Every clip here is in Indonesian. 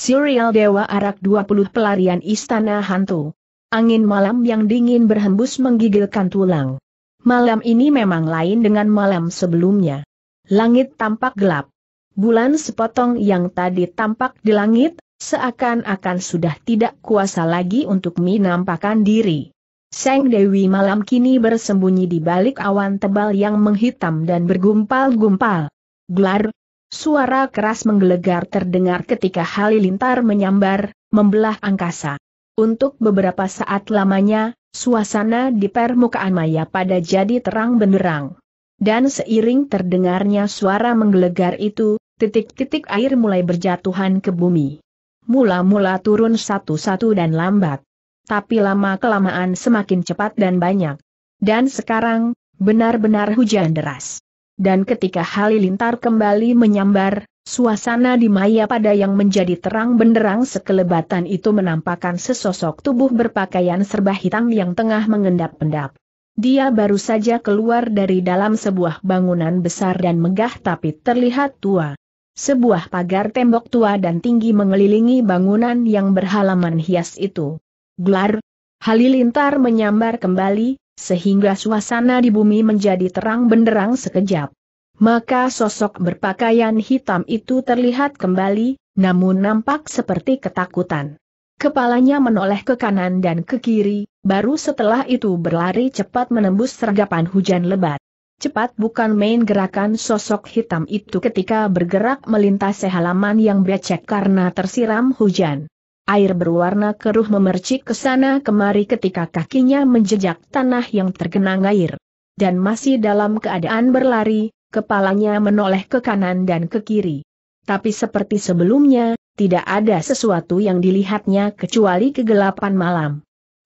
Serial Dewa Arak 20 Pelarian Istana Hantu. Angin malam yang dingin berhembus menggigilkan tulang. Malam ini memang lain dengan malam sebelumnya. Langit tampak gelap. Bulan sepotong yang tadi tampak di langit, seakan-akan sudah tidak kuasa lagi untuk menampakkan diri. Seng Dewi malam kini bersembunyi di balik awan tebal yang menghitam dan bergumpal-gumpal. Gelar, Suara keras menggelegar terdengar ketika halilintar menyambar, membelah angkasa. Untuk beberapa saat lamanya, suasana di permukaan maya pada jadi terang benderang. Dan seiring terdengarnya suara menggelegar itu, titik-titik air mulai berjatuhan ke bumi. Mula-mula turun satu-satu dan lambat. Tapi lama-kelamaan semakin cepat dan banyak. Dan sekarang, benar-benar hujan deras dan ketika Halilintar kembali menyambar, suasana di maya pada yang menjadi terang benderang sekelebatan itu menampakkan sesosok tubuh berpakaian serba hitam yang tengah mengendap-endap. Dia baru saja keluar dari dalam sebuah bangunan besar dan megah tapi terlihat tua. Sebuah pagar tembok tua dan tinggi mengelilingi bangunan yang berhalaman hias itu. Glar, Halilintar menyambar kembali, sehingga suasana di bumi menjadi terang benderang sekejap. Maka sosok berpakaian hitam itu terlihat kembali, namun nampak seperti ketakutan. Kepalanya menoleh ke kanan dan ke kiri, baru setelah itu berlari cepat menembus sergapan hujan lebat. Cepat bukan main gerakan sosok hitam itu ketika bergerak melintasi halaman yang becek karena tersiram hujan. Air berwarna keruh memercik ke sana kemari ketika kakinya menjejak tanah yang tergenang air. Dan masih dalam keadaan berlari, kepalanya menoleh ke kanan dan ke kiri. Tapi seperti sebelumnya, tidak ada sesuatu yang dilihatnya kecuali kegelapan malam.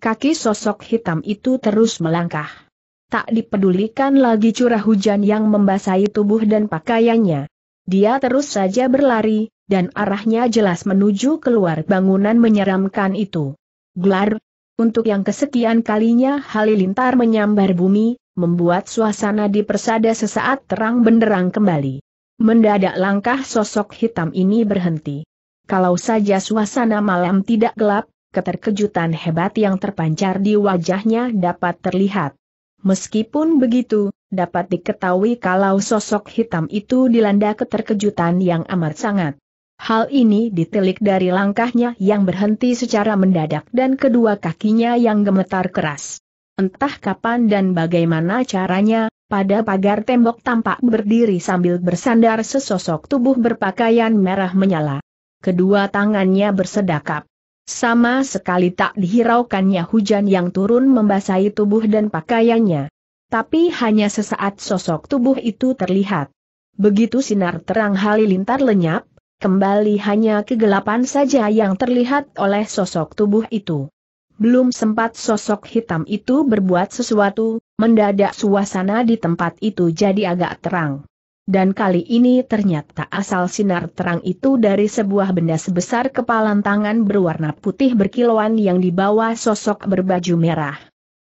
Kaki sosok hitam itu terus melangkah. Tak dipedulikan lagi curah hujan yang membasahi tubuh dan pakaiannya. Dia terus saja berlari, dan arahnya jelas menuju keluar bangunan menyeramkan itu. Gelar, untuk yang kesekian kalinya Halilintar menyambar bumi, membuat suasana di persada sesaat terang benderang kembali. Mendadak langkah sosok hitam ini berhenti. Kalau saja suasana malam tidak gelap, keterkejutan hebat yang terpancar di wajahnya dapat terlihat. Meskipun begitu, dapat diketahui kalau sosok hitam itu dilanda keterkejutan yang amat sangat. Hal ini ditelik dari langkahnya yang berhenti secara mendadak dan kedua kakinya yang gemetar keras. Entah kapan dan bagaimana caranya, pada pagar tembok tampak berdiri sambil bersandar sesosok tubuh berpakaian merah menyala. Kedua tangannya bersedakap. Sama sekali tak dihiraukannya hujan yang turun membasahi tubuh dan pakaiannya. Tapi hanya sesaat sosok tubuh itu terlihat. Begitu sinar terang halilintar lenyap, Kembali hanya kegelapan saja yang terlihat oleh sosok tubuh itu. Belum sempat sosok hitam itu berbuat sesuatu, mendadak suasana di tempat itu jadi agak terang. Dan kali ini ternyata asal sinar terang itu dari sebuah benda sebesar kepalan tangan berwarna putih berkilauan yang dibawa sosok berbaju merah.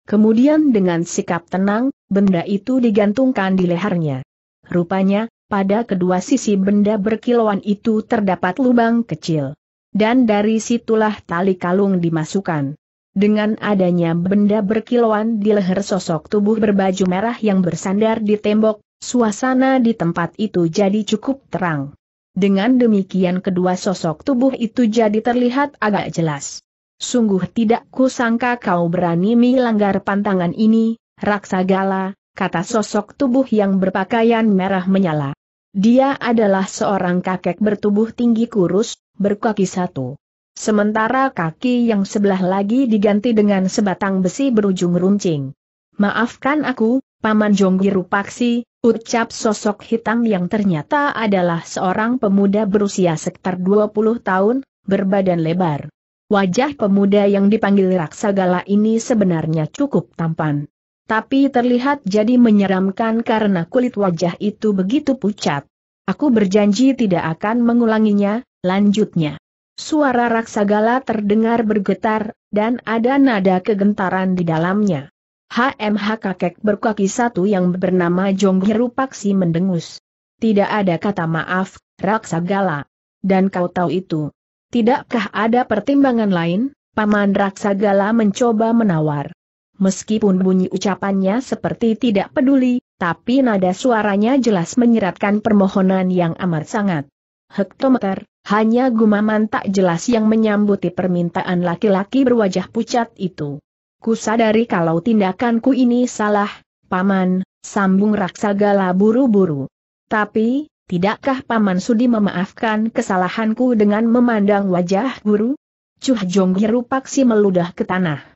Kemudian dengan sikap tenang, benda itu digantungkan di lehernya. Rupanya, pada kedua sisi benda berkilauan itu terdapat lubang kecil. Dan dari situlah tali kalung dimasukkan. Dengan adanya benda berkilauan di leher sosok tubuh berbaju merah yang bersandar di tembok, suasana di tempat itu jadi cukup terang. Dengan demikian kedua sosok tubuh itu jadi terlihat agak jelas. Sungguh tidak kusangka kau berani melanggar pantangan ini, Raksagala, kata sosok tubuh yang berpakaian merah menyala. Dia adalah seorang kakek bertubuh tinggi kurus, berkaki satu. Sementara kaki yang sebelah lagi diganti dengan sebatang besi berujung runcing. Maafkan aku, Paman Jonggiru Paksi, ucap sosok hitam yang ternyata adalah seorang pemuda berusia sekitar 20 tahun, berbadan lebar. Wajah pemuda yang dipanggil Raksagala ini sebenarnya cukup tampan tapi terlihat jadi menyeramkan karena kulit wajah itu begitu pucat. Aku berjanji tidak akan mengulanginya, lanjutnya. Suara raksagala terdengar bergetar, dan ada nada kegentaran di dalamnya. HMH kakek berkaki satu yang bernama Jonghiru Paksi mendengus. Tidak ada kata maaf, raksagala. Dan kau tahu itu. Tidakkah ada pertimbangan lain? Paman raksagala mencoba menawar. Meskipun bunyi ucapannya seperti tidak peduli, tapi nada suaranya jelas menyeratkan permohonan yang amat sangat. Hektometer, hanya gumaman tak jelas yang menyambuti permintaan laki-laki berwajah pucat itu. Ku sadari kalau tindakanku ini salah, Paman, sambung Raksagala buru-buru. Tapi, tidakkah Paman Sudi memaafkan kesalahanku dengan memandang wajah guru? Cuh Jonggiru paksi meludah ke tanah.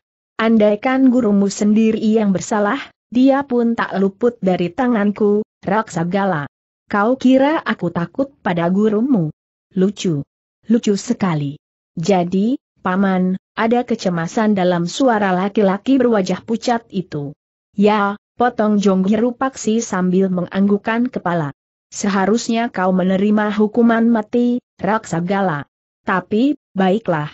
Andaikan gurumu sendiri yang bersalah, dia pun tak luput dari tanganku, Raksagala. Kau kira aku takut pada gurumu? Lucu. Lucu sekali. Jadi, Paman, ada kecemasan dalam suara laki-laki berwajah pucat itu. Ya, potong Jonggiru Paksi sambil menganggukan kepala. Seharusnya kau menerima hukuman mati, Raksagala. Tapi, baiklah,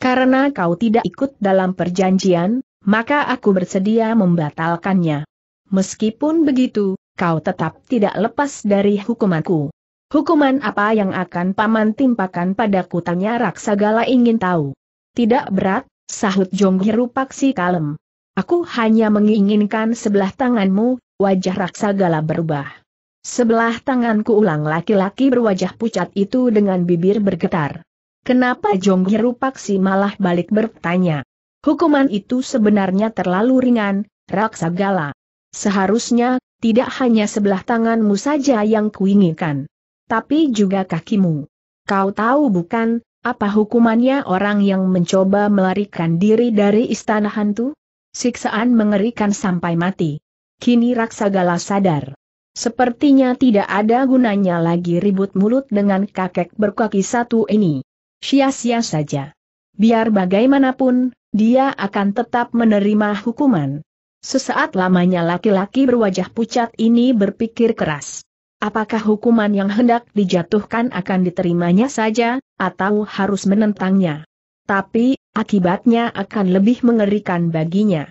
karena kau tidak ikut dalam perjanjian, maka aku bersedia membatalkannya. Meskipun begitu, kau tetap tidak lepas dari hukumanku. Hukuman apa yang akan paman timpakan padaku tanya Raksagala ingin tahu. Tidak berat, sahut Jonghiru Paksi kalem. Aku hanya menginginkan sebelah tanganmu, wajah Raksagala berubah. Sebelah tanganku ulang laki-laki berwajah pucat itu dengan bibir bergetar. Kenapa Jong Paksi malah balik bertanya? Hukuman itu sebenarnya terlalu ringan, Raksagala. Seharusnya, tidak hanya sebelah tanganmu saja yang kuinginkan. Tapi juga kakimu. Kau tahu bukan, apa hukumannya orang yang mencoba melarikan diri dari istana hantu? Siksaan mengerikan sampai mati. Kini Raksagala sadar. Sepertinya tidak ada gunanya lagi ribut mulut dengan kakek berkaki satu ini sia-sia saja. Biar bagaimanapun, dia akan tetap menerima hukuman. Sesaat lamanya laki-laki berwajah pucat ini berpikir keras. Apakah hukuman yang hendak dijatuhkan akan diterimanya saja, atau harus menentangnya? Tapi, akibatnya akan lebih mengerikan baginya.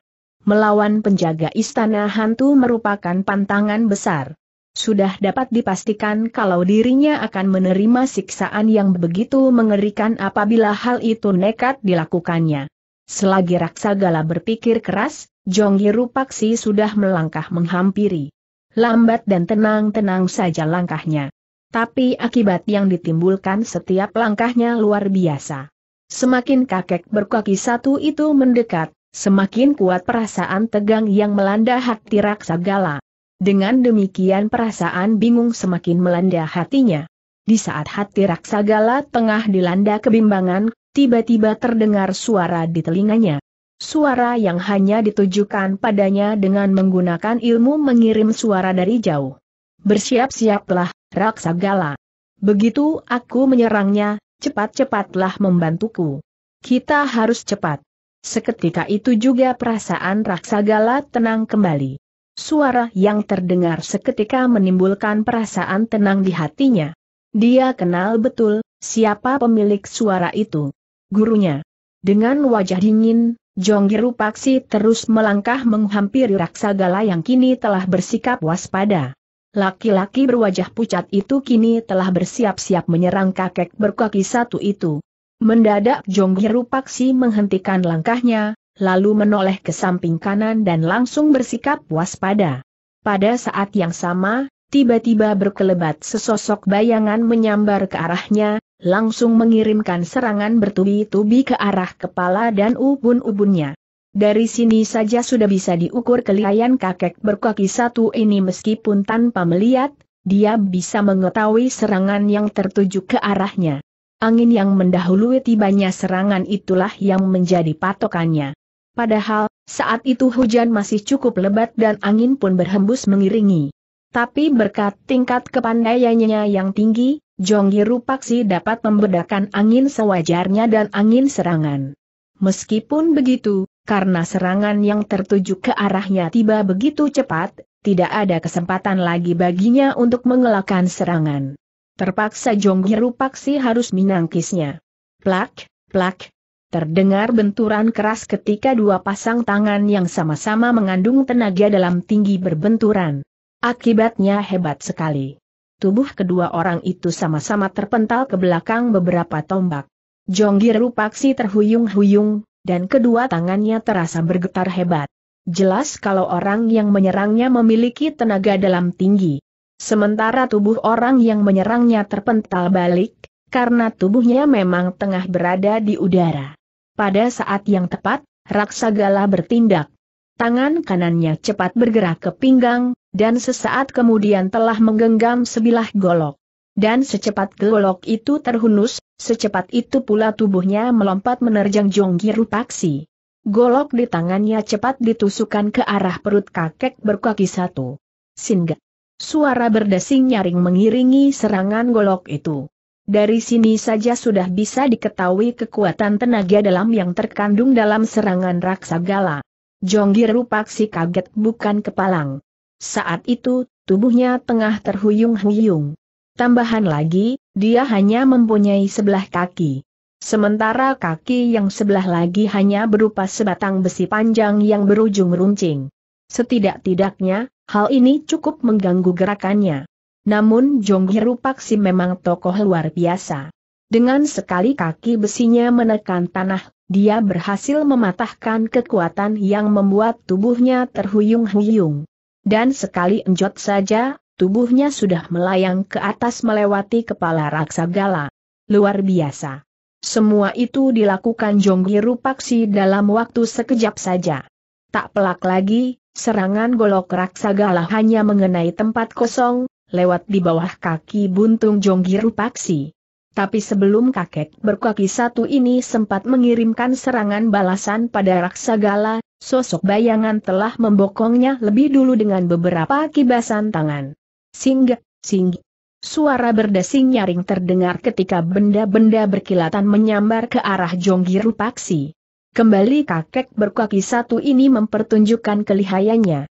Melawan penjaga istana hantu merupakan pantangan besar sudah dapat dipastikan kalau dirinya akan menerima siksaan yang begitu mengerikan apabila hal itu nekat dilakukannya. Selagi Raksagala berpikir keras, Jonggi Rupaksi sudah melangkah menghampiri. Lambat dan tenang-tenang saja langkahnya. Tapi akibat yang ditimbulkan setiap langkahnya luar biasa. Semakin kakek berkaki satu itu mendekat, semakin kuat perasaan tegang yang melanda hati Raksagala. Dengan demikian perasaan bingung semakin melanda hatinya. Di saat hati raksagala tengah dilanda kebimbangan, tiba-tiba terdengar suara di telinganya. Suara yang hanya ditujukan padanya dengan menggunakan ilmu mengirim suara dari jauh. Bersiap-siaplah, raksagala. Begitu aku menyerangnya, cepat-cepatlah membantuku. Kita harus cepat. Seketika itu juga perasaan raksagala tenang kembali. Suara yang terdengar seketika menimbulkan perasaan tenang di hatinya. Dia kenal betul, siapa pemilik suara itu. Gurunya. Dengan wajah dingin, Jonggiru Paksi terus melangkah menghampiri raksagala yang kini telah bersikap waspada. Laki-laki berwajah pucat itu kini telah bersiap-siap menyerang kakek berkaki satu itu. Mendadak Jonggiru Paksi menghentikan langkahnya, lalu menoleh ke samping kanan dan langsung bersikap waspada. Pada saat yang sama, tiba-tiba berkelebat sesosok bayangan menyambar ke arahnya, langsung mengirimkan serangan bertubi-tubi ke arah kepala dan ubun-ubunnya. Dari sini saja sudah bisa diukur kelihayan kakek berkaki satu ini meskipun tanpa melihat, dia bisa mengetahui serangan yang tertuju ke arahnya. Angin yang mendahului tibanya serangan itulah yang menjadi patokannya. Padahal, saat itu hujan masih cukup lebat dan angin pun berhembus mengiringi. Tapi berkat tingkat kepandaiannya yang tinggi, Jonggi Rupaksi dapat membedakan angin sewajarnya dan angin serangan. Meskipun begitu, karena serangan yang tertuju ke arahnya tiba begitu cepat, tidak ada kesempatan lagi baginya untuk mengelakkan serangan. Terpaksa Jonggi Rupaksi harus menangkisnya. Plak, plak, Terdengar benturan keras ketika dua pasang tangan yang sama-sama mengandung tenaga dalam tinggi berbenturan. Akibatnya hebat sekali. Tubuh kedua orang itu sama-sama terpental ke belakang beberapa tombak. Jonggir Rupaksi terhuyung-huyung, dan kedua tangannya terasa bergetar hebat. Jelas kalau orang yang menyerangnya memiliki tenaga dalam tinggi. Sementara tubuh orang yang menyerangnya terpental balik, karena tubuhnya memang tengah berada di udara. Pada saat yang tepat, Raksagala bertindak. Tangan kanannya cepat bergerak ke pinggang, dan sesaat kemudian telah menggenggam sebilah golok. Dan secepat golok itu terhunus, secepat itu pula tubuhnya melompat menerjang Jonggiru Paksi. Golok di tangannya cepat ditusukkan ke arah perut kakek berkaki satu. Singa. Suara berdesing nyaring mengiringi serangan golok itu. Dari sini saja sudah bisa diketahui kekuatan tenaga dalam yang terkandung dalam serangan gala. Jonggir Rupaksi kaget bukan kepalang. Saat itu, tubuhnya tengah terhuyung-huyung. Tambahan lagi, dia hanya mempunyai sebelah kaki. Sementara kaki yang sebelah lagi hanya berupa sebatang besi panjang yang berujung runcing. Setidak-tidaknya, hal ini cukup mengganggu gerakannya. Namun Jonghirupaksi Paksi memang tokoh luar biasa. Dengan sekali kaki besinya menekan tanah, dia berhasil mematahkan kekuatan yang membuat tubuhnya terhuyung-huyung. Dan sekali enjot saja, tubuhnya sudah melayang ke atas melewati kepala raksagala. Luar biasa. Semua itu dilakukan Jonghirupaksi Paksi dalam waktu sekejap saja. Tak pelak lagi, serangan golok raksagala hanya mengenai tempat kosong, lewat di bawah kaki buntung Jonggiru Paksi. Tapi sebelum kakek berkaki satu ini sempat mengirimkan serangan balasan pada Raksagala, sosok bayangan telah membokongnya lebih dulu dengan beberapa kibasan tangan. Singga, singgi. Suara berdesing nyaring terdengar ketika benda-benda berkilatan menyambar ke arah Jonggiru Paksi. Kembali kakek berkaki satu ini mempertunjukkan kelihayannya.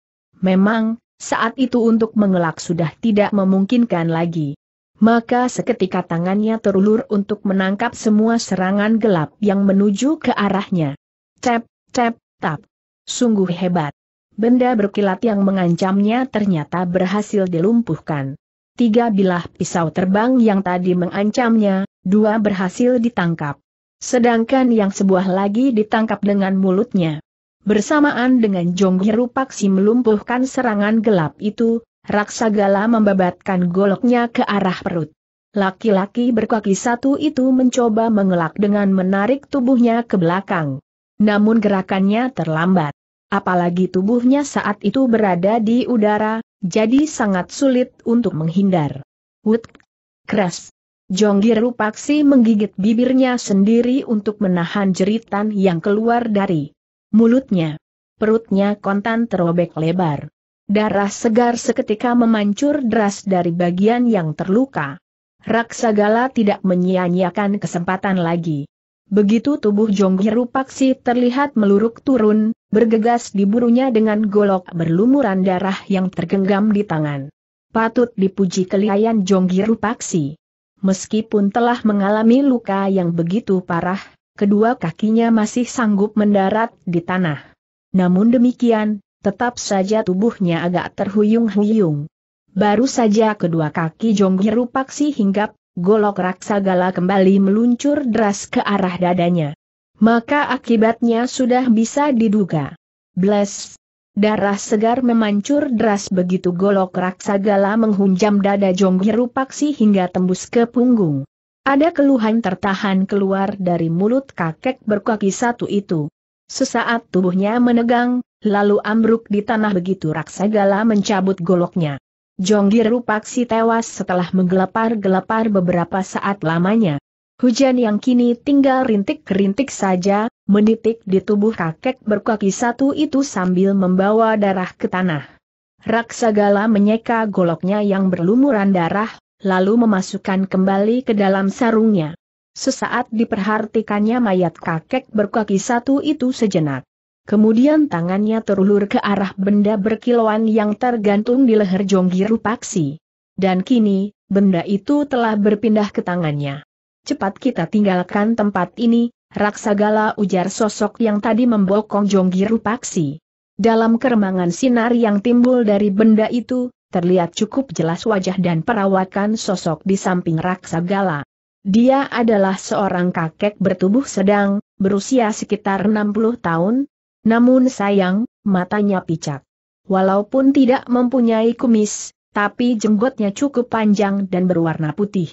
Memang, saat itu untuk mengelak sudah tidak memungkinkan lagi. Maka seketika tangannya terulur untuk menangkap semua serangan gelap yang menuju ke arahnya. Cep, cep, tap. Sungguh hebat. Benda berkilat yang mengancamnya ternyata berhasil dilumpuhkan. Tiga bilah pisau terbang yang tadi mengancamnya, dua berhasil ditangkap. Sedangkan yang sebuah lagi ditangkap dengan mulutnya. Bersamaan dengan Jong Paksi melumpuhkan serangan gelap itu, Raksagala membabatkan goloknya ke arah perut. Laki-laki berkaki satu itu mencoba mengelak dengan menarik tubuhnya ke belakang. Namun gerakannya terlambat. Apalagi tubuhnya saat itu berada di udara, jadi sangat sulit untuk menghindar. Wut! keras. Jonggiru Paksi menggigit bibirnya sendiri untuk menahan jeritan yang keluar dari mulutnya. Perutnya kontan terobek lebar. Darah segar seketika memancur deras dari bagian yang terluka. Raksagala tidak menyia-nyiakan kesempatan lagi. Begitu tubuh Jonghiru Paksi terlihat meluruk turun, bergegas diburunya dengan golok berlumuran darah yang tergenggam di tangan. Patut dipuji kelihayan Jonghiru Paksi. Meskipun telah mengalami luka yang begitu parah, kedua kakinya masih sanggup mendarat di tanah. Namun demikian, tetap saja tubuhnya agak terhuyung-huyung. Baru saja kedua kaki Jongghiru Paksi hinggap, golok raksagala kembali meluncur deras ke arah dadanya. Maka akibatnya sudah bisa diduga. Bless! Darah segar memancur deras begitu golok raksagala menghunjam dada Jongghiru Paksi hingga tembus ke punggung. Ada keluhan tertahan keluar dari mulut kakek berkaki satu itu. Sesaat tubuhnya menegang, lalu ambruk di tanah begitu raksagala mencabut goloknya. Jonggir Rupaksi tewas setelah menggelepar-gelepar beberapa saat lamanya. Hujan yang kini tinggal rintik-rintik saja, menitik di tubuh kakek berkaki satu itu sambil membawa darah ke tanah. Raksagala menyeka goloknya yang berlumuran darah, lalu memasukkan kembali ke dalam sarungnya. Sesaat diperhatikannya mayat kakek berkaki satu itu sejenak. Kemudian tangannya terulur ke arah benda berkilauan yang tergantung di leher Jonggiru Paksi. Dan kini, benda itu telah berpindah ke tangannya. Cepat kita tinggalkan tempat ini, Raksagala ujar sosok yang tadi membokong Jonggiru Paksi. Dalam keremangan sinar yang timbul dari benda itu, terlihat cukup jelas wajah dan perawakan sosok di samping raksagala. Dia adalah seorang kakek bertubuh sedang, berusia sekitar 60 tahun, namun sayang, matanya picak. Walaupun tidak mempunyai kumis, tapi jenggotnya cukup panjang dan berwarna putih.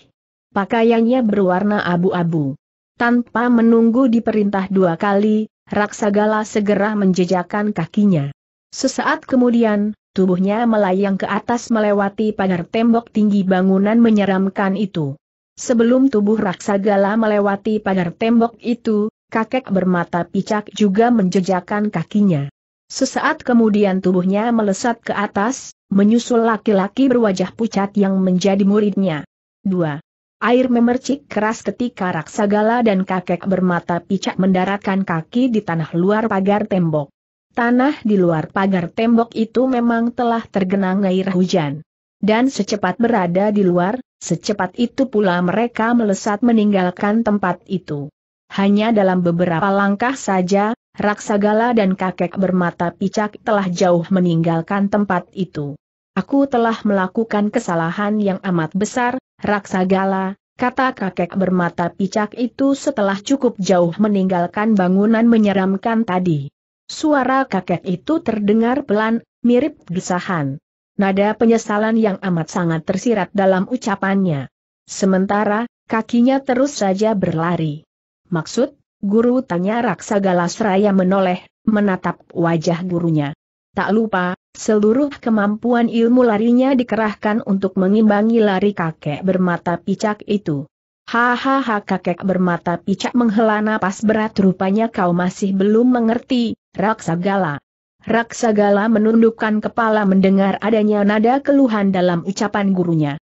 Pakaiannya berwarna abu-abu. Tanpa menunggu diperintah dua kali, Raksagala segera menjejakkan kakinya. Sesaat kemudian, tubuhnya melayang ke atas melewati pagar tembok tinggi bangunan menyeramkan itu. Sebelum tubuh raksagala melewati pagar tembok itu, kakek bermata picak juga menjejakkan kakinya. Sesaat kemudian tubuhnya melesat ke atas, menyusul laki-laki berwajah pucat yang menjadi muridnya. 2. Air memercik keras ketika raksagala dan kakek bermata picak mendaratkan kaki di tanah luar pagar tembok. Tanah di luar pagar tembok itu memang telah tergenang air hujan. Dan secepat berada di luar, secepat itu pula mereka melesat meninggalkan tempat itu. Hanya dalam beberapa langkah saja, Raksagala dan kakek bermata picak telah jauh meninggalkan tempat itu. Aku telah melakukan kesalahan yang amat besar, Raksagala, kata kakek bermata picak itu setelah cukup jauh meninggalkan bangunan menyeramkan tadi. Suara kakek itu terdengar pelan, mirip desahan. Nada penyesalan yang amat sangat tersirat dalam ucapannya. Sementara, kakinya terus saja berlari. Maksud, guru tanya Raksaga Lasraya menoleh, menatap wajah gurunya. Tak lupa, Seluruh kemampuan ilmu larinya dikerahkan untuk mengimbangi lari kakek bermata picak itu. Hahaha kakek bermata picak menghela napas berat rupanya kau masih belum mengerti, Raksagala. Raksagala menundukkan kepala mendengar adanya nada keluhan dalam ucapan gurunya.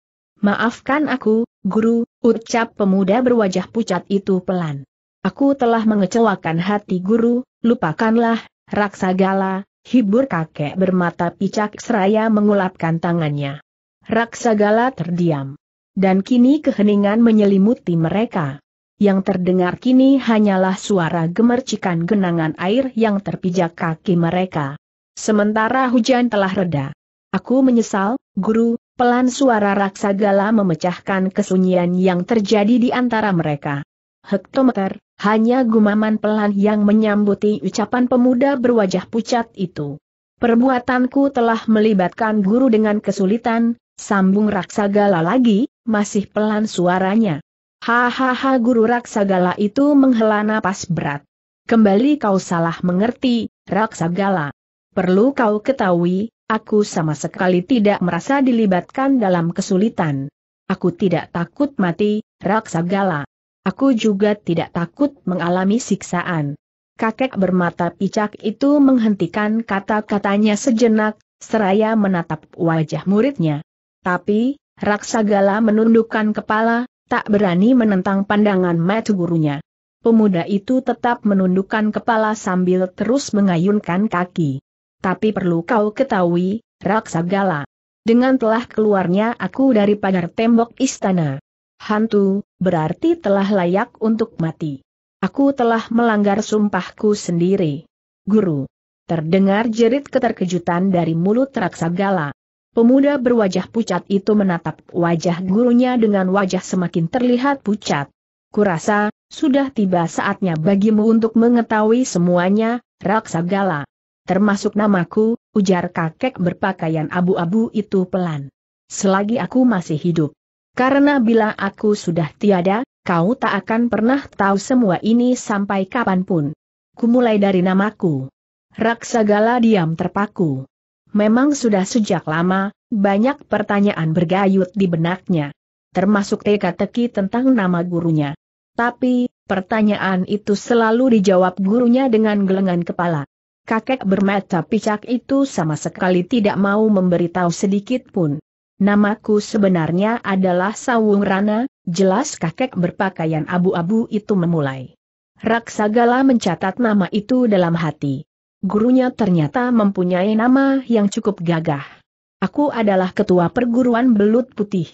Maafkan aku, guru, ucap pemuda berwajah pucat itu pelan. Aku telah mengecewakan hati guru, lupakanlah, Raksagala, hibur kakek bermata picak seraya mengulapkan tangannya. Raksagala terdiam dan kini keheningan menyelimuti mereka. Yang terdengar kini hanyalah suara gemercikan genangan air yang terpijak kaki mereka. Sementara hujan telah reda. Aku menyesal, guru, pelan suara raksagala memecahkan kesunyian yang terjadi di antara mereka. Hektometer, hanya gumaman pelan yang menyambuti ucapan pemuda berwajah pucat itu. Perbuatanku telah melibatkan guru dengan kesulitan, sambung raksagala lagi, masih pelan suaranya. Hahaha guru Raksagala itu menghela napas berat. Kembali kau salah mengerti, Raksagala. Perlu kau ketahui, aku sama sekali tidak merasa dilibatkan dalam kesulitan. Aku tidak takut mati, Raksagala. Aku juga tidak takut mengalami siksaan. Kakek bermata picak itu menghentikan kata-katanya sejenak, seraya menatap wajah muridnya. Tapi, Raksagala menundukkan kepala, tak berani menentang pandangan mata gurunya. Pemuda itu tetap menundukkan kepala sambil terus mengayunkan kaki. Tapi perlu kau ketahui, Raksagala. Dengan telah keluarnya aku dari pagar tembok istana. Hantu, berarti telah layak untuk mati. Aku telah melanggar sumpahku sendiri. Guru. Terdengar jerit keterkejutan dari mulut Raksagala. Pemuda berwajah pucat itu menatap wajah gurunya dengan wajah semakin terlihat pucat. Kurasa, sudah tiba saatnya bagimu untuk mengetahui semuanya, Raksagala. Termasuk namaku, ujar kakek berpakaian abu-abu itu pelan. Selagi aku masih hidup. Karena bila aku sudah tiada, kau tak akan pernah tahu semua ini sampai kapanpun. Kumulai dari namaku. Raksagala diam terpaku. Memang sudah sejak lama, banyak pertanyaan bergayut di benaknya. Termasuk teka-teki tentang nama gurunya. Tapi, pertanyaan itu selalu dijawab gurunya dengan gelengan kepala. Kakek bermata picak itu sama sekali tidak mau memberitahu sedikit pun. Namaku sebenarnya adalah Sawung Rana, jelas kakek berpakaian abu-abu itu memulai. Raksagala mencatat nama itu dalam hati. Gurunya ternyata mempunyai nama yang cukup gagah. Aku adalah ketua perguruan belut putih.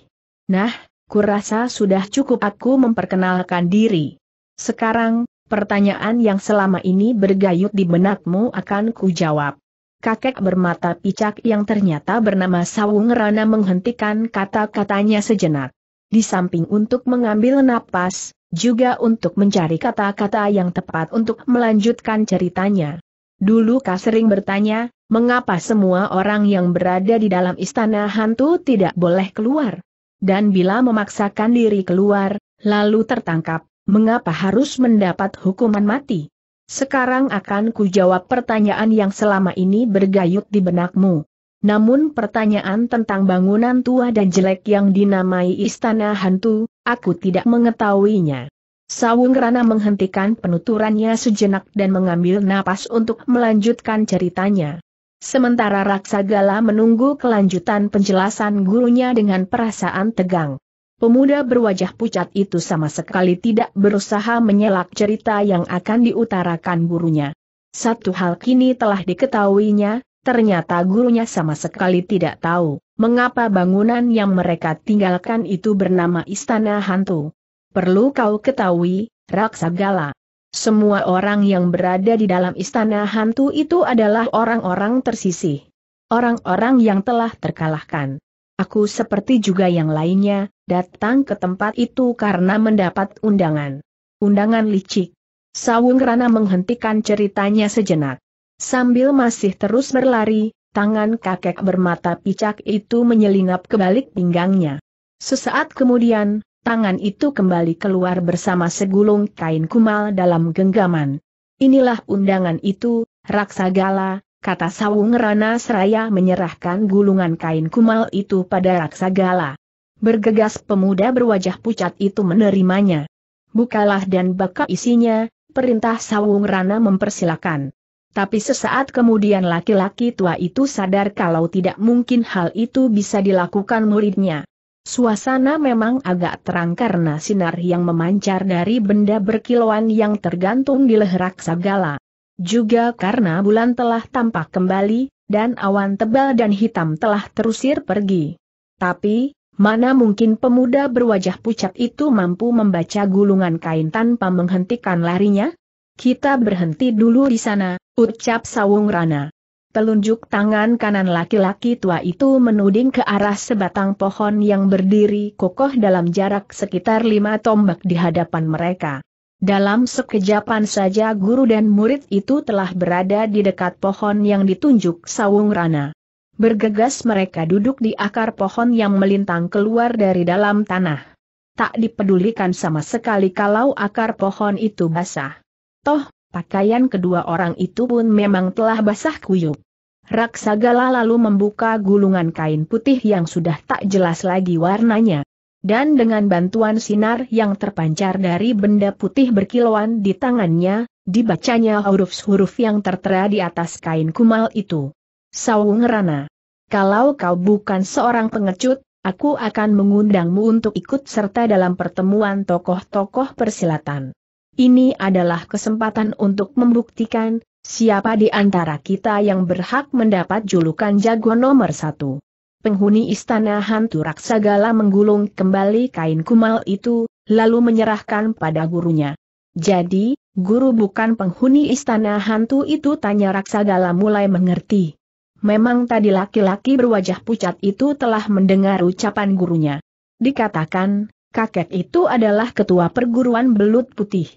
Nah, kurasa sudah cukup aku memperkenalkan diri. Sekarang, pertanyaan yang selama ini bergayut di benakmu akan kujawab. Kakek bermata picak yang ternyata bernama Sawung Rana menghentikan kata-katanya sejenak. Di samping untuk mengambil napas, juga untuk mencari kata-kata yang tepat untuk melanjutkan ceritanya. Dulu kau sering bertanya, mengapa semua orang yang berada di dalam istana hantu tidak boleh keluar? Dan bila memaksakan diri keluar, lalu tertangkap, mengapa harus mendapat hukuman mati? Sekarang akan kujawab pertanyaan yang selama ini bergayut di benakmu. Namun pertanyaan tentang bangunan tua dan jelek yang dinamai Istana Hantu, aku tidak mengetahuinya. Sawung Rana menghentikan penuturannya sejenak dan mengambil napas untuk melanjutkan ceritanya. Sementara Raksagala menunggu kelanjutan penjelasan gurunya dengan perasaan tegang. Pemuda berwajah pucat itu sama sekali tidak berusaha menyelak cerita yang akan diutarakan gurunya. Satu hal kini telah diketahuinya, ternyata gurunya sama sekali tidak tahu mengapa bangunan yang mereka tinggalkan itu bernama Istana Hantu. Perlu kau ketahui, Raksagala. Semua orang yang berada di dalam istana hantu itu adalah orang-orang tersisih. Orang-orang yang telah terkalahkan. Aku seperti juga yang lainnya, datang ke tempat itu karena mendapat undangan. Undangan licik. Sawung Rana menghentikan ceritanya sejenak. Sambil masih terus berlari, tangan kakek bermata picak itu menyelinap ke balik pinggangnya. Sesaat kemudian, tangan itu kembali keluar bersama segulung kain kumal dalam genggaman. Inilah undangan itu, Raksagala, kata Sawung Rana Seraya menyerahkan gulungan kain kumal itu pada Raksagala. Bergegas pemuda berwajah pucat itu menerimanya. Bukalah dan baka isinya, perintah Sawung Rana mempersilakan. Tapi sesaat kemudian laki-laki tua itu sadar kalau tidak mungkin hal itu bisa dilakukan muridnya. Suasana memang agak terang karena sinar yang memancar dari benda berkilauan yang tergantung di leher Raksagala. Juga karena bulan telah tampak kembali, dan awan tebal dan hitam telah terusir pergi. Tapi, mana mungkin pemuda berwajah pucat itu mampu membaca gulungan kain tanpa menghentikan larinya? Kita berhenti dulu di sana, ucap Sawung Rana. Telunjuk tangan kanan laki-laki tua itu menuding ke arah sebatang pohon yang berdiri kokoh dalam jarak sekitar lima tombak di hadapan mereka. Dalam sekejapan saja guru dan murid itu telah berada di dekat pohon yang ditunjuk Sawung Rana. Bergegas mereka duduk di akar pohon yang melintang keluar dari dalam tanah. Tak dipedulikan sama sekali kalau akar pohon itu basah. Toh, Pakaian kedua orang itu pun memang telah basah kuyup. Raksagala lalu membuka gulungan kain putih yang sudah tak jelas lagi warnanya. Dan dengan bantuan sinar yang terpancar dari benda putih berkilauan di tangannya, dibacanya huruf-huruf yang tertera di atas kain kumal itu. Sawung Rana. Kalau kau bukan seorang pengecut, aku akan mengundangmu untuk ikut serta dalam pertemuan tokoh-tokoh persilatan. Ini adalah kesempatan untuk membuktikan, siapa di antara kita yang berhak mendapat julukan jago nomor satu. Penghuni istana hantu raksagala menggulung kembali kain kumal itu, lalu menyerahkan pada gurunya. Jadi, guru bukan penghuni istana hantu itu tanya raksagala mulai mengerti. Memang tadi laki-laki berwajah pucat itu telah mendengar ucapan gurunya. Dikatakan, kakek itu adalah ketua perguruan belut putih.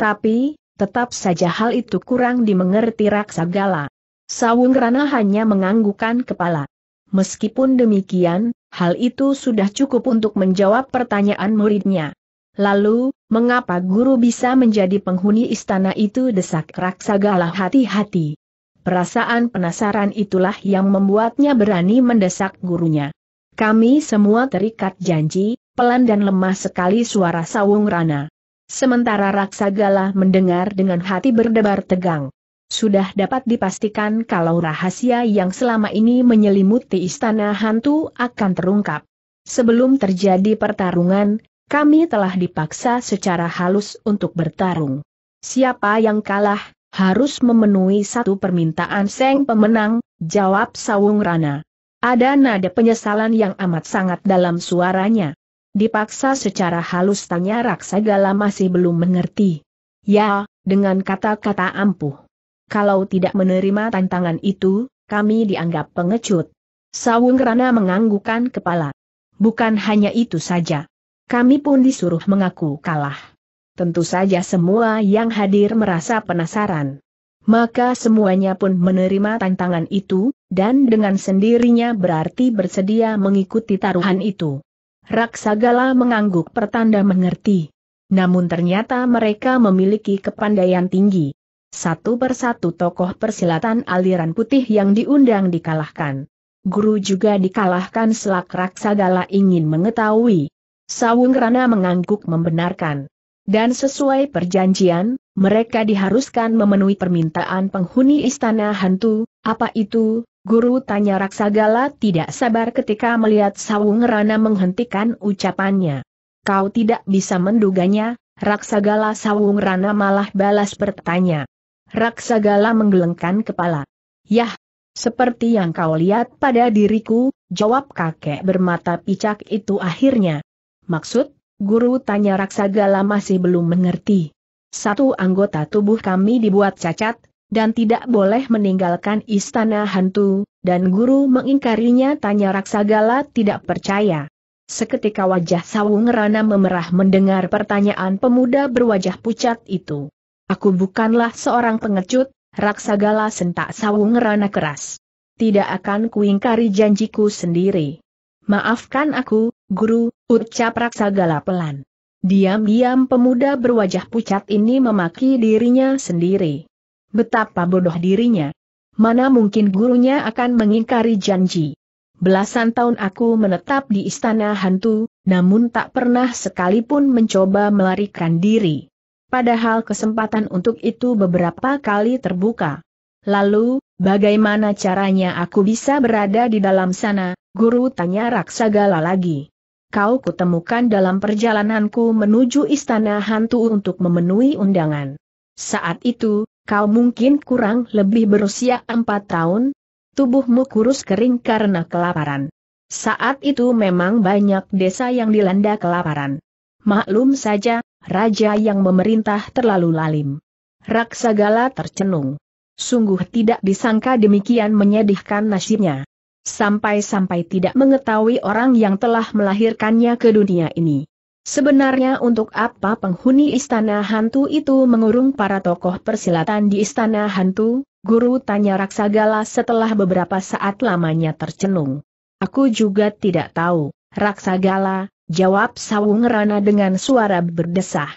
Tapi, tetap saja hal itu kurang dimengerti Raksagala. Sawung Rana hanya menganggukkan kepala. Meskipun demikian, hal itu sudah cukup untuk menjawab pertanyaan muridnya. Lalu, mengapa guru bisa menjadi penghuni istana itu desak Raksagala hati-hati. Perasaan penasaran itulah yang membuatnya berani mendesak gurunya. Kami semua terikat janji, pelan dan lemah sekali suara Sawung Rana. Sementara Raksagala mendengar dengan hati berdebar tegang. Sudah dapat dipastikan kalau rahasia yang selama ini menyelimuti istana hantu akan terungkap. Sebelum terjadi pertarungan, kami telah dipaksa secara halus untuk bertarung. Siapa yang kalah, harus memenuhi satu permintaan Seng pemenang, jawab Sawung Rana. Ada nada penyesalan yang amat sangat dalam suaranya. Dipaksa secara halus tanya Raksa Raksagala masih belum mengerti. Ya, dengan kata-kata ampuh. Kalau tidak menerima tantangan itu, kami dianggap pengecut. Sawung Rana menganggukan kepala. Bukan hanya itu saja. Kami pun disuruh mengaku kalah. Tentu saja semua yang hadir merasa penasaran. Maka semuanya pun menerima tantangan itu, dan dengan sendirinya berarti bersedia mengikuti taruhan itu. Raksagala mengangguk pertanda mengerti. Namun ternyata mereka memiliki kepandaian tinggi. Satu persatu tokoh persilatan aliran putih yang diundang dikalahkan. Guru juga dikalahkan selak Raksagala ingin mengetahui. Sawung Rana mengangguk membenarkan. Dan sesuai perjanjian, mereka diharuskan memenuhi permintaan penghuni istana hantu, apa itu, Guru tanya Raksagala tidak sabar ketika melihat Sawung Rana menghentikan ucapannya. Kau tidak bisa menduganya, Raksagala Sawung Rana malah balas bertanya. Raksagala menggelengkan kepala. Yah, seperti yang kau lihat pada diriku, jawab kakek bermata picak itu akhirnya. Maksud, guru tanya Raksagala masih belum mengerti. Satu anggota tubuh kami dibuat cacat, dan tidak boleh meninggalkan istana hantu, dan guru mengingkarinya tanya Raksagala tidak percaya. Seketika wajah Sawung Rana memerah mendengar pertanyaan pemuda berwajah pucat itu. Aku bukanlah seorang pengecut, Raksagala sentak Sawung Rana keras. Tidak akan kuingkari janjiku sendiri. Maafkan aku, guru, ucap Raksagala pelan. Diam-diam pemuda berwajah pucat ini memaki dirinya sendiri. Betapa bodoh dirinya. Mana mungkin gurunya akan mengingkari janji. Belasan tahun aku menetap di istana hantu, namun tak pernah sekalipun mencoba melarikan diri. Padahal kesempatan untuk itu beberapa kali terbuka. Lalu, bagaimana caranya aku bisa berada di dalam sana, guru tanya Raksagala lagi. Kau kutemukan dalam perjalananku menuju istana hantu untuk memenuhi undangan. Saat itu, Kau mungkin kurang lebih berusia empat tahun, tubuhmu kurus kering karena kelaparan. Saat itu memang banyak desa yang dilanda kelaparan. Maklum saja, raja yang memerintah terlalu lalim. Raksagala tercenung. Sungguh tidak disangka demikian menyedihkan nasibnya. Sampai-sampai tidak mengetahui orang yang telah melahirkannya ke dunia ini. Sebenarnya untuk apa penghuni istana hantu itu mengurung para tokoh persilatan di istana hantu? Guru tanya Raksagala setelah beberapa saat lamanya tercenung. Aku juga tidak tahu, Raksagala, jawab Sawung Rana dengan suara berdesah.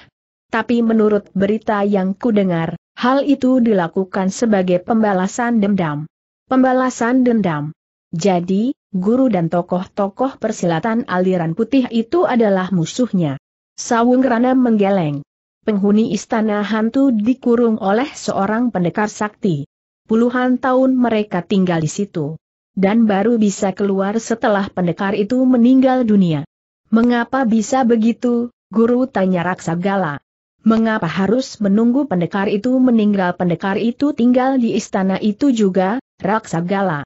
Tapi menurut berita yang kudengar, hal itu dilakukan sebagai pembalasan dendam. Pembalasan dendam. Jadi, guru dan tokoh-tokoh persilatan aliran putih itu adalah musuhnya. Sawung Rana menggeleng. Penghuni istana hantu dikurung oleh seorang pendekar sakti. Puluhan tahun mereka tinggal di situ. Dan baru bisa keluar setelah pendekar itu meninggal dunia. Mengapa bisa begitu, guru tanya Raksagala. Mengapa harus menunggu pendekar itu meninggal pendekar itu tinggal di istana itu juga, Raksagala?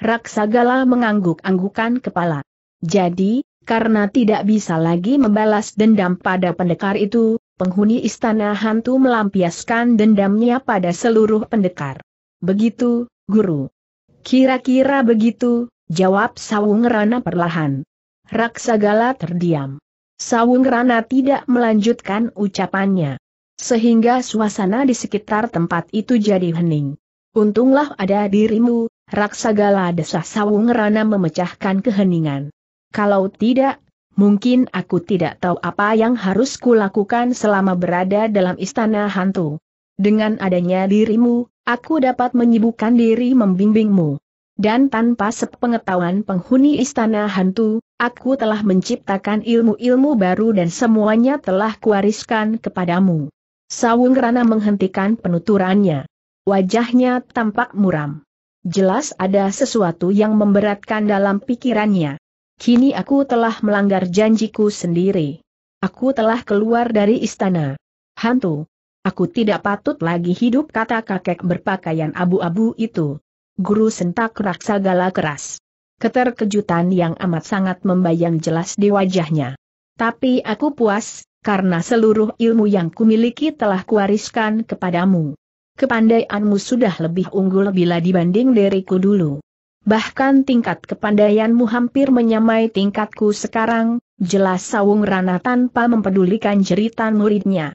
Raksagala mengangguk-anggukan kepala. Jadi, karena tidak bisa lagi membalas dendam pada pendekar itu, penghuni istana hantu melampiaskan dendamnya pada seluruh pendekar. Begitu, guru. Kira-kira begitu, jawab Sawung Rana perlahan. Raksagala terdiam. Sawung Rana tidak melanjutkan ucapannya. Sehingga suasana di sekitar tempat itu jadi hening. Untunglah ada dirimu, Raksagala desa rana memecahkan keheningan. Kalau tidak, mungkin aku tidak tahu apa yang harus kulakukan selama berada dalam istana hantu. Dengan adanya dirimu, aku dapat menyibukkan diri membimbingmu. Dan tanpa sepengetahuan penghuni istana hantu, aku telah menciptakan ilmu-ilmu baru dan semuanya telah kuwariskan kepadamu. Sawung Rana menghentikan penuturannya. Wajahnya tampak muram. Jelas ada sesuatu yang memberatkan dalam pikirannya. Kini aku telah melanggar janjiku sendiri. Aku telah keluar dari istana. Hantu. Aku tidak patut lagi hidup kata kakek berpakaian abu-abu itu. Guru sentak gala keras. Keterkejutan yang amat sangat membayang jelas di wajahnya. Tapi aku puas, karena seluruh ilmu yang kumiliki telah kuwariskan kepadamu. Kepandaianmu sudah lebih unggul bila dibanding diriku dulu. Bahkan tingkat kepandaianmu hampir menyamai tingkatku sekarang, jelas Sawung Rana tanpa mempedulikan jeritan muridnya.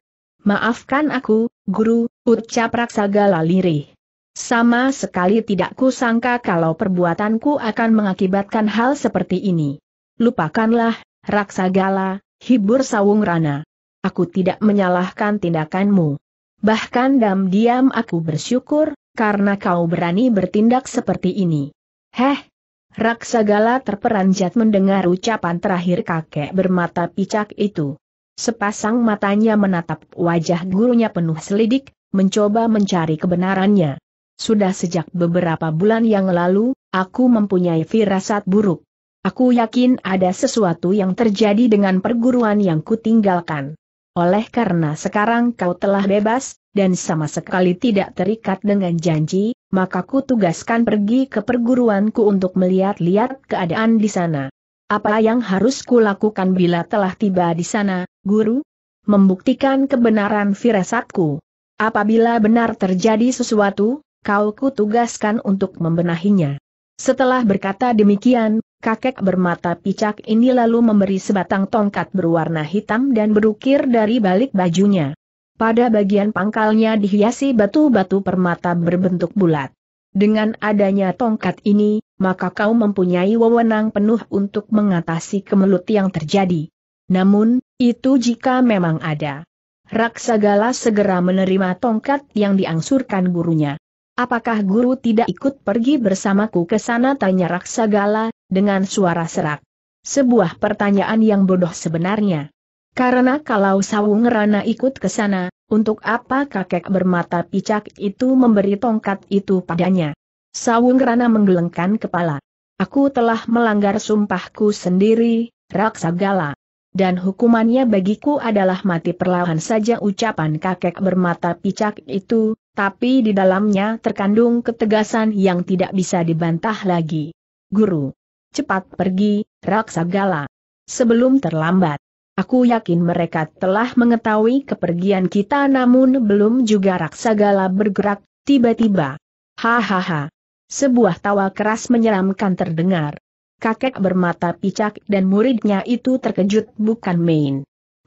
Maafkan aku, guru, ucap Raksagala lirih. Sama sekali tidak kusangka kalau perbuatanku akan mengakibatkan hal seperti ini. Lupakanlah, Raksagala, hibur Sawung Rana. Aku tidak menyalahkan tindakanmu. Bahkan diam-diam aku bersyukur, karena kau berani bertindak seperti ini. Heh! Raksagala terperanjat mendengar ucapan terakhir kakek bermata picak itu. Sepasang matanya menatap wajah gurunya penuh selidik, mencoba mencari kebenarannya. Sudah sejak beberapa bulan yang lalu, aku mempunyai firasat buruk. Aku yakin ada sesuatu yang terjadi dengan perguruan yang kutinggalkan. Oleh karena sekarang kau telah bebas, dan sama sekali tidak terikat dengan janji, maka ku tugaskan pergi ke perguruanku untuk melihat-lihat keadaan di sana. Apa yang harus kulakukan bila telah tiba di sana, guru? Membuktikan kebenaran firasatku. Apabila benar terjadi sesuatu, kau ku tugaskan untuk membenahinya. Setelah berkata demikian, kakek bermata picak ini lalu memberi sebatang tongkat berwarna hitam dan berukir dari balik bajunya. Pada bagian pangkalnya dihiasi batu-batu permata berbentuk bulat. Dengan adanya tongkat ini, maka kau mempunyai wewenang penuh untuk mengatasi kemelut yang terjadi. Namun, itu jika memang ada. Raksagala segera menerima tongkat yang diangsurkan gurunya. Apakah guru tidak ikut pergi bersamaku ke sana tanya Raksagala, dengan suara serak. Sebuah pertanyaan yang bodoh sebenarnya. Karena kalau Sawung Rana ikut ke sana, untuk apa kakek bermata picak itu memberi tongkat itu padanya? Sawung Rana menggelengkan kepala. Aku telah melanggar sumpahku sendiri, Raksagala. Dan hukumannya bagiku adalah mati perlahan saja ucapan kakek bermata picak itu, tapi di dalamnya terkandung ketegasan yang tidak bisa dibantah lagi. Guru, Cepat pergi, Raksagala. Sebelum terlambat. Aku yakin mereka telah mengetahui kepergian kita namun belum juga Raksagala bergerak, tiba-tiba. Hahaha. Sebuah tawa keras menyeramkan terdengar. Kakek bermata picak dan muridnya itu terkejut bukan main.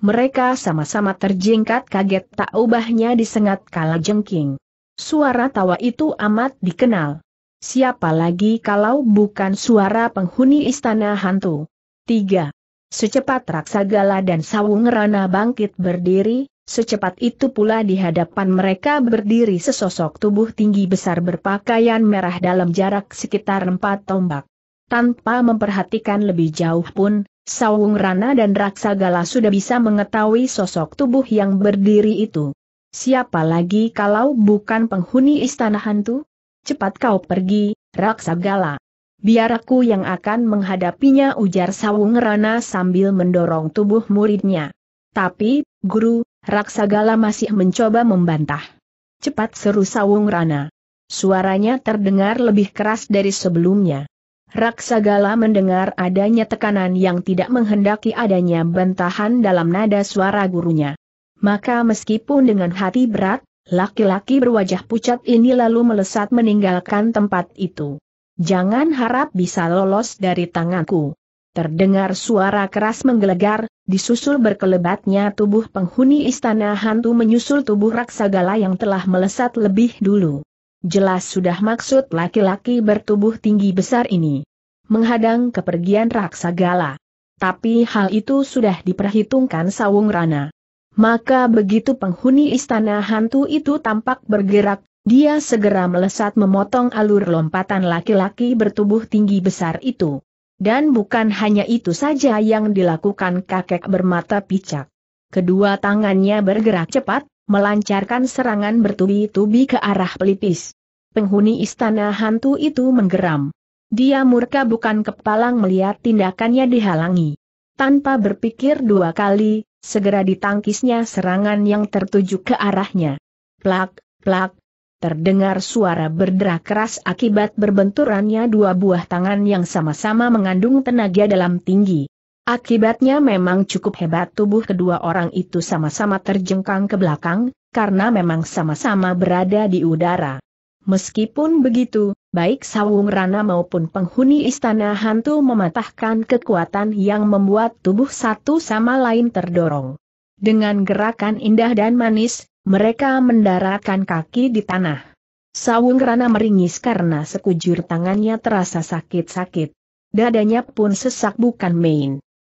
Mereka sama-sama terjingkat kaget tak ubahnya disengat kala jengking. Suara tawa itu amat dikenal. Siapa lagi kalau bukan suara penghuni istana hantu? 3. Secepat Raksagala dan sawung rana bangkit berdiri, Secepat itu pula di hadapan mereka berdiri sesosok tubuh tinggi besar berpakaian merah dalam jarak sekitar empat tombak. Tanpa memperhatikan lebih jauh pun, Sawung Rana dan Raksagala sudah bisa mengetahui sosok tubuh yang berdiri itu. Siapa lagi kalau bukan penghuni istana hantu? cepat kau pergi, Raksagala. Biar aku yang akan menghadapinya ujar Sawung Rana sambil mendorong tubuh muridnya. Tapi, guru, Raksagala masih mencoba membantah. Cepat seru Sawung Rana. Suaranya terdengar lebih keras dari sebelumnya. Raksagala mendengar adanya tekanan yang tidak menghendaki adanya bantahan dalam nada suara gurunya. Maka meskipun dengan hati berat, Laki-laki berwajah pucat ini lalu melesat meninggalkan tempat itu. Jangan harap bisa lolos dari tanganku. Terdengar suara keras menggelegar, disusul berkelebatnya tubuh penghuni istana hantu menyusul tubuh raksagala yang telah melesat lebih dulu. Jelas sudah maksud laki-laki bertubuh tinggi besar ini. Menghadang kepergian raksagala. Tapi hal itu sudah diperhitungkan Sawung Rana. Maka begitu penghuni istana hantu itu tampak bergerak, dia segera melesat memotong alur lompatan laki-laki bertubuh tinggi besar itu. Dan bukan hanya itu saja yang dilakukan kakek bermata picak. Kedua tangannya bergerak cepat, melancarkan serangan bertubi-tubi ke arah pelipis. Penghuni istana hantu itu menggeram. Dia murka bukan kepalang melihat tindakannya dihalangi. Tanpa berpikir dua kali, Segera ditangkisnya serangan yang tertuju ke arahnya. Plak, plak, terdengar suara berderak keras akibat berbenturannya dua buah tangan yang sama-sama mengandung tenaga dalam tinggi. Akibatnya memang cukup hebat tubuh kedua orang itu sama-sama terjengkang ke belakang, karena memang sama-sama berada di udara. Meskipun begitu, Baik Sawung Rana maupun penghuni istana hantu mematahkan kekuatan yang membuat tubuh satu sama lain terdorong. Dengan gerakan indah dan manis, mereka mendaratkan kaki di tanah. Sawung Rana meringis karena sekujur tangannya terasa sakit-sakit. Dadanya pun sesak bukan main.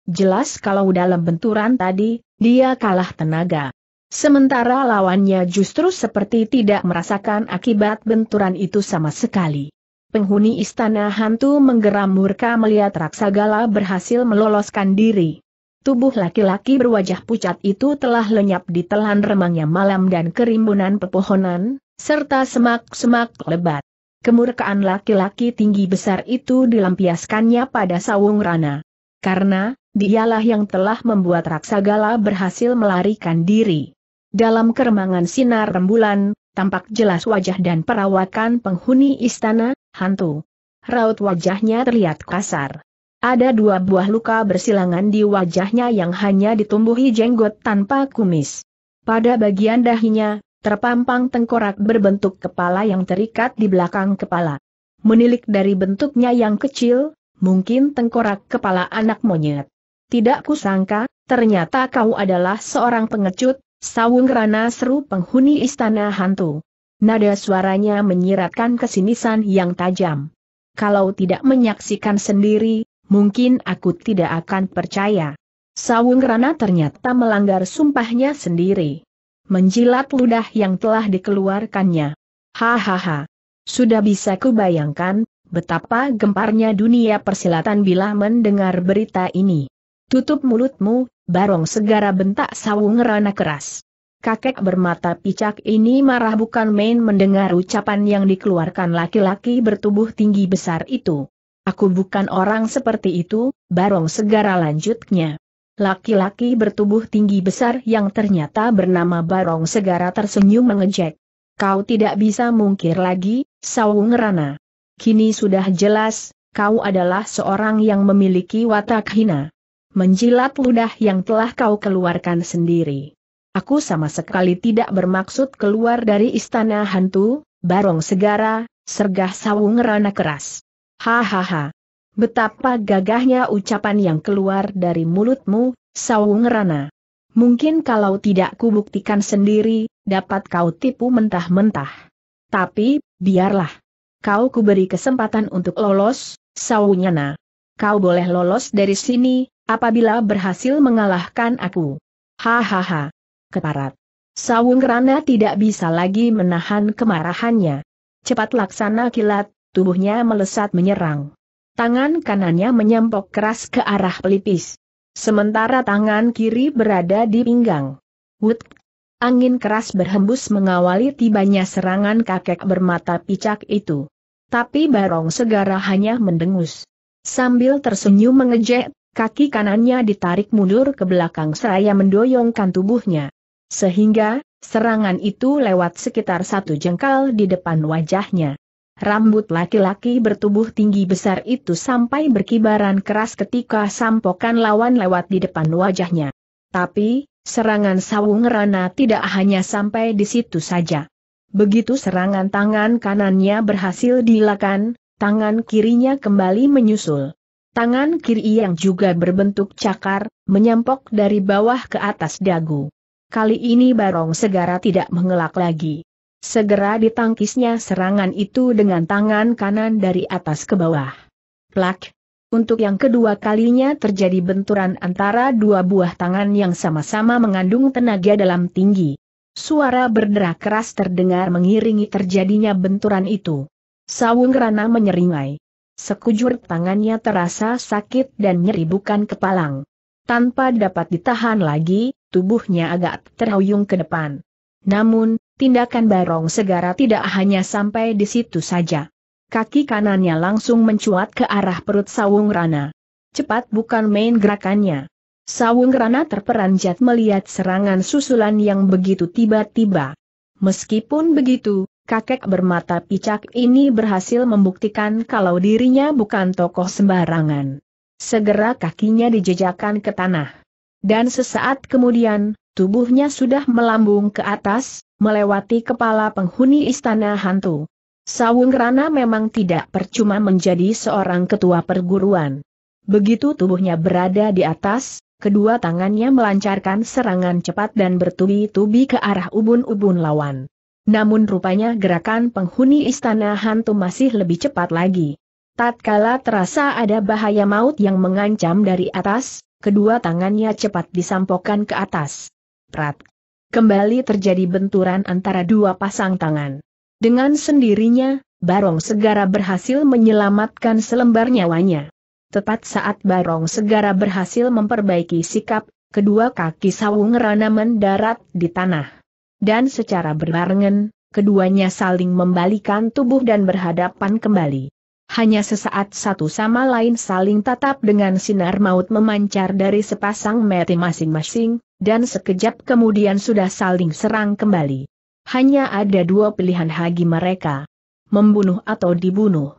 Jelas kalau dalam benturan tadi, dia kalah tenaga. Sementara lawannya justru seperti tidak merasakan akibat benturan itu sama sekali. Penghuni istana hantu menggeram murka melihat Raksagala berhasil meloloskan diri. Tubuh laki-laki berwajah pucat itu telah lenyap di telan remangnya malam dan kerimbunan pepohonan, serta semak-semak lebat. Kemurkaan laki-laki tinggi besar itu dilampiaskannya pada sawung rana. Karena, dialah yang telah membuat Raksagala berhasil melarikan diri. Dalam keremangan sinar rembulan, tampak jelas wajah dan perawakan penghuni istana, hantu. Raut wajahnya terlihat kasar. Ada dua buah luka bersilangan di wajahnya yang hanya ditumbuhi jenggot tanpa kumis. Pada bagian dahinya, terpampang tengkorak berbentuk kepala yang terikat di belakang kepala. Menilik dari bentuknya yang kecil, mungkin tengkorak kepala anak monyet. Tidak kusangka, ternyata kau adalah seorang pengecut, Sawung rana seru penghuni istana hantu. Nada suaranya menyiratkan kesinisan yang tajam. Kalau tidak menyaksikan sendiri, mungkin aku tidak akan percaya. Sawung rana ternyata melanggar sumpahnya sendiri. Menjilat ludah yang telah dikeluarkannya. Hahaha. Sudah bisa kubayangkan, betapa gemparnya dunia persilatan bila mendengar berita ini. Tutup mulutmu, Barong segera bentak sawung rana keras. Kakek bermata picak ini marah bukan main mendengar ucapan yang dikeluarkan laki-laki bertubuh tinggi besar itu. Aku bukan orang seperti itu, Barong segera lanjutnya. Laki-laki bertubuh tinggi besar yang ternyata bernama Barong segera tersenyum mengejek. Kau tidak bisa mungkir lagi, Sawung Rana. Kini sudah jelas, kau adalah seorang yang memiliki watak hina menjilat ludah yang telah kau keluarkan sendiri. Aku sama sekali tidak bermaksud keluar dari istana hantu, barong segara, sergah sawung rana keras. Hahaha. Betapa gagahnya ucapan yang keluar dari mulutmu, sawung rana. Mungkin kalau tidak kubuktikan sendiri, dapat kau tipu mentah-mentah. Tapi, biarlah. Kau kuberi kesempatan untuk lolos, na. Kau boleh lolos dari sini, Apabila berhasil mengalahkan aku. Hahaha. Keparat. Sawung Rana tidak bisa lagi menahan kemarahannya. Cepat laksana kilat, tubuhnya melesat menyerang. Tangan kanannya menyempok keras ke arah pelipis. Sementara tangan kiri berada di pinggang. Wut. Angin keras berhembus mengawali tibanya serangan kakek bermata picak itu. Tapi Barong Segara hanya mendengus. Sambil tersenyum mengejek, Kaki kanannya ditarik mundur ke belakang seraya mendoyongkan tubuhnya. Sehingga, serangan itu lewat sekitar satu jengkal di depan wajahnya. Rambut laki-laki bertubuh tinggi besar itu sampai berkibaran keras ketika sampokan lawan lewat di depan wajahnya. Tapi, serangan sawung rana tidak hanya sampai di situ saja. Begitu serangan tangan kanannya berhasil dilakukan, tangan kirinya kembali menyusul. Tangan kiri yang juga berbentuk cakar, menyampok dari bawah ke atas dagu. Kali ini Barong segera tidak mengelak lagi. Segera ditangkisnya serangan itu dengan tangan kanan dari atas ke bawah. Plak! Untuk yang kedua kalinya terjadi benturan antara dua buah tangan yang sama-sama mengandung tenaga dalam tinggi. Suara berderak keras terdengar mengiringi terjadinya benturan itu. Sawung Rana menyeringai. Sekujur tangannya terasa sakit dan nyeri bukan kepalang. Tanpa dapat ditahan lagi, tubuhnya agak terhuyung ke depan. Namun, tindakan Barong Segara tidak hanya sampai di situ saja. Kaki kanannya langsung mencuat ke arah perut Sawung Rana. Cepat bukan main gerakannya. Sawung Rana terperanjat melihat serangan susulan yang begitu tiba-tiba. Meskipun begitu, kakek bermata picak ini berhasil membuktikan kalau dirinya bukan tokoh sembarangan. Segera kakinya dijejakkan ke tanah. Dan sesaat kemudian, tubuhnya sudah melambung ke atas, melewati kepala penghuni istana hantu. Sawung Rana memang tidak percuma menjadi seorang ketua perguruan. Begitu tubuhnya berada di atas, kedua tangannya melancarkan serangan cepat dan bertubi-tubi ke arah ubun-ubun lawan. Namun rupanya gerakan penghuni istana hantu masih lebih cepat lagi. Tatkala terasa ada bahaya maut yang mengancam dari atas, kedua tangannya cepat disampokkan ke atas. Prat. Kembali terjadi benturan antara dua pasang tangan. Dengan sendirinya, Barong Segara berhasil menyelamatkan selembar nyawanya. Tepat saat Barong Segara berhasil memperbaiki sikap, kedua kaki sawung rana mendarat di tanah. Dan secara berbarengan, keduanya saling membalikan tubuh dan berhadapan kembali. Hanya sesaat satu sama lain saling tatap dengan sinar maut memancar dari sepasang mata masing-masing, dan sekejap kemudian sudah saling serang kembali. Hanya ada dua pilihan bagi mereka. Membunuh atau dibunuh.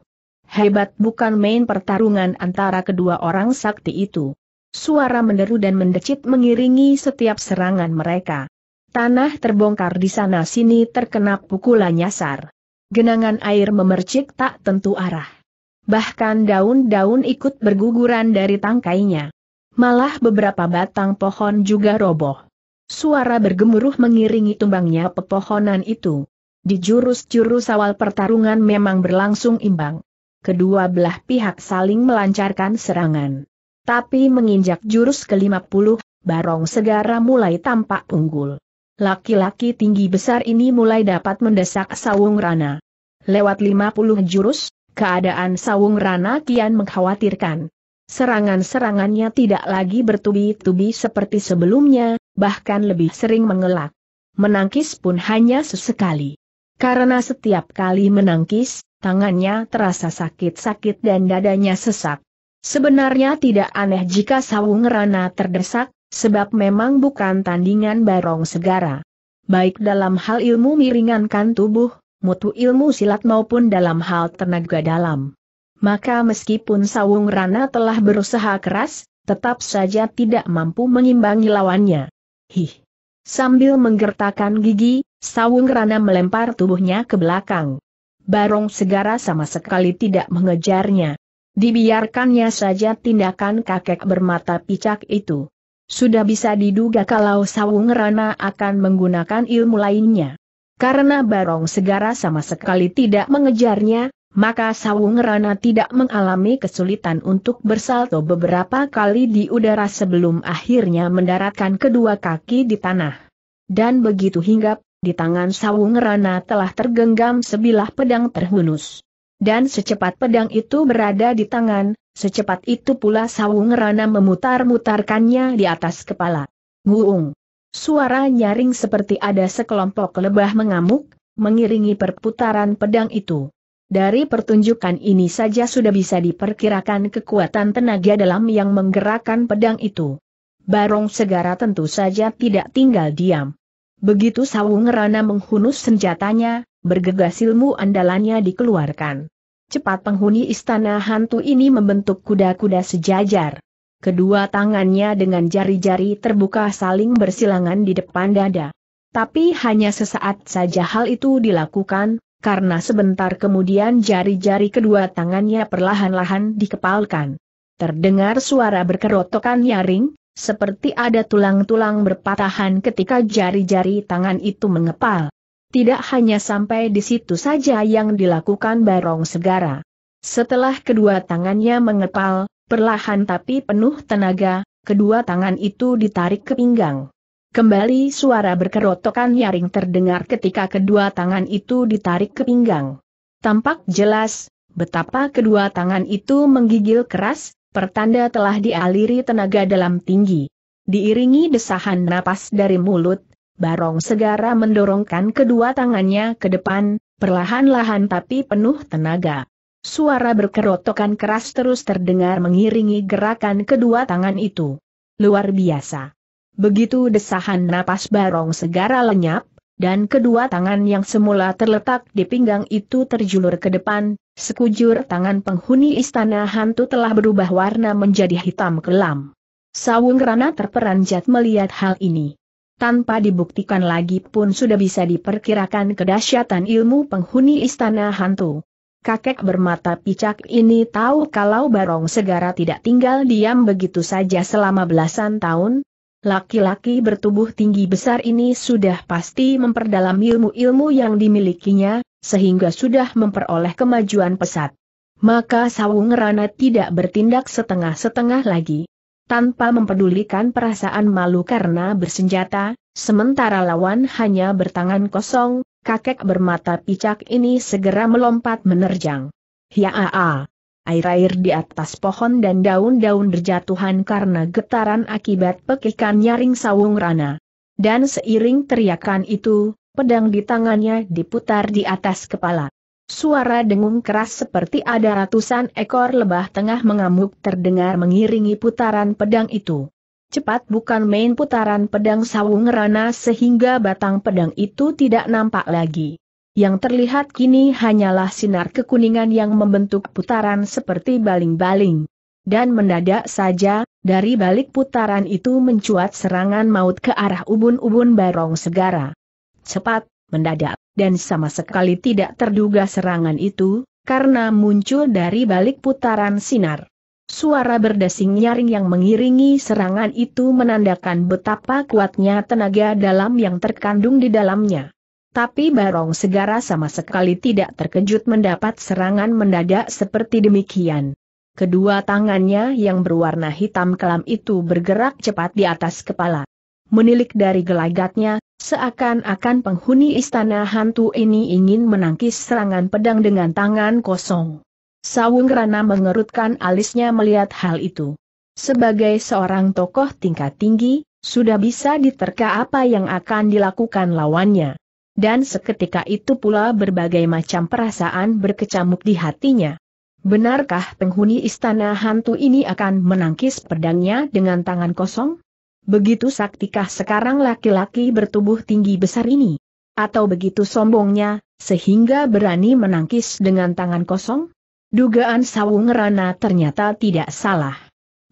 Hebat bukan main pertarungan antara kedua orang sakti itu. Suara menderu dan mendecit mengiringi setiap serangan mereka. Tanah terbongkar di sana-sini terkena pukulan nyasar. Genangan air memercik tak tentu arah. Bahkan daun-daun ikut berguguran dari tangkainya. Malah beberapa batang pohon juga roboh. Suara bergemuruh mengiringi tumbangnya pepohonan itu. Di jurus-jurus awal pertarungan memang berlangsung imbang. Kedua belah pihak saling melancarkan serangan. Tapi menginjak jurus ke-50, Barong Segara mulai tampak unggul. Laki-laki tinggi besar ini mulai dapat mendesak Sawung Rana. Lewat 50 jurus, keadaan Sawung Rana kian mengkhawatirkan. Serangan-serangannya tidak lagi bertubi-tubi seperti sebelumnya, bahkan lebih sering mengelak. Menangkis pun hanya sesekali. Karena setiap kali menangkis, tangannya terasa sakit-sakit dan dadanya sesak. Sebenarnya tidak aneh jika Sawung Rana terdesak, sebab memang bukan tandingan barong segara. Baik dalam hal ilmu miringankan tubuh, mutu ilmu silat maupun dalam hal tenaga dalam. Maka meskipun Sawung Rana telah berusaha keras, tetap saja tidak mampu mengimbangi lawannya. Hih! Sambil menggertakkan gigi, Sawung Rana melempar tubuhnya ke belakang. Barong Segara sama sekali tidak mengejarnya. Dibiarkannya saja tindakan kakek bermata picak itu. Sudah bisa diduga kalau Sawung Rana akan menggunakan ilmu lainnya. Karena Barong Segara sama sekali tidak mengejarnya, maka Sawung Rana tidak mengalami kesulitan untuk bersalto beberapa kali di udara sebelum akhirnya mendaratkan kedua kaki di tanah. Dan begitu hinggap, di tangan Sawung Rana telah tergenggam sebilah pedang terhunus. Dan secepat pedang itu berada di tangan, Secepat itu pula Sawung Rana memutar-mutarkannya di atas kepala. Nguung. Suara nyaring seperti ada sekelompok lebah mengamuk, mengiringi perputaran pedang itu. Dari pertunjukan ini saja sudah bisa diperkirakan kekuatan tenaga dalam yang menggerakkan pedang itu. Barong Segara tentu saja tidak tinggal diam. Begitu Sawung Rana menghunus senjatanya, bergegas ilmu andalannya dikeluarkan. Cepat penghuni istana hantu ini membentuk kuda-kuda sejajar. Kedua tangannya dengan jari-jari terbuka saling bersilangan di depan dada. Tapi hanya sesaat saja hal itu dilakukan, karena sebentar kemudian jari-jari kedua tangannya perlahan-lahan dikepalkan. Terdengar suara berkerotokan nyaring, seperti ada tulang-tulang berpatahan ketika jari-jari tangan itu mengepal. Tidak hanya sampai di situ saja yang dilakukan Barong Segara. Setelah kedua tangannya mengepal, perlahan tapi penuh tenaga, kedua tangan itu ditarik ke pinggang. Kembali suara berkerotokan nyaring terdengar ketika kedua tangan itu ditarik ke pinggang. Tampak jelas, betapa kedua tangan itu menggigil keras, pertanda telah dialiri tenaga dalam tinggi. Diiringi desahan napas dari mulut, Barong segera mendorongkan kedua tangannya ke depan, perlahan-lahan tapi penuh tenaga. Suara berkerotokan keras terus terdengar mengiringi gerakan kedua tangan itu. Luar biasa. Begitu desahan napas Barong segera lenyap, dan kedua tangan yang semula terletak di pinggang itu terjulur ke depan, sekujur tangan penghuni istana hantu telah berubah warna menjadi hitam kelam. Sawung Rana terperanjat melihat hal ini tanpa dibuktikan lagi pun sudah bisa diperkirakan kedahsyatan ilmu penghuni istana hantu. Kakek bermata picak ini tahu kalau Barong Segara tidak tinggal diam begitu saja selama belasan tahun. Laki-laki bertubuh tinggi besar ini sudah pasti memperdalam ilmu-ilmu yang dimilikinya, sehingga sudah memperoleh kemajuan pesat. Maka Sawung Rana tidak bertindak setengah-setengah lagi tanpa mempedulikan perasaan malu karena bersenjata, sementara lawan hanya bertangan kosong, kakek bermata picak ini segera melompat menerjang. Hiaa! Air-air di atas pohon dan daun-daun berjatuhan karena getaran akibat pekikan nyaring sawung rana. Dan seiring teriakan itu, pedang di tangannya diputar di atas kepala. Suara dengung keras seperti ada ratusan ekor lebah tengah mengamuk terdengar mengiringi putaran pedang itu. Cepat bukan main putaran pedang sawung rana sehingga batang pedang itu tidak nampak lagi. Yang terlihat kini hanyalah sinar kekuningan yang membentuk putaran seperti baling-baling. Dan mendadak saja, dari balik putaran itu mencuat serangan maut ke arah ubun-ubun barong segara. Cepat, mendadak dan sama sekali tidak terduga serangan itu, karena muncul dari balik putaran sinar. Suara berdesing nyaring yang mengiringi serangan itu menandakan betapa kuatnya tenaga dalam yang terkandung di dalamnya. Tapi Barong Segara sama sekali tidak terkejut mendapat serangan mendadak seperti demikian. Kedua tangannya yang berwarna hitam kelam itu bergerak cepat di atas kepala. Menilik dari gelagatnya, seakan-akan penghuni istana hantu ini ingin menangkis serangan pedang dengan tangan kosong. Sawung Rana mengerutkan alisnya melihat hal itu. Sebagai seorang tokoh tingkat tinggi, sudah bisa diterka apa yang akan dilakukan lawannya. Dan seketika itu pula berbagai macam perasaan berkecamuk di hatinya. Benarkah penghuni istana hantu ini akan menangkis pedangnya dengan tangan kosong? Begitu saktikah sekarang laki-laki bertubuh tinggi besar ini? Atau begitu sombongnya, sehingga berani menangkis dengan tangan kosong? Dugaan Sawung Rana ternyata tidak salah.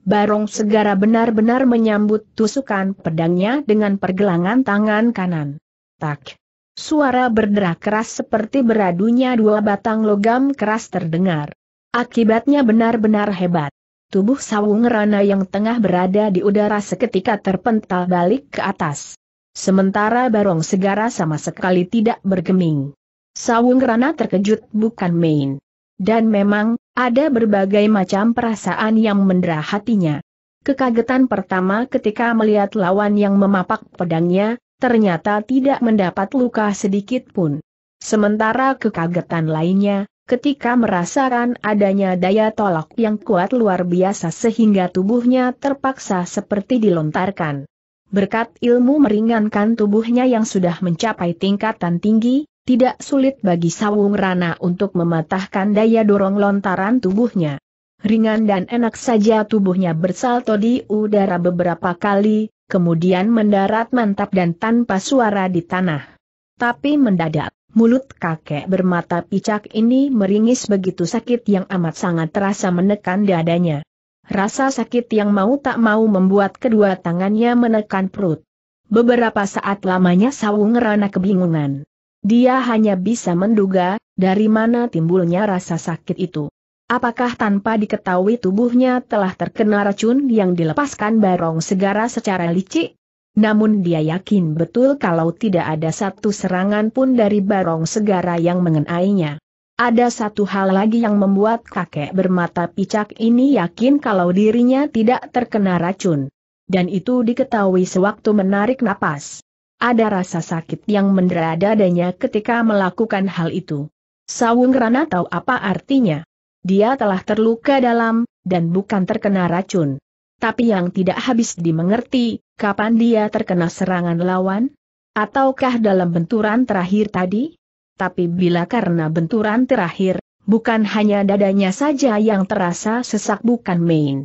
Barong segera benar-benar menyambut tusukan pedangnya dengan pergelangan tangan kanan. Tak. Suara berderak keras seperti beradunya dua batang logam keras terdengar. Akibatnya benar-benar hebat. Tubuh Sawung Rana yang tengah berada di udara seketika terpental balik ke atas. Sementara Barong Segara sama sekali tidak bergeming. Sawung Rana terkejut bukan main. Dan memang, ada berbagai macam perasaan yang mendera hatinya. Kekagetan pertama ketika melihat lawan yang memapak pedangnya, ternyata tidak mendapat luka sedikit pun. Sementara kekagetan lainnya, ketika merasakan adanya daya tolak yang kuat luar biasa sehingga tubuhnya terpaksa seperti dilontarkan. Berkat ilmu meringankan tubuhnya yang sudah mencapai tingkatan tinggi, tidak sulit bagi Sawung Rana untuk mematahkan daya dorong lontaran tubuhnya. Ringan dan enak saja tubuhnya bersalto di udara beberapa kali, kemudian mendarat mantap dan tanpa suara di tanah. Tapi mendadak, Mulut kakek bermata picak ini meringis begitu sakit yang amat sangat terasa menekan dadanya. Rasa sakit yang mau tak mau membuat kedua tangannya menekan perut. Beberapa saat lamanya Sawung rana kebingungan. Dia hanya bisa menduga, dari mana timbulnya rasa sakit itu. Apakah tanpa diketahui tubuhnya telah terkena racun yang dilepaskan Barong Segara secara licik? Namun dia yakin betul kalau tidak ada satu serangan pun dari Barong Segara yang mengenainya. Ada satu hal lagi yang membuat kakek bermata picak ini yakin kalau dirinya tidak terkena racun. Dan itu diketahui sewaktu menarik napas. Ada rasa sakit yang mendera dadanya ketika melakukan hal itu. Sawung Rana tahu apa artinya. Dia telah terluka dalam, dan bukan terkena racun. Tapi yang tidak habis dimengerti, kapan dia terkena serangan lawan? Ataukah dalam benturan terakhir tadi? Tapi bila karena benturan terakhir, bukan hanya dadanya saja yang terasa sesak bukan main.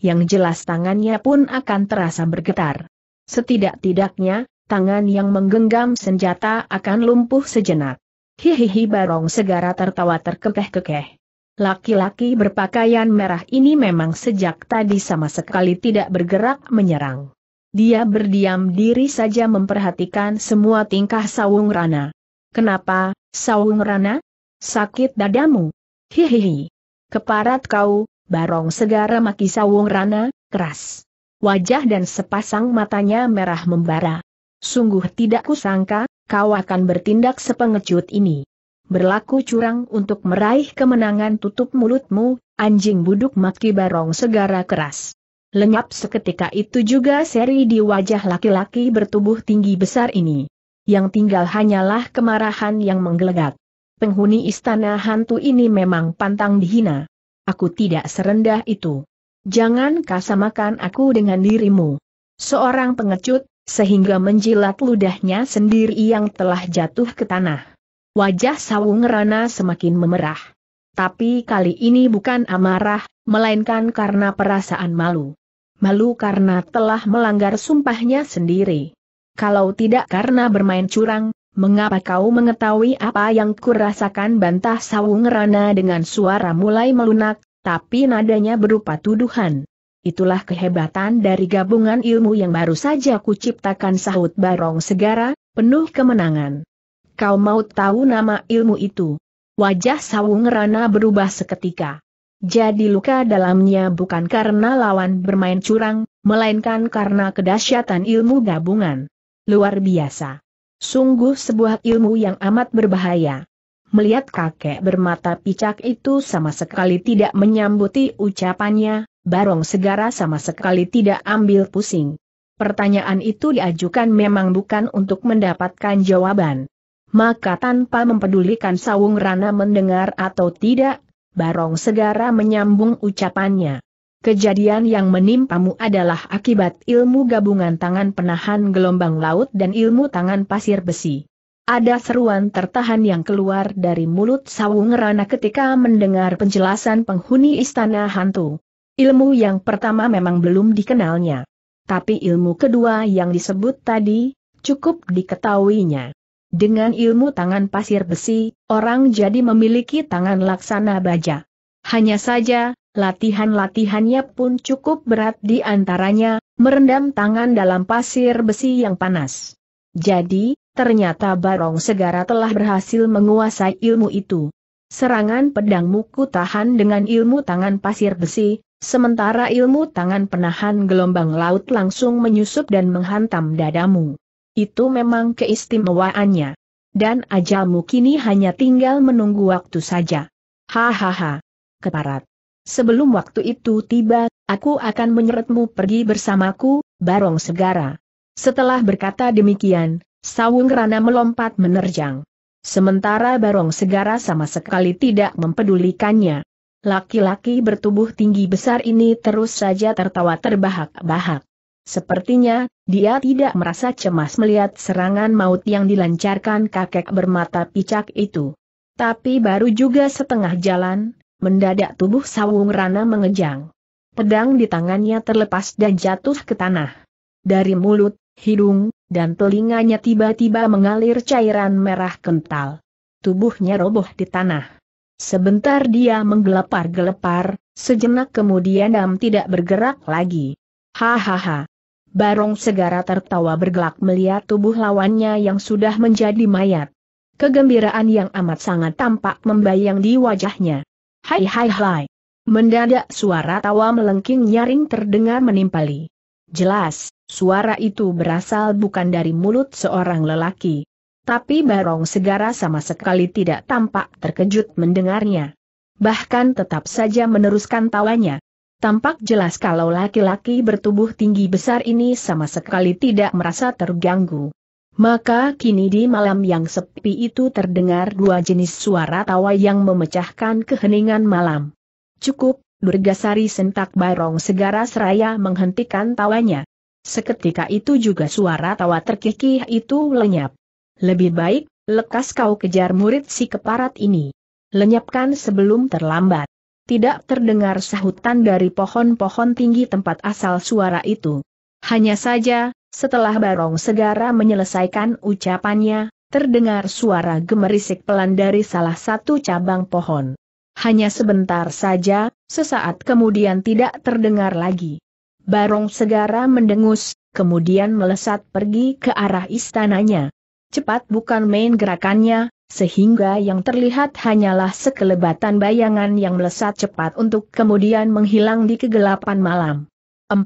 Yang jelas tangannya pun akan terasa bergetar. Setidak-tidaknya, tangan yang menggenggam senjata akan lumpuh sejenak. Hihihi barong segera tertawa terkekeh-kekeh. Laki-laki berpakaian merah ini memang sejak tadi sama sekali tidak bergerak menyerang. Dia berdiam diri saja memperhatikan semua tingkah Sawung Rana. Kenapa, Sawung Rana? Sakit dadamu? Hihihi. Keparat kau, barong segara maki Sawung Rana, keras. Wajah dan sepasang matanya merah membara. Sungguh tidak kusangka, kau akan bertindak sepengecut ini berlaku curang untuk meraih kemenangan tutup mulutmu, anjing buduk maki barong segara keras. Lenyap seketika itu juga seri di wajah laki-laki bertubuh tinggi besar ini. Yang tinggal hanyalah kemarahan yang menggelegak. Penghuni istana hantu ini memang pantang dihina. Aku tidak serendah itu. Jangan kasamakan aku dengan dirimu. Seorang pengecut, sehingga menjilat ludahnya sendiri yang telah jatuh ke tanah. Wajah Sawung Rana semakin memerah. Tapi kali ini bukan amarah, melainkan karena perasaan malu. Malu karena telah melanggar sumpahnya sendiri. Kalau tidak karena bermain curang, mengapa kau mengetahui apa yang kurasakan bantah Sawung Rana dengan suara mulai melunak, tapi nadanya berupa tuduhan. Itulah kehebatan dari gabungan ilmu yang baru saja kuciptakan sahut Barong Segara, penuh kemenangan kau mau tahu nama ilmu itu? Wajah Sawung Rana berubah seketika. Jadi luka dalamnya bukan karena lawan bermain curang, melainkan karena kedahsyatan ilmu gabungan. Luar biasa. Sungguh sebuah ilmu yang amat berbahaya. Melihat kakek bermata picak itu sama sekali tidak menyambuti ucapannya, Barong Segara sama sekali tidak ambil pusing. Pertanyaan itu diajukan memang bukan untuk mendapatkan jawaban. Maka tanpa mempedulikan Sawung Rana mendengar atau tidak, Barong segera menyambung ucapannya. Kejadian yang menimpamu adalah akibat ilmu gabungan tangan penahan gelombang laut dan ilmu tangan pasir besi. Ada seruan tertahan yang keluar dari mulut Sawung Rana ketika mendengar penjelasan penghuni istana hantu. Ilmu yang pertama memang belum dikenalnya. Tapi ilmu kedua yang disebut tadi, cukup diketahuinya. Dengan ilmu tangan pasir besi, orang jadi memiliki tangan laksana baja. Hanya saja, latihan-latihannya pun cukup berat di antaranya, merendam tangan dalam pasir besi yang panas. Jadi, ternyata Barong Segara telah berhasil menguasai ilmu itu. Serangan pedang muku tahan dengan ilmu tangan pasir besi, sementara ilmu tangan penahan gelombang laut langsung menyusup dan menghantam dadamu. Itu memang keistimewaannya. Dan ajalmu kini hanya tinggal menunggu waktu saja. Hahaha. Keparat. Sebelum waktu itu tiba, aku akan menyeretmu pergi bersamaku, Barong Segara. Setelah berkata demikian, Sawung Rana melompat menerjang. Sementara Barong Segara sama sekali tidak mempedulikannya. Laki-laki bertubuh tinggi besar ini terus saja tertawa terbahak-bahak. Sepertinya, dia tidak merasa cemas melihat serangan maut yang dilancarkan kakek bermata picak itu. Tapi baru juga setengah jalan, mendadak tubuh Sawung Rana mengejang. Pedang di tangannya terlepas dan jatuh ke tanah. Dari mulut, hidung, dan telinganya tiba-tiba mengalir cairan merah kental. Tubuhnya roboh di tanah. Sebentar dia menggelepar-gelepar, sejenak kemudian Dam tidak bergerak lagi. Hahaha, Barong segera tertawa bergelak melihat tubuh lawannya yang sudah menjadi mayat. Kegembiraan yang amat sangat tampak membayang di wajahnya. Hai hai hai. Mendadak suara tawa melengking nyaring terdengar menimpali. Jelas, suara itu berasal bukan dari mulut seorang lelaki. Tapi Barong segera sama sekali tidak tampak terkejut mendengarnya. Bahkan tetap saja meneruskan tawanya. Tampak jelas kalau laki-laki bertubuh tinggi besar ini sama sekali tidak merasa terganggu. Maka kini di malam yang sepi itu terdengar dua jenis suara tawa yang memecahkan keheningan malam. Cukup, Durgasari sentak Barong segera seraya menghentikan tawanya. Seketika itu juga suara tawa terkikih itu lenyap. Lebih baik, lekas kau kejar murid si keparat ini. Lenyapkan sebelum terlambat tidak terdengar sahutan dari pohon-pohon tinggi tempat asal suara itu. Hanya saja, setelah Barong Segara menyelesaikan ucapannya, terdengar suara gemerisik pelan dari salah satu cabang pohon. Hanya sebentar saja, sesaat kemudian tidak terdengar lagi. Barong Segara mendengus, kemudian melesat pergi ke arah istananya. Cepat bukan main gerakannya, sehingga yang terlihat hanyalah sekelebatan bayangan yang melesat cepat untuk kemudian menghilang di kegelapan malam. 4.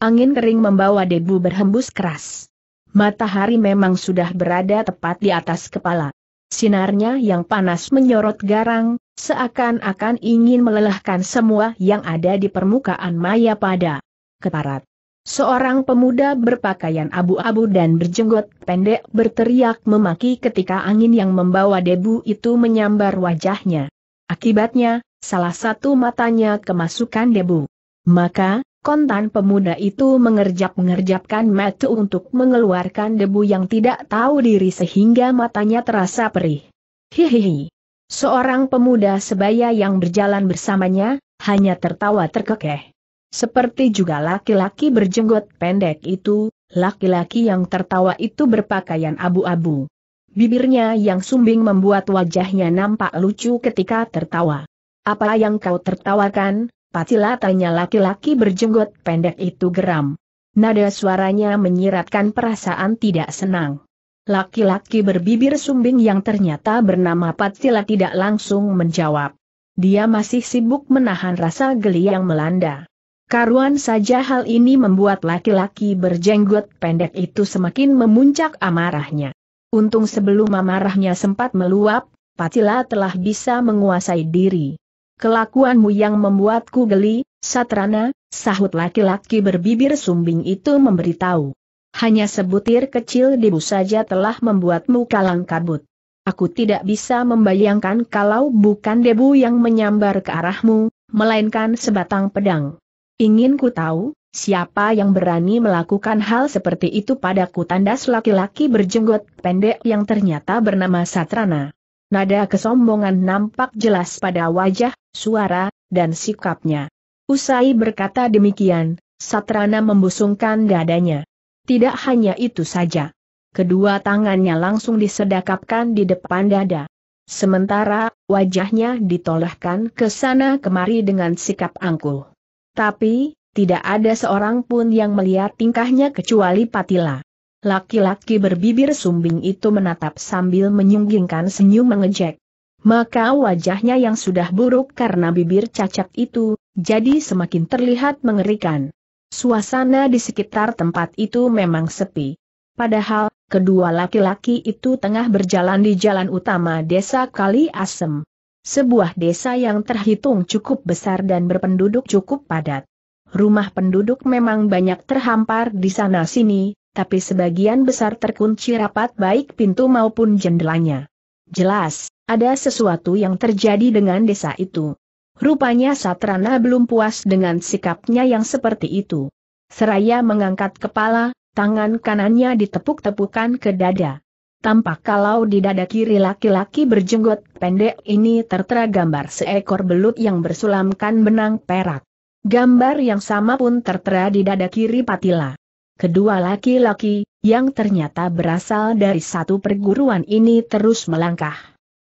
Angin kering membawa debu berhembus keras. Matahari memang sudah berada tepat di atas kepala. Sinarnya yang panas menyorot garang, seakan-akan ingin melelahkan semua yang ada di permukaan maya pada keparat. Seorang pemuda berpakaian abu-abu dan berjenggot pendek berteriak memaki ketika angin yang membawa debu itu menyambar wajahnya. Akibatnya, salah satu matanya kemasukan debu. Maka, kontan pemuda itu mengerjap-mengerjapkan mata untuk mengeluarkan debu yang tidak tahu diri sehingga matanya terasa perih. Hihihi. Seorang pemuda sebaya yang berjalan bersamanya, hanya tertawa terkekeh. Seperti juga laki-laki berjenggot pendek itu, laki-laki yang tertawa itu berpakaian abu-abu. Bibirnya yang sumbing membuat wajahnya nampak lucu ketika tertawa. Apa yang kau tertawakan? Patila tanya laki-laki berjenggot pendek itu geram. Nada suaranya menyiratkan perasaan tidak senang. Laki-laki berbibir sumbing yang ternyata bernama Patila tidak langsung menjawab. Dia masih sibuk menahan rasa geli yang melanda. Karuan saja hal ini membuat laki-laki berjenggot pendek itu semakin memuncak amarahnya. Untung sebelum amarahnya sempat meluap, Patila telah bisa menguasai diri. Kelakuanmu yang membuatku geli, Satrana, sahut laki-laki berbibir sumbing itu memberitahu. Hanya sebutir kecil debu saja telah membuatmu kalang kabut. Aku tidak bisa membayangkan kalau bukan debu yang menyambar ke arahmu, melainkan sebatang pedang. Ingin ku tahu, siapa yang berani melakukan hal seperti itu padaku tandas laki-laki berjenggot pendek yang ternyata bernama Satrana. Nada kesombongan nampak jelas pada wajah, suara, dan sikapnya. Usai berkata demikian, Satrana membusungkan dadanya. Tidak hanya itu saja. Kedua tangannya langsung disedakapkan di depan dada. Sementara, wajahnya ditolehkan ke sana kemari dengan sikap angkuh. Tapi, tidak ada seorang pun yang melihat tingkahnya kecuali Patila. Laki-laki berbibir sumbing itu menatap sambil menyunggingkan senyum mengejek. Maka wajahnya yang sudah buruk karena bibir cacat itu, jadi semakin terlihat mengerikan. Suasana di sekitar tempat itu memang sepi. Padahal, kedua laki-laki itu tengah berjalan di jalan utama desa Kali Asem sebuah desa yang terhitung cukup besar dan berpenduduk cukup padat. Rumah penduduk memang banyak terhampar di sana-sini, tapi sebagian besar terkunci rapat baik pintu maupun jendelanya. Jelas, ada sesuatu yang terjadi dengan desa itu. Rupanya Satrana belum puas dengan sikapnya yang seperti itu. Seraya mengangkat kepala, tangan kanannya ditepuk-tepukan ke dada. Tampak kalau di dada kiri laki-laki berjenggot pendek ini tertera gambar seekor belut yang bersulamkan benang perak. Gambar yang sama pun tertera di dada kiri Patila. Kedua laki-laki, yang ternyata berasal dari satu perguruan ini terus melangkah.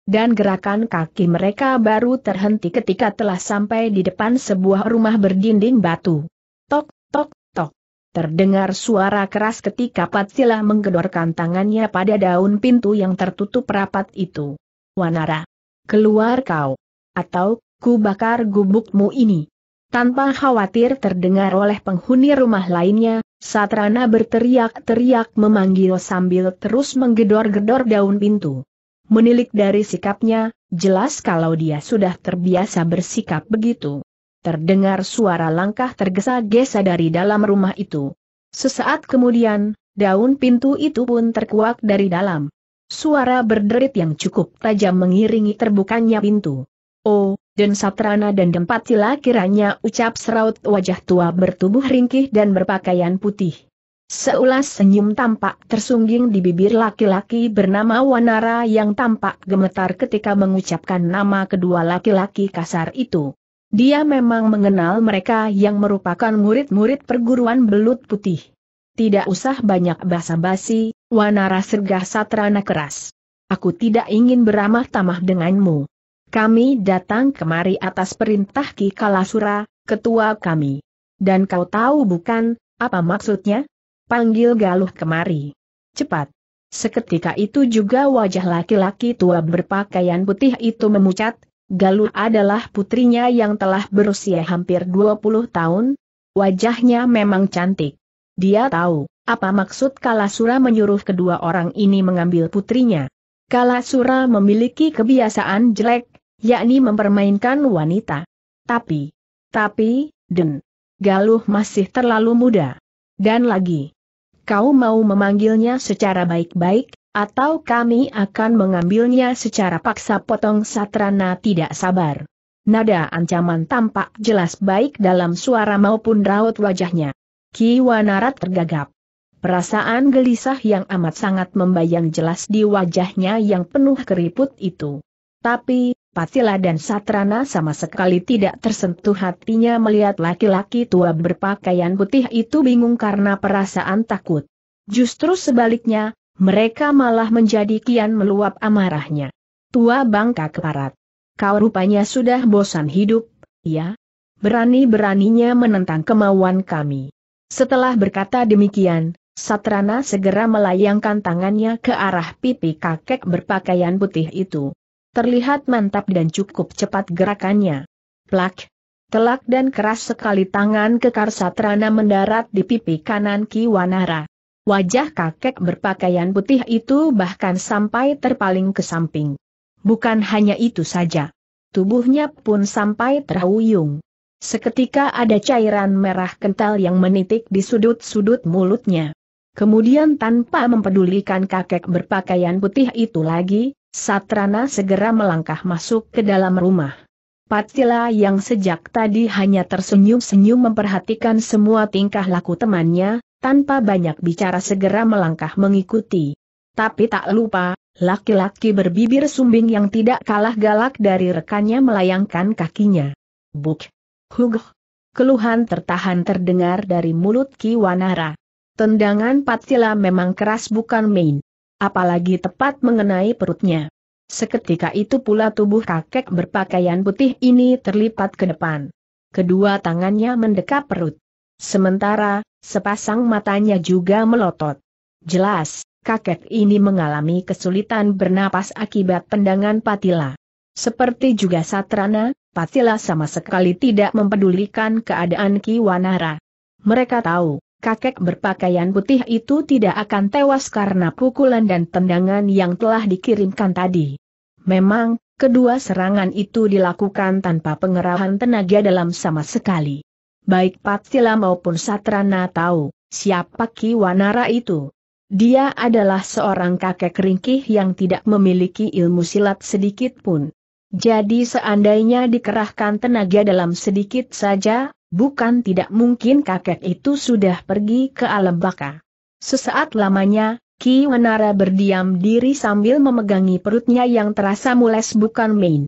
Dan gerakan kaki mereka baru terhenti ketika telah sampai di depan sebuah rumah berdinding batu. Tok, Terdengar suara keras ketika Patsila menggedorkan tangannya pada daun pintu yang tertutup rapat itu. Wanara! Keluar kau! Atau, ku bakar gubukmu ini! Tanpa khawatir terdengar oleh penghuni rumah lainnya, Satrana berteriak-teriak memanggil sambil terus menggedor-gedor daun pintu. Menilik dari sikapnya, jelas kalau dia sudah terbiasa bersikap begitu terdengar suara langkah tergesa-gesa dari dalam rumah itu. Sesaat kemudian, daun pintu itu pun terkuak dari dalam. Suara berderit yang cukup tajam mengiringi terbukanya pintu. Oh, dan Satrana dan Dempatila kiranya ucap seraut wajah tua bertubuh ringkih dan berpakaian putih. Seulas senyum tampak tersungging di bibir laki-laki bernama Wanara yang tampak gemetar ketika mengucapkan nama kedua laki-laki kasar itu. Dia memang mengenal mereka yang merupakan murid-murid perguruan belut putih. Tidak usah banyak basa-basi, Wanara Sergah Satrana keras. Aku tidak ingin beramah tamah denganmu. Kami datang kemari atas perintah Ki Kalasura, ketua kami. Dan kau tahu bukan, apa maksudnya? Panggil Galuh kemari. Cepat. Seketika itu juga wajah laki-laki tua berpakaian putih itu memucat, Galuh adalah putrinya yang telah berusia hampir 20 tahun, wajahnya memang cantik. Dia tahu, apa maksud Kalasura menyuruh kedua orang ini mengambil putrinya. Kalasura memiliki kebiasaan jelek, yakni mempermainkan wanita. Tapi, tapi, Den, Galuh masih terlalu muda. Dan lagi, kau mau memanggilnya secara baik-baik, atau kami akan mengambilnya secara paksa potong satrana tidak sabar. Nada ancaman tampak jelas baik dalam suara maupun raut wajahnya. Ki Wanarat tergagap. Perasaan gelisah yang amat sangat membayang jelas di wajahnya yang penuh keriput itu. Tapi, Patila dan Satrana sama sekali tidak tersentuh hatinya melihat laki-laki tua berpakaian putih itu bingung karena perasaan takut. Justru sebaliknya, mereka malah menjadi kian meluap amarahnya. Tua bangka keparat. Kau rupanya sudah bosan hidup, ya? Berani-beraninya menentang kemauan kami. Setelah berkata demikian, Satrana segera melayangkan tangannya ke arah pipi kakek berpakaian putih itu. Terlihat mantap dan cukup cepat gerakannya. Plak! Telak dan keras sekali tangan kekar Satrana mendarat di pipi kanan Ki Wanara. Wajah kakek berpakaian putih itu bahkan sampai terpaling ke samping. Bukan hanya itu saja. Tubuhnya pun sampai terhuyung. Seketika ada cairan merah kental yang menitik di sudut-sudut mulutnya. Kemudian tanpa mempedulikan kakek berpakaian putih itu lagi, Satrana segera melangkah masuk ke dalam rumah. Patila yang sejak tadi hanya tersenyum-senyum memperhatikan semua tingkah laku temannya, tanpa banyak bicara segera melangkah mengikuti. Tapi tak lupa, laki-laki berbibir sumbing yang tidak kalah galak dari rekannya melayangkan kakinya. Buk! Hugh! Keluhan tertahan terdengar dari mulut Ki Wanara. Tendangan Patila memang keras bukan main. Apalagi tepat mengenai perutnya. Seketika itu pula tubuh kakek berpakaian putih ini terlipat ke depan. Kedua tangannya mendekap perut. Sementara, Sepasang matanya juga melotot. Jelas, kakek ini mengalami kesulitan bernapas akibat pendangan patila. Seperti juga Satrana, Patila sama sekali tidak mempedulikan keadaan Kiwanara. Mereka tahu, kakek berpakaian putih itu tidak akan tewas karena pukulan dan tendangan yang telah dikirimkan tadi. Memang, kedua serangan itu dilakukan tanpa pengerahan tenaga dalam sama sekali. Baik Patsila maupun Satrana tahu, siapa Ki Wanara itu. Dia adalah seorang kakek ringkih yang tidak memiliki ilmu silat sedikit pun. Jadi seandainya dikerahkan tenaga dalam sedikit saja, bukan tidak mungkin kakek itu sudah pergi ke alam baka. Sesaat lamanya, Ki Wanara berdiam diri sambil memegangi perutnya yang terasa mules bukan main.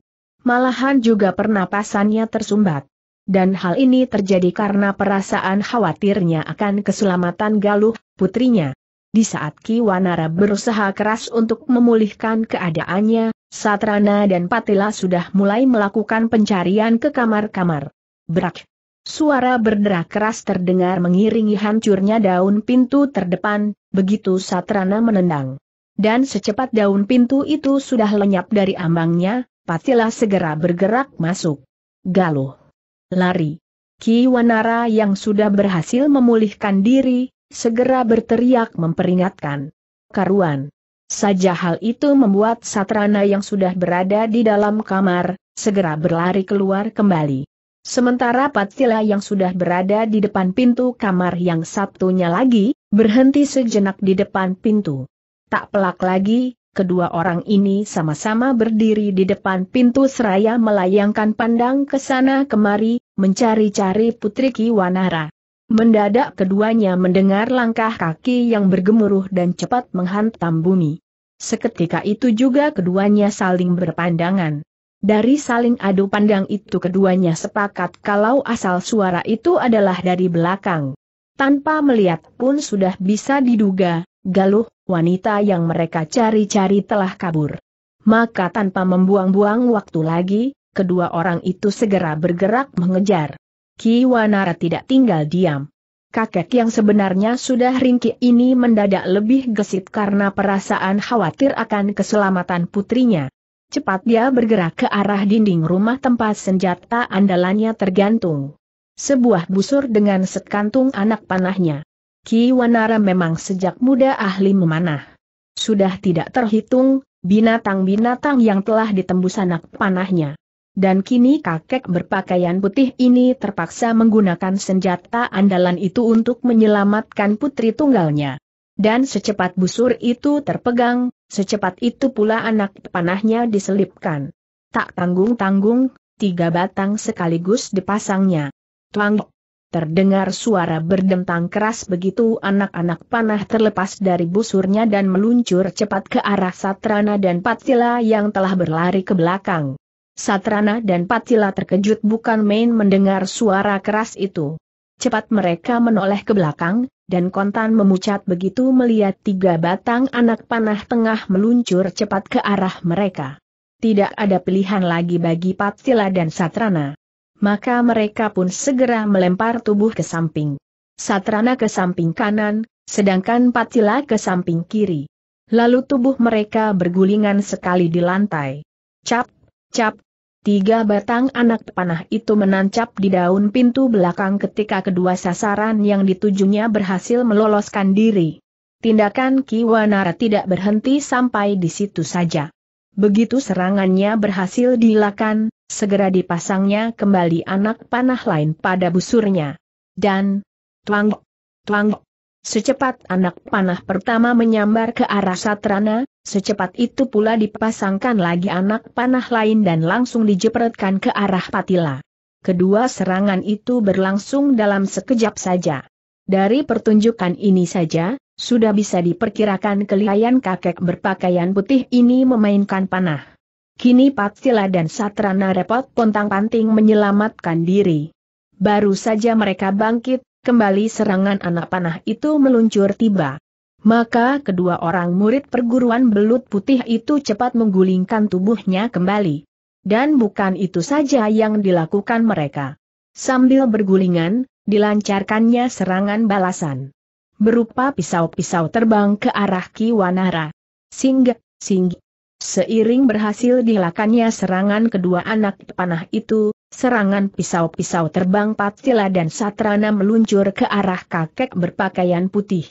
Malahan juga pernapasannya tersumbat dan hal ini terjadi karena perasaan khawatirnya akan keselamatan Galuh, putrinya. Di saat Ki Wanara berusaha keras untuk memulihkan keadaannya, Satrana dan Patila sudah mulai melakukan pencarian ke kamar-kamar. Berak. Suara berderak keras terdengar mengiringi hancurnya daun pintu terdepan, begitu Satrana menendang. Dan secepat daun pintu itu sudah lenyap dari ambangnya, Patila segera bergerak masuk. Galuh. Lari. Ki Wanara yang sudah berhasil memulihkan diri, segera berteriak memperingatkan. Karuan. Saja hal itu membuat Satrana yang sudah berada di dalam kamar, segera berlari keluar kembali. Sementara Patila yang sudah berada di depan pintu kamar yang satunya lagi, berhenti sejenak di depan pintu. Tak pelak lagi, kedua orang ini sama-sama berdiri di depan pintu seraya melayangkan pandang ke sana kemari, mencari-cari Putri Kiwanara. Mendadak keduanya mendengar langkah kaki yang bergemuruh dan cepat menghantam bumi. Seketika itu juga keduanya saling berpandangan. Dari saling adu pandang itu keduanya sepakat kalau asal suara itu adalah dari belakang. Tanpa melihat pun sudah bisa diduga, Galuh, wanita yang mereka cari-cari telah kabur. Maka tanpa membuang-buang waktu lagi, kedua orang itu segera bergerak mengejar. Ki Wanara tidak tinggal diam. Kakek yang sebenarnya sudah ringki ini mendadak lebih gesit karena perasaan khawatir akan keselamatan putrinya. Cepat dia bergerak ke arah dinding rumah tempat senjata andalannya tergantung. Sebuah busur dengan sekantung anak panahnya. Ki Wanara memang sejak muda ahli memanah. Sudah tidak terhitung, binatang-binatang yang telah ditembus anak panahnya. Dan kini kakek berpakaian putih ini terpaksa menggunakan senjata andalan itu untuk menyelamatkan putri tunggalnya. Dan secepat busur itu terpegang, secepat itu pula anak panahnya diselipkan. Tak tanggung-tanggung, tiga batang sekaligus dipasangnya. Tuang Terdengar suara berdentang keras begitu anak-anak panah terlepas dari busurnya dan meluncur cepat ke arah Satrana dan Patila yang telah berlari ke belakang. Satrana dan Patila terkejut bukan main mendengar suara keras itu. Cepat mereka menoleh ke belakang, dan kontan memucat begitu melihat tiga batang anak panah tengah meluncur cepat ke arah mereka. Tidak ada pilihan lagi bagi Patila dan Satrana maka mereka pun segera melempar tubuh ke samping. Satrana ke samping kanan, sedangkan Patila ke samping kiri. Lalu tubuh mereka bergulingan sekali di lantai. Cap, cap, tiga batang anak panah itu menancap di daun pintu belakang ketika kedua sasaran yang ditujunya berhasil meloloskan diri. Tindakan Kiwanara tidak berhenti sampai di situ saja. Begitu serangannya berhasil dilakukan, segera dipasangnya kembali anak panah lain pada busurnya. Dan, tuang, tuang, secepat anak panah pertama menyambar ke arah satrana, secepat itu pula dipasangkan lagi anak panah lain dan langsung dijepretkan ke arah patila. Kedua serangan itu berlangsung dalam sekejap saja. Dari pertunjukan ini saja, sudah bisa diperkirakan kelihayan kakek berpakaian putih ini memainkan panah. Kini Pak Patsila dan Satrana repot pontang-panting menyelamatkan diri. Baru saja mereka bangkit, kembali serangan anak panah itu meluncur tiba. Maka kedua orang murid perguruan belut putih itu cepat menggulingkan tubuhnya kembali. Dan bukan itu saja yang dilakukan mereka. Sambil bergulingan, dilancarkannya serangan balasan berupa pisau-pisau terbang ke arah Ki Wanara. Sing, sing. Seiring berhasil dilakannya serangan kedua anak panah itu, serangan pisau-pisau terbang Patila dan Satrana meluncur ke arah kakek berpakaian putih.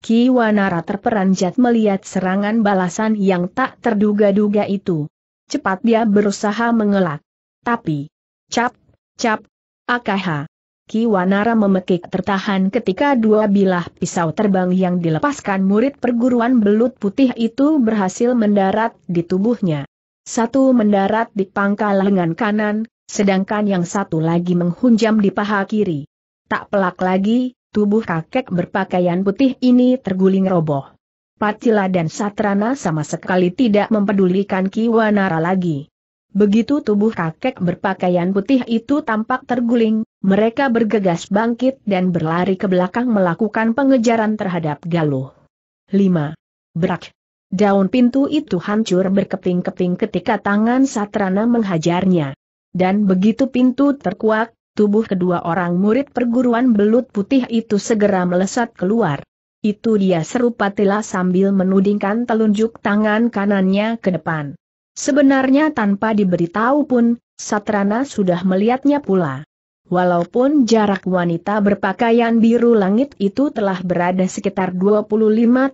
Ki Wanara terperanjat melihat serangan balasan yang tak terduga-duga itu. Cepat dia berusaha mengelak. Tapi, cap, cap, akaha. Ki Wanara memekik tertahan ketika dua bilah pisau terbang yang dilepaskan murid perguruan belut putih itu berhasil mendarat di tubuhnya. Satu mendarat di pangkal lengan kanan, sedangkan yang satu lagi menghunjam di paha kiri. Tak pelak lagi, tubuh kakek berpakaian putih ini terguling roboh. Patila dan Satrana sama sekali tidak mempedulikan Ki Wanara lagi. Begitu tubuh kakek berpakaian putih itu tampak terguling, mereka bergegas bangkit dan berlari ke belakang melakukan pengejaran terhadap Galuh. 5. Brak. Daun pintu itu hancur berkeping-keping ketika tangan Satrana menghajarnya. Dan begitu pintu terkuak, tubuh kedua orang murid perguruan belut putih itu segera melesat keluar. Itu dia serupa Patila sambil menudingkan telunjuk tangan kanannya ke depan. Sebenarnya tanpa diberitahu pun, Satrana sudah melihatnya pula. Walaupun jarak wanita berpakaian biru langit itu telah berada sekitar 25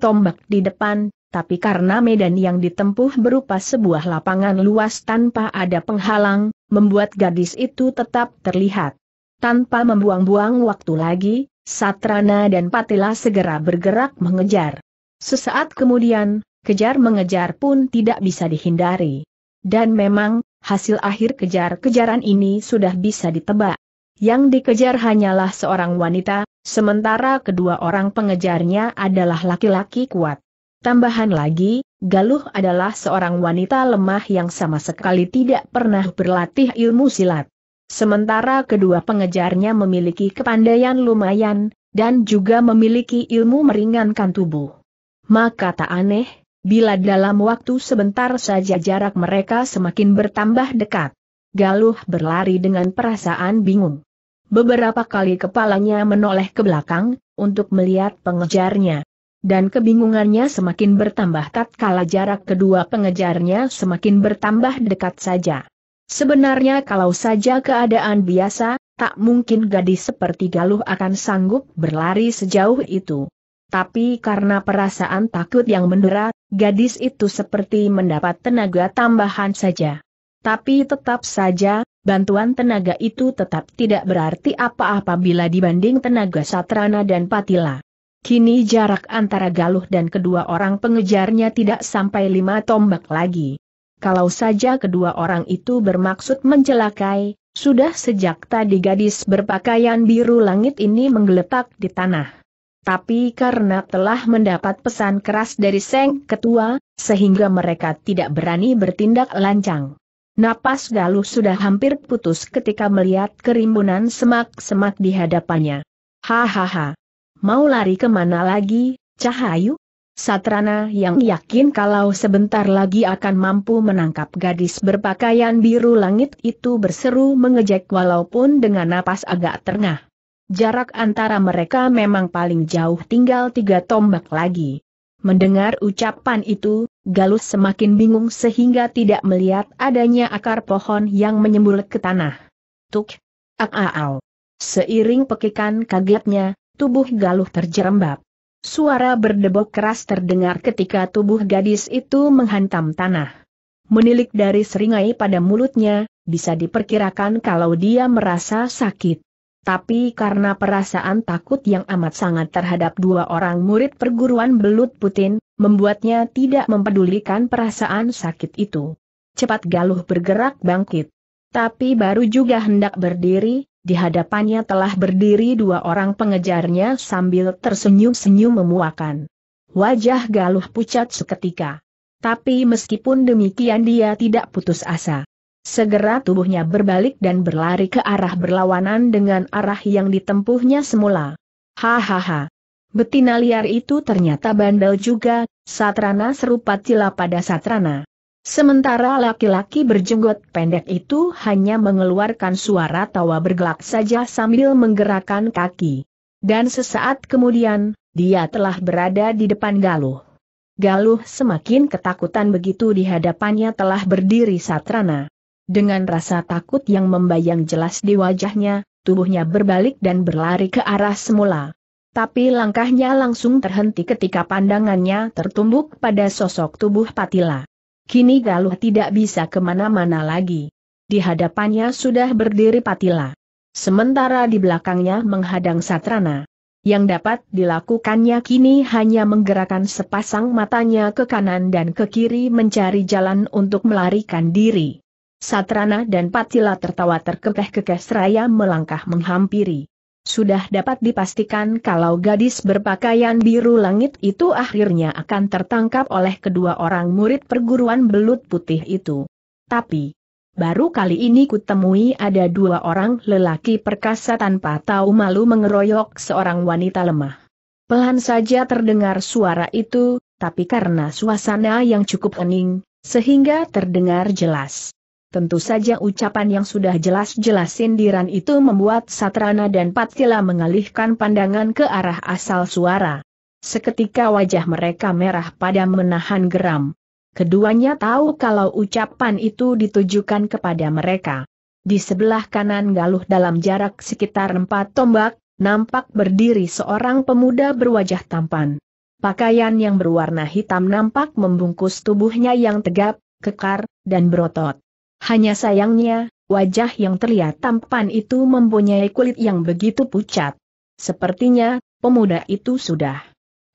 tombak di depan, tapi karena medan yang ditempuh berupa sebuah lapangan luas tanpa ada penghalang, membuat gadis itu tetap terlihat. Tanpa membuang-buang waktu lagi, Satrana dan Patila segera bergerak mengejar. Sesaat kemudian, kejar mengejar pun tidak bisa dihindari. Dan memang, hasil akhir kejar-kejaran ini sudah bisa ditebak. Yang dikejar hanyalah seorang wanita, sementara kedua orang pengejarnya adalah laki-laki kuat. Tambahan lagi, Galuh adalah seorang wanita lemah yang sama sekali tidak pernah berlatih ilmu silat. Sementara kedua pengejarnya memiliki kepandaian lumayan, dan juga memiliki ilmu meringankan tubuh. Maka tak aneh, bila dalam waktu sebentar saja jarak mereka semakin bertambah dekat. Galuh berlari dengan perasaan bingung. Beberapa kali kepalanya menoleh ke belakang, untuk melihat pengejarnya. Dan kebingungannya semakin bertambah tatkala jarak kedua pengejarnya semakin bertambah dekat saja. Sebenarnya kalau saja keadaan biasa, tak mungkin gadis seperti Galuh akan sanggup berlari sejauh itu. Tapi karena perasaan takut yang mendera, gadis itu seperti mendapat tenaga tambahan saja. Tapi tetap saja, bantuan tenaga itu tetap tidak berarti apa-apa bila dibanding tenaga Satrana dan Patila. Kini jarak antara Galuh dan kedua orang pengejarnya tidak sampai lima tombak lagi. Kalau saja kedua orang itu bermaksud mencelakai, sudah sejak tadi gadis berpakaian biru langit ini menggeletak di tanah. Tapi karena telah mendapat pesan keras dari Seng Ketua, sehingga mereka tidak berani bertindak lancang. Napas Galuh sudah hampir putus ketika melihat kerimbunan semak-semak di hadapannya. Hahaha. Mau lari kemana lagi, Cahayu? Satrana yang yakin kalau sebentar lagi akan mampu menangkap gadis berpakaian biru langit itu berseru mengejek walaupun dengan napas agak terengah. Jarak antara mereka memang paling jauh tinggal tiga tombak lagi. Mendengar ucapan itu, Galus semakin bingung sehingga tidak melihat adanya akar pohon yang menyembul ke tanah. Tuk! Ak-aau! Seiring pekikan kagetnya, tubuh Galuh terjerembab. Suara berdebok keras terdengar ketika tubuh gadis itu menghantam tanah. Menilik dari seringai pada mulutnya, bisa diperkirakan kalau dia merasa sakit. Tapi karena perasaan takut yang amat sangat terhadap dua orang murid perguruan belut Putin, membuatnya tidak mempedulikan perasaan sakit itu. Cepat Galuh bergerak bangkit. Tapi baru juga hendak berdiri, di hadapannya telah berdiri dua orang pengejarnya sambil tersenyum-senyum memuakan. Wajah Galuh pucat seketika. Tapi meskipun demikian dia tidak putus asa. Segera tubuhnya berbalik dan berlari ke arah berlawanan dengan arah yang ditempuhnya semula. Hahaha. Betina liar itu ternyata bandel juga, satrana serupa cila pada satrana. Sementara laki-laki berjenggot pendek itu hanya mengeluarkan suara tawa bergelak saja sambil menggerakkan kaki. Dan sesaat kemudian, dia telah berada di depan Galuh. Galuh semakin ketakutan begitu di hadapannya telah berdiri Satrana. Dengan rasa takut yang membayang jelas di wajahnya, tubuhnya berbalik dan berlari ke arah semula. Tapi langkahnya langsung terhenti ketika pandangannya tertumbuk pada sosok tubuh Patila. Kini Galuh tidak bisa kemana-mana lagi. Di hadapannya sudah berdiri Patila. Sementara di belakangnya menghadang Satrana. Yang dapat dilakukannya kini hanya menggerakkan sepasang matanya ke kanan dan ke kiri mencari jalan untuk melarikan diri. Satrana dan Patila tertawa terkekeh-kekeh seraya melangkah menghampiri. Sudah dapat dipastikan kalau gadis berpakaian biru langit itu akhirnya akan tertangkap oleh kedua orang murid perguruan belut putih itu. Tapi, baru kali ini kutemui ada dua orang lelaki perkasa tanpa tahu malu mengeroyok seorang wanita lemah. Pelan saja terdengar suara itu, tapi karena suasana yang cukup hening, sehingga terdengar jelas. Tentu saja ucapan yang sudah jelas-jelas sindiran itu membuat Satrana dan Patila mengalihkan pandangan ke arah asal suara. Seketika wajah mereka merah pada menahan geram. Keduanya tahu kalau ucapan itu ditujukan kepada mereka. Di sebelah kanan Galuh dalam jarak sekitar empat tombak, nampak berdiri seorang pemuda berwajah tampan. Pakaian yang berwarna hitam nampak membungkus tubuhnya yang tegap, kekar, dan berotot. Hanya sayangnya, wajah yang terlihat tampan itu mempunyai kulit yang begitu pucat. Sepertinya, pemuda itu sudah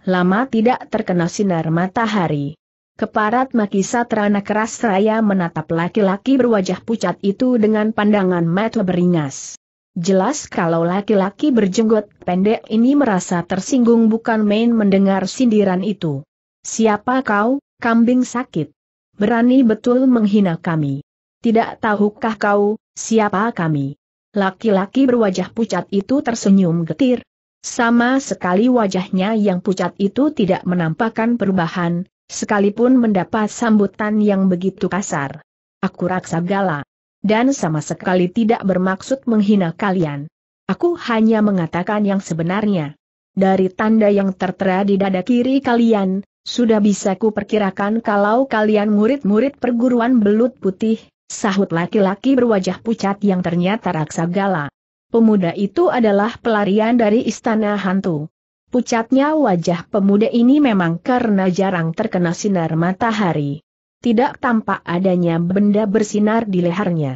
lama tidak terkena sinar matahari. Keparat maki satrana keras raya menatap laki-laki berwajah pucat itu dengan pandangan mata beringas. Jelas kalau laki-laki berjenggot pendek ini merasa tersinggung bukan main mendengar sindiran itu. Siapa kau, kambing sakit? Berani betul menghina kami. Tidak tahukah kau, siapa kami? Laki-laki berwajah pucat itu tersenyum getir. Sama sekali wajahnya yang pucat itu tidak menampakkan perubahan, sekalipun mendapat sambutan yang begitu kasar. Aku gala. Dan sama sekali tidak bermaksud menghina kalian. Aku hanya mengatakan yang sebenarnya. Dari tanda yang tertera di dada kiri kalian, sudah bisa kuperkirakan kalau kalian murid-murid perguruan belut putih, Sahut laki-laki berwajah pucat yang ternyata gala. Pemuda itu adalah pelarian dari istana hantu. Pucatnya wajah pemuda ini memang karena jarang terkena sinar matahari. Tidak tampak adanya benda bersinar di lehernya.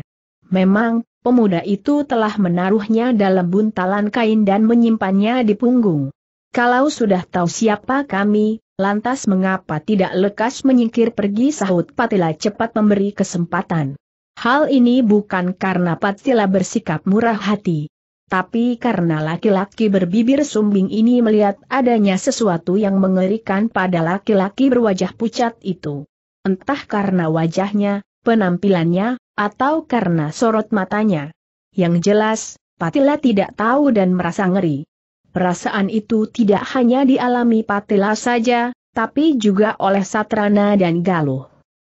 Memang, pemuda itu telah menaruhnya dalam buntalan kain dan menyimpannya di punggung. Kalau sudah tahu siapa kami, Lantas mengapa tidak lekas menyingkir pergi sahut Patila cepat memberi kesempatan. Hal ini bukan karena Patila bersikap murah hati. Tapi karena laki-laki berbibir sumbing ini melihat adanya sesuatu yang mengerikan pada laki-laki berwajah pucat itu. Entah karena wajahnya, penampilannya, atau karena sorot matanya. Yang jelas, Patila tidak tahu dan merasa ngeri. Perasaan itu tidak hanya dialami Patila saja, tapi juga oleh Satrana dan Galuh.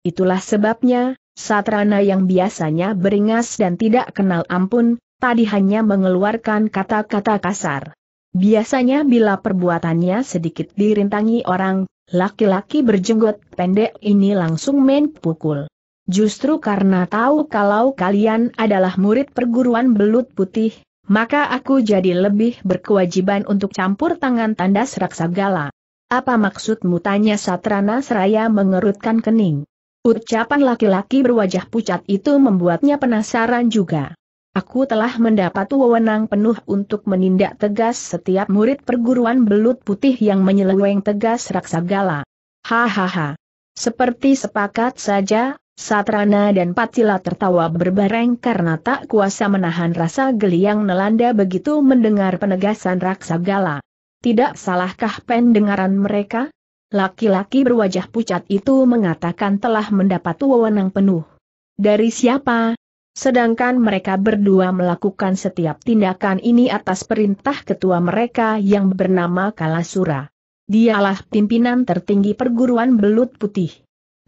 Itulah sebabnya, Satrana yang biasanya beringas dan tidak kenal ampun, tadi hanya mengeluarkan kata-kata kasar. Biasanya bila perbuatannya sedikit dirintangi orang, laki-laki berjenggot pendek ini langsung main pukul. Justru karena tahu kalau kalian adalah murid perguruan belut putih, maka aku jadi lebih berkewajiban untuk campur tangan tanda serak raksagala. Apa maksudmu tanya Satrana Seraya mengerutkan kening. Ucapan laki-laki berwajah pucat itu membuatnya penasaran juga. Aku telah mendapat wewenang penuh untuk menindak tegas setiap murid perguruan belut putih yang menyeleweng tegas raksagala. Hahaha. Seperti sepakat saja, Satrana dan Patila tertawa berbareng karena tak kuasa menahan rasa geli yang nelanda begitu mendengar penegasan Gala. Tidak salahkah pendengaran mereka? Laki-laki berwajah pucat itu mengatakan telah mendapat wewenang penuh. Dari siapa? Sedangkan mereka berdua melakukan setiap tindakan ini atas perintah ketua mereka yang bernama Kalasura. Dialah pimpinan tertinggi perguruan belut putih.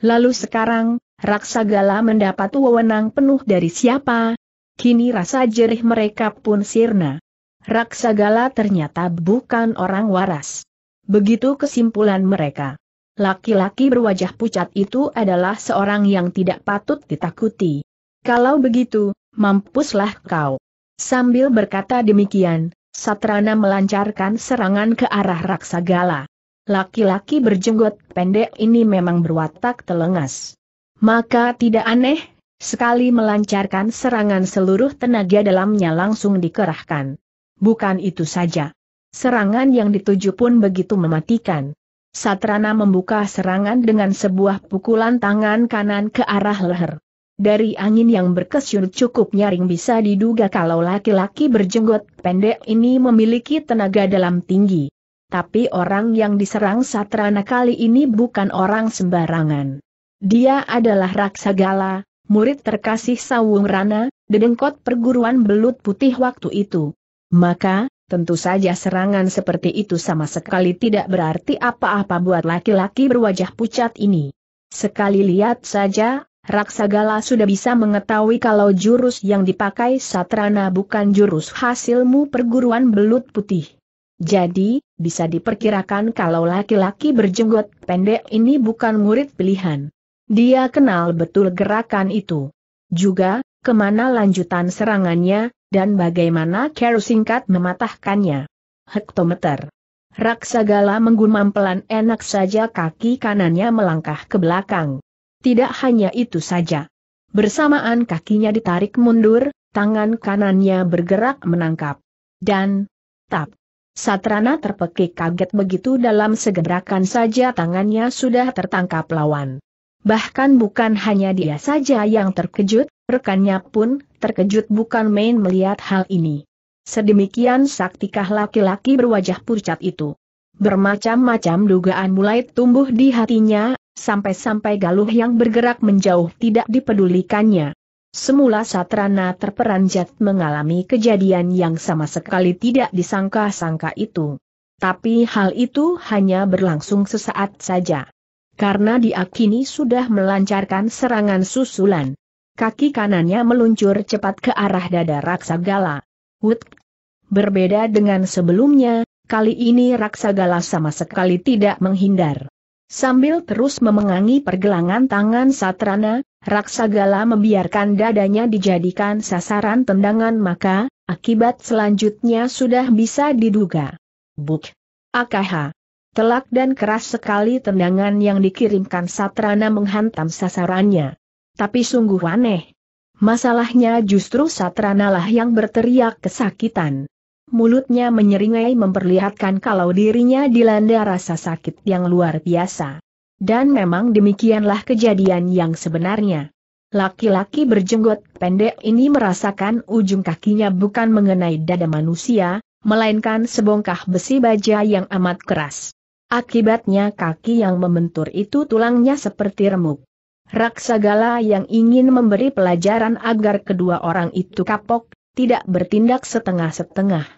Lalu sekarang, Raksagala mendapat wewenang penuh dari siapa? Kini rasa jerih mereka pun sirna. Raksagala ternyata bukan orang waras. Begitu kesimpulan mereka. Laki-laki berwajah pucat itu adalah seorang yang tidak patut ditakuti. Kalau begitu, mampuslah kau. Sambil berkata demikian, Satrana melancarkan serangan ke arah Raksagala. Laki-laki berjenggot pendek ini memang berwatak telengas. Maka tidak aneh, sekali melancarkan serangan seluruh tenaga dalamnya langsung dikerahkan. Bukan itu saja. Serangan yang dituju pun begitu mematikan. Satrana membuka serangan dengan sebuah pukulan tangan kanan ke arah leher. Dari angin yang berkesyur cukup nyaring bisa diduga kalau laki-laki berjenggot pendek ini memiliki tenaga dalam tinggi. Tapi orang yang diserang Satrana kali ini bukan orang sembarangan. Dia adalah Raksagala, murid terkasih Sawung Rana, dedengkot perguruan belut putih waktu itu. Maka, tentu saja serangan seperti itu sama sekali tidak berarti apa-apa buat laki-laki berwajah pucat ini. Sekali lihat saja, Raksagala sudah bisa mengetahui kalau jurus yang dipakai Satrana bukan jurus hasilmu perguruan belut putih. Jadi, bisa diperkirakan kalau laki-laki berjenggot pendek ini bukan murid pilihan. Dia kenal betul gerakan itu. Juga, kemana lanjutan serangannya, dan bagaimana Kero singkat mematahkannya. Hektometer. Raksagala menggumam pelan enak saja kaki kanannya melangkah ke belakang. Tidak hanya itu saja. Bersamaan kakinya ditarik mundur, tangan kanannya bergerak menangkap. Dan, tap. Satrana terpekik kaget begitu dalam segerakan saja tangannya sudah tertangkap lawan. Bahkan bukan hanya dia saja yang terkejut, rekannya pun terkejut bukan main melihat hal ini. Sedemikian saktikah laki-laki berwajah pucat itu. Bermacam-macam dugaan mulai tumbuh di hatinya, sampai-sampai galuh yang bergerak menjauh tidak dipedulikannya. Semula Satrana terperanjat mengalami kejadian yang sama sekali tidak disangka-sangka itu. Tapi hal itu hanya berlangsung sesaat saja. Karena dia kini sudah melancarkan serangan susulan. Kaki kanannya meluncur cepat ke arah dada Raksagala. Wut! Berbeda dengan sebelumnya, kali ini Raksagala sama sekali tidak menghindar. Sambil terus memengangi pergelangan tangan Satrana, Raksagala membiarkan dadanya dijadikan sasaran tendangan maka, akibat selanjutnya sudah bisa diduga. Buk! Akaha! Telak dan keras sekali tendangan yang dikirimkan Satrana menghantam sasarannya. Tapi sungguh aneh. Masalahnya justru Satrana lah yang berteriak kesakitan. Mulutnya menyeringai memperlihatkan kalau dirinya dilanda rasa sakit yang luar biasa. Dan memang demikianlah kejadian yang sebenarnya. Laki-laki berjenggot pendek ini merasakan ujung kakinya bukan mengenai dada manusia, melainkan sebongkah besi baja yang amat keras. Akibatnya kaki yang membentur itu tulangnya seperti remuk. Raksagala yang ingin memberi pelajaran agar kedua orang itu kapok, tidak bertindak setengah-setengah.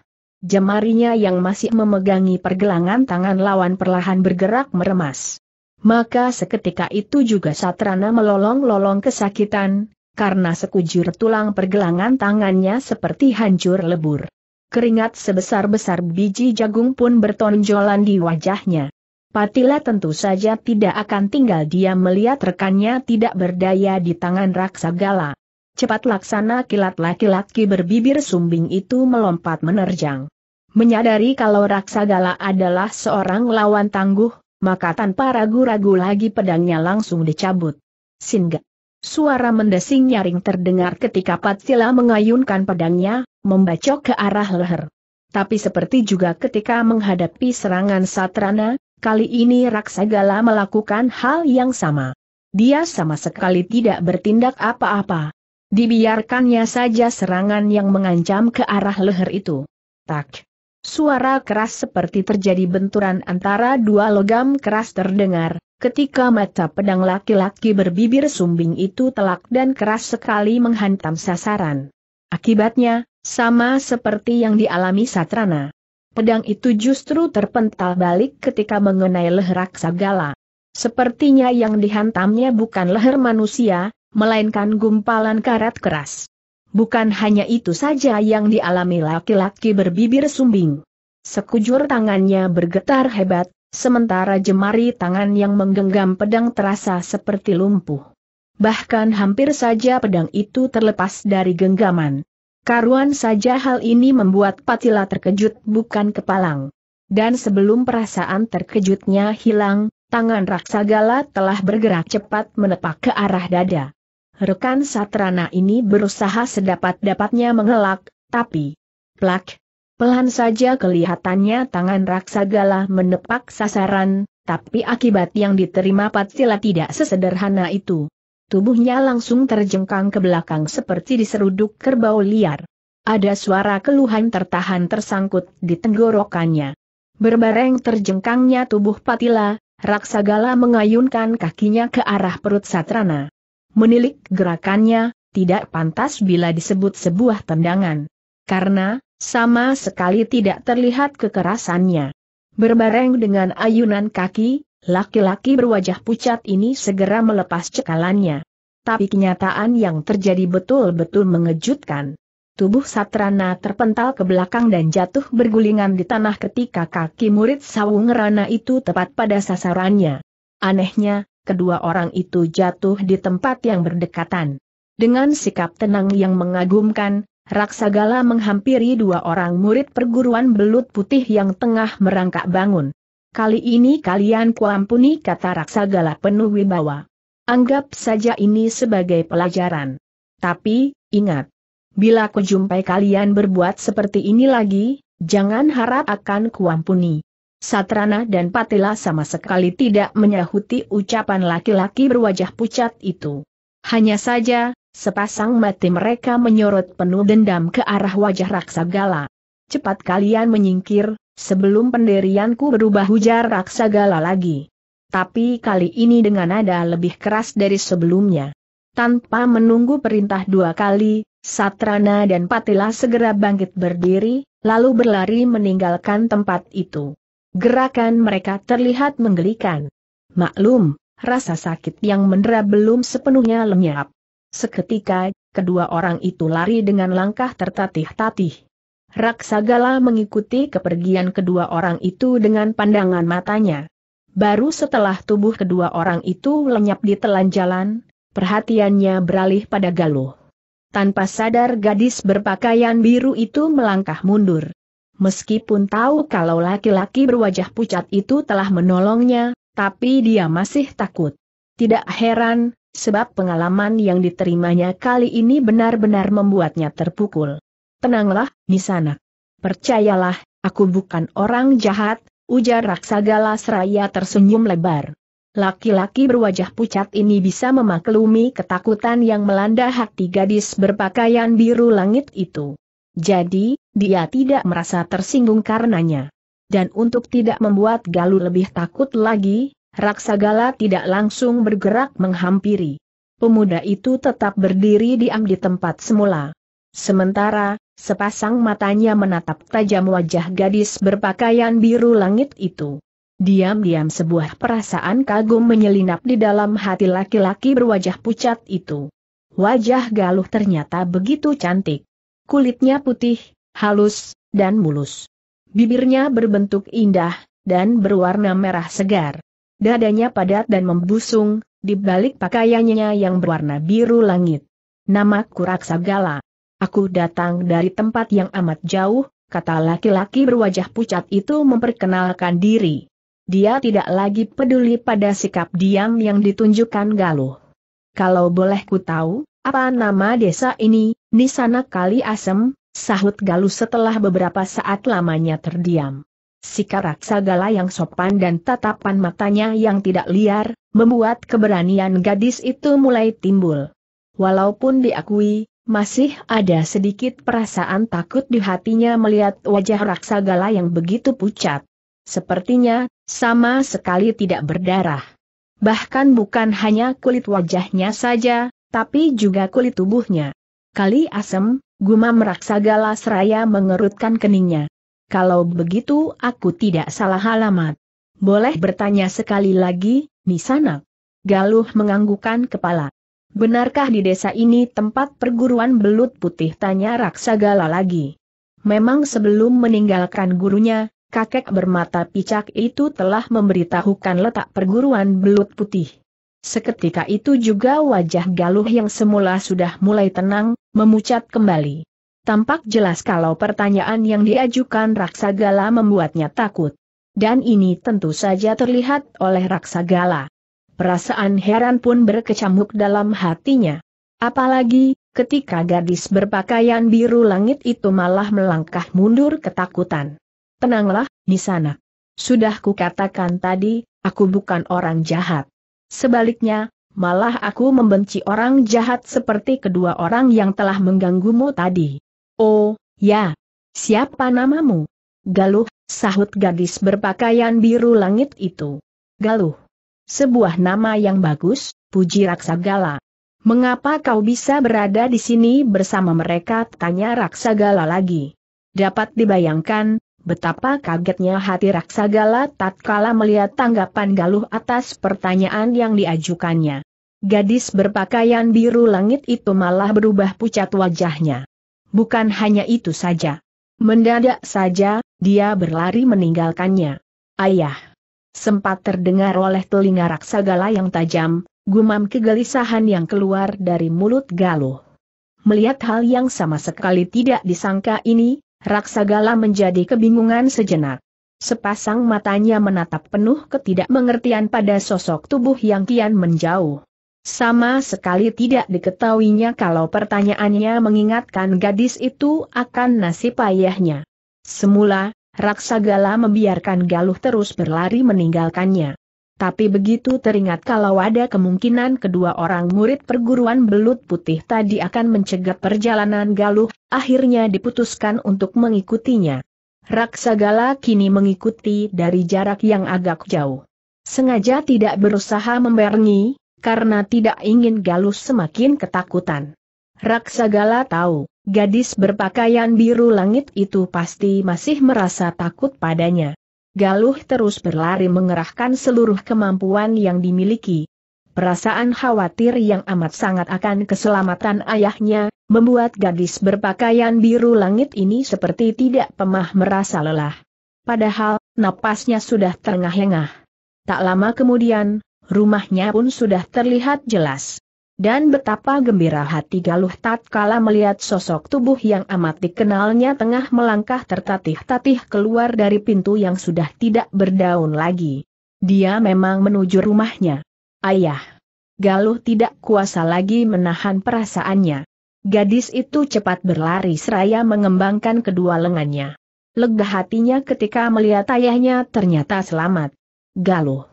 Jemarinya yang masih memegangi pergelangan tangan lawan perlahan bergerak meremas. Maka seketika itu juga Satrana melolong-lolong kesakitan, karena sekujur tulang pergelangan tangannya seperti hancur lebur keringat sebesar-besar biji jagung pun bertonjolan di wajahnya. Patila tentu saja tidak akan tinggal dia melihat rekannya tidak berdaya di tangan raksagala. Cepat laksana kilat laki-laki berbibir sumbing itu melompat menerjang. Menyadari kalau raksagala adalah seorang lawan tangguh, maka tanpa ragu-ragu lagi pedangnya langsung dicabut. Singgah. Suara mendesing nyaring terdengar ketika Patsila mengayunkan pedangnya, membacok ke arah leher. Tapi seperti juga ketika menghadapi serangan Satrana, kali ini Raksagala melakukan hal yang sama. Dia sama sekali tidak bertindak apa-apa. Dibiarkannya saja serangan yang mengancam ke arah leher itu. Tak. Suara keras seperti terjadi benturan antara dua logam keras terdengar, ketika mata pedang laki-laki berbibir sumbing itu telak dan keras sekali menghantam sasaran. Akibatnya, sama seperti yang dialami Satrana. Pedang itu justru terpental balik ketika mengenai leher raksagala. Sepertinya yang dihantamnya bukan leher manusia, melainkan gumpalan karat keras. Bukan hanya itu saja yang dialami laki-laki berbibir sumbing. Sekujur tangannya bergetar hebat, sementara jemari tangan yang menggenggam pedang terasa seperti lumpuh. Bahkan hampir saja pedang itu terlepas dari genggaman. Karuan saja hal ini membuat Patila terkejut bukan kepalang. Dan sebelum perasaan terkejutnya hilang, tangan raksagala telah bergerak cepat menepak ke arah dada. Rekan Satrana ini berusaha sedapat-dapatnya mengelak, tapi... Plak! Pelan saja kelihatannya tangan Raksagala menepak sasaran, tapi akibat yang diterima Patsila tidak sesederhana itu. Tubuhnya langsung terjengkang ke belakang seperti diseruduk kerbau liar. Ada suara keluhan tertahan tersangkut di tenggorokannya. Berbareng terjengkangnya tubuh Patila, Raksagala mengayunkan kakinya ke arah perut Satrana. Menilik gerakannya, tidak pantas bila disebut sebuah tendangan. Karena, sama sekali tidak terlihat kekerasannya. Berbareng dengan ayunan kaki, laki-laki berwajah pucat ini segera melepas cekalannya. Tapi kenyataan yang terjadi betul-betul mengejutkan. Tubuh Satrana terpental ke belakang dan jatuh bergulingan di tanah ketika kaki murid Sawung Rana itu tepat pada sasarannya. Anehnya, kedua orang itu jatuh di tempat yang berdekatan. Dengan sikap tenang yang mengagumkan, Raksagala menghampiri dua orang murid perguruan belut putih yang tengah merangkak bangun. Kali ini kalian kuampuni kata Raksagala penuh wibawa. Anggap saja ini sebagai pelajaran. Tapi, ingat. Bila kujumpai kalian berbuat seperti ini lagi, jangan harap akan kuampuni. Satrana dan Patila sama sekali tidak menyahuti ucapan laki-laki berwajah pucat itu. Hanya saja, sepasang mati mereka menyorot penuh dendam ke arah wajah Raksagala. Cepat kalian menyingkir, sebelum penderianku berubah hujar Raksagala lagi. Tapi kali ini dengan nada lebih keras dari sebelumnya. Tanpa menunggu perintah dua kali, Satrana dan Patila segera bangkit berdiri, lalu berlari meninggalkan tempat itu. Gerakan mereka terlihat menggelikan. Maklum, rasa sakit yang mendera belum sepenuhnya lenyap. Seketika, kedua orang itu lari dengan langkah tertatih-tatih. Raksagala mengikuti kepergian kedua orang itu dengan pandangan matanya. Baru setelah tubuh kedua orang itu lenyap di telan jalan, perhatiannya beralih pada Galuh. Tanpa sadar gadis berpakaian biru itu melangkah mundur. Meskipun tahu kalau laki-laki berwajah pucat itu telah menolongnya, tapi dia masih takut. Tidak heran, sebab pengalaman yang diterimanya kali ini benar-benar membuatnya terpukul. Tenanglah, Nisana. Percayalah, aku bukan orang jahat, ujar Raksagala Seraya tersenyum lebar. Laki-laki berwajah pucat ini bisa memaklumi ketakutan yang melanda hati gadis berpakaian biru langit itu. Jadi, dia tidak merasa tersinggung karenanya. Dan untuk tidak membuat Galuh lebih takut lagi, Raksagala tidak langsung bergerak menghampiri. Pemuda itu tetap berdiri diam di tempat semula. Sementara, sepasang matanya menatap tajam wajah gadis berpakaian biru langit itu. Diam-diam sebuah perasaan kagum menyelinap di dalam hati laki-laki berwajah pucat itu. Wajah Galuh ternyata begitu cantik. Kulitnya putih, halus, dan mulus. Bibirnya berbentuk indah, dan berwarna merah segar. Dadanya padat dan membusung, di balik pakaiannya yang berwarna biru langit. Namaku Raksagala. Aku datang dari tempat yang amat jauh, kata laki-laki berwajah pucat itu memperkenalkan diri. Dia tidak lagi peduli pada sikap diam yang ditunjukkan Galuh. Kalau boleh ku tahu, apa nama desa ini, Di sana Kali Asem, sahut Galuh setelah beberapa saat lamanya terdiam. Sikap Raksagala yang sopan dan tatapan matanya yang tidak liar, membuat keberanian gadis itu mulai timbul. Walaupun diakui, masih ada sedikit perasaan takut di hatinya melihat wajah raksa Raksagala yang begitu pucat. Sepertinya, sama sekali tidak berdarah. Bahkan bukan hanya kulit wajahnya saja, tapi juga kulit tubuhnya. Kali asem, gumam Raksagala seraya mengerutkan keningnya. Kalau begitu aku tidak salah alamat. Boleh bertanya sekali lagi, Nisanak? Galuh menganggukan kepala. Benarkah di desa ini tempat perguruan belut putih? Tanya Raksagala lagi. Memang sebelum meninggalkan gurunya, kakek bermata picak itu telah memberitahukan letak perguruan belut putih. Seketika itu juga wajah Galuh yang semula sudah mulai tenang, memucat kembali. Tampak jelas kalau pertanyaan yang diajukan Raksa Raksagala membuatnya takut. Dan ini tentu saja terlihat oleh Raksa Raksagala. Perasaan heran pun berkecamuk dalam hatinya. Apalagi, ketika gadis berpakaian biru langit itu malah melangkah mundur ketakutan. Tenanglah, di sana. Sudah kukatakan tadi, aku bukan orang jahat. Sebaliknya, malah aku membenci orang jahat seperti kedua orang yang telah mengganggumu tadi. Oh, ya. Siapa namamu? Galuh, sahut gadis berpakaian biru langit itu. Galuh. Sebuah nama yang bagus, puji Gala. Mengapa kau bisa berada di sini bersama mereka? Tanya Raksagala lagi. Dapat dibayangkan, Betapa kagetnya hati Raksagala tatkala melihat tanggapan Galuh atas pertanyaan yang diajukannya. Gadis berpakaian biru langit itu malah berubah pucat wajahnya. Bukan hanya itu saja. Mendadak saja, dia berlari meninggalkannya. Ayah! Sempat terdengar oleh telinga Raksagala yang tajam, gumam kegelisahan yang keluar dari mulut Galuh. Melihat hal yang sama sekali tidak disangka ini, Raksagala menjadi kebingungan sejenak. Sepasang matanya menatap penuh ketidakmengertian pada sosok tubuh yang kian menjauh. Sama sekali tidak diketahuinya kalau pertanyaannya mengingatkan gadis itu akan nasib ayahnya. Semula, Raksagala membiarkan Galuh terus berlari meninggalkannya. Tapi begitu teringat kalau ada kemungkinan kedua orang murid perguruan belut putih tadi akan mencegat perjalanan Galuh, akhirnya diputuskan untuk mengikutinya. Raksagala kini mengikuti dari jarak yang agak jauh. Sengaja tidak berusaha membarengi, karena tidak ingin Galuh semakin ketakutan. Raksagala tahu, gadis berpakaian biru langit itu pasti masih merasa takut padanya. Galuh terus berlari mengerahkan seluruh kemampuan yang dimiliki. Perasaan khawatir yang amat sangat akan keselamatan ayahnya, membuat gadis berpakaian biru langit ini seperti tidak pemah merasa lelah. Padahal, napasnya sudah terengah-engah. Tak lama kemudian, rumahnya pun sudah terlihat jelas. Dan betapa gembira hati Galuh tatkala melihat sosok tubuh yang amat dikenalnya tengah melangkah tertatih-tatih keluar dari pintu yang sudah tidak berdaun lagi. Dia memang menuju rumahnya. Ayah. Galuh tidak kuasa lagi menahan perasaannya. Gadis itu cepat berlari seraya mengembangkan kedua lengannya. Lega hatinya ketika melihat ayahnya ternyata selamat. Galuh.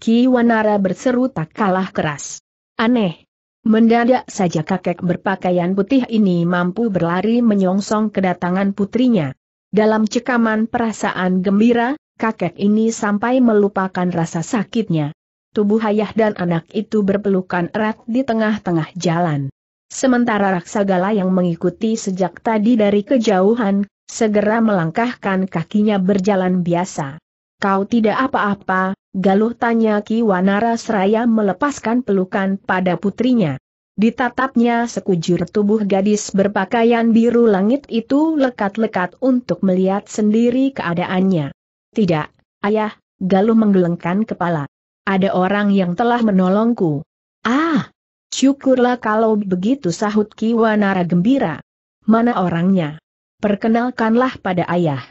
Ki Wanara berseru tak kalah keras. Aneh, Mendadak saja kakek berpakaian putih ini mampu berlari menyongsong kedatangan putrinya. Dalam cekaman perasaan gembira, kakek ini sampai melupakan rasa sakitnya. Tubuh ayah dan anak itu berpelukan erat di tengah-tengah jalan. Sementara Raksagala yang mengikuti sejak tadi dari kejauhan, segera melangkahkan kakinya berjalan biasa. Kau tidak apa-apa, Galuh tanya Ki Wanara seraya melepaskan pelukan pada putrinya. Ditatapnya sekujur tubuh gadis berpakaian biru langit itu lekat-lekat untuk melihat sendiri keadaannya. Tidak, ayah, Galuh menggelengkan kepala. Ada orang yang telah menolongku. Ah, syukurlah kalau begitu sahut Ki Wanara gembira. Mana orangnya? Perkenalkanlah pada ayah.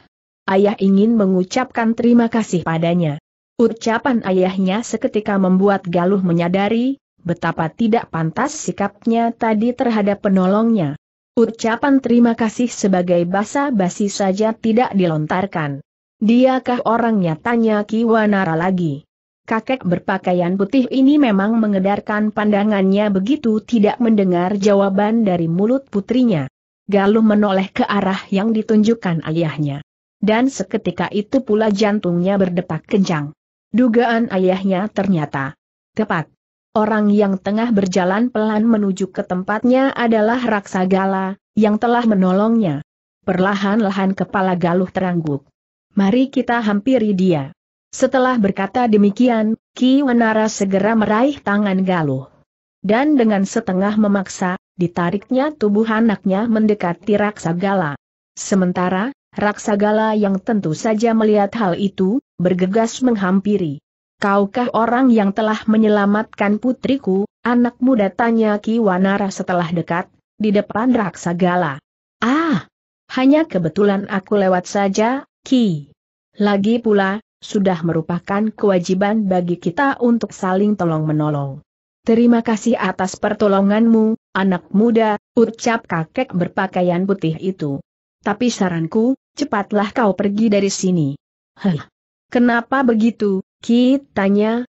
Ayah ingin mengucapkan terima kasih padanya. Ucapan ayahnya seketika membuat Galuh menyadari, betapa tidak pantas sikapnya tadi terhadap penolongnya. Ucapan terima kasih sebagai basa-basi saja tidak dilontarkan. Diakah orangnya tanya Kiwanara lagi. Kakek berpakaian putih ini memang mengedarkan pandangannya begitu tidak mendengar jawaban dari mulut putrinya. Galuh menoleh ke arah yang ditunjukkan ayahnya. Dan seketika itu pula jantungnya berdetak kencang. Dugaan ayahnya ternyata tepat. Orang yang tengah berjalan pelan menuju ke tempatnya adalah Raksagala, yang telah menolongnya. Perlahan-lahan kepala Galuh terangguk. Mari kita hampiri dia. Setelah berkata demikian, Ki Wenara segera meraih tangan Galuh. Dan dengan setengah memaksa, ditariknya tubuh anaknya mendekati Raksagala. Sementara, Raksagala yang tentu saja melihat hal itu, bergegas menghampiri. Kaukah orang yang telah menyelamatkan putriku, anak muda tanya Ki Wanara setelah dekat, di depan Raksagala. Ah! Hanya kebetulan aku lewat saja, Ki. Lagi pula, sudah merupakan kewajiban bagi kita untuk saling tolong-menolong. Terima kasih atas pertolonganmu, anak muda, ucap kakek berpakaian putih itu. Tapi saranku, Cepatlah kau pergi dari sini. Hah? Kenapa begitu, Ki? Tanya,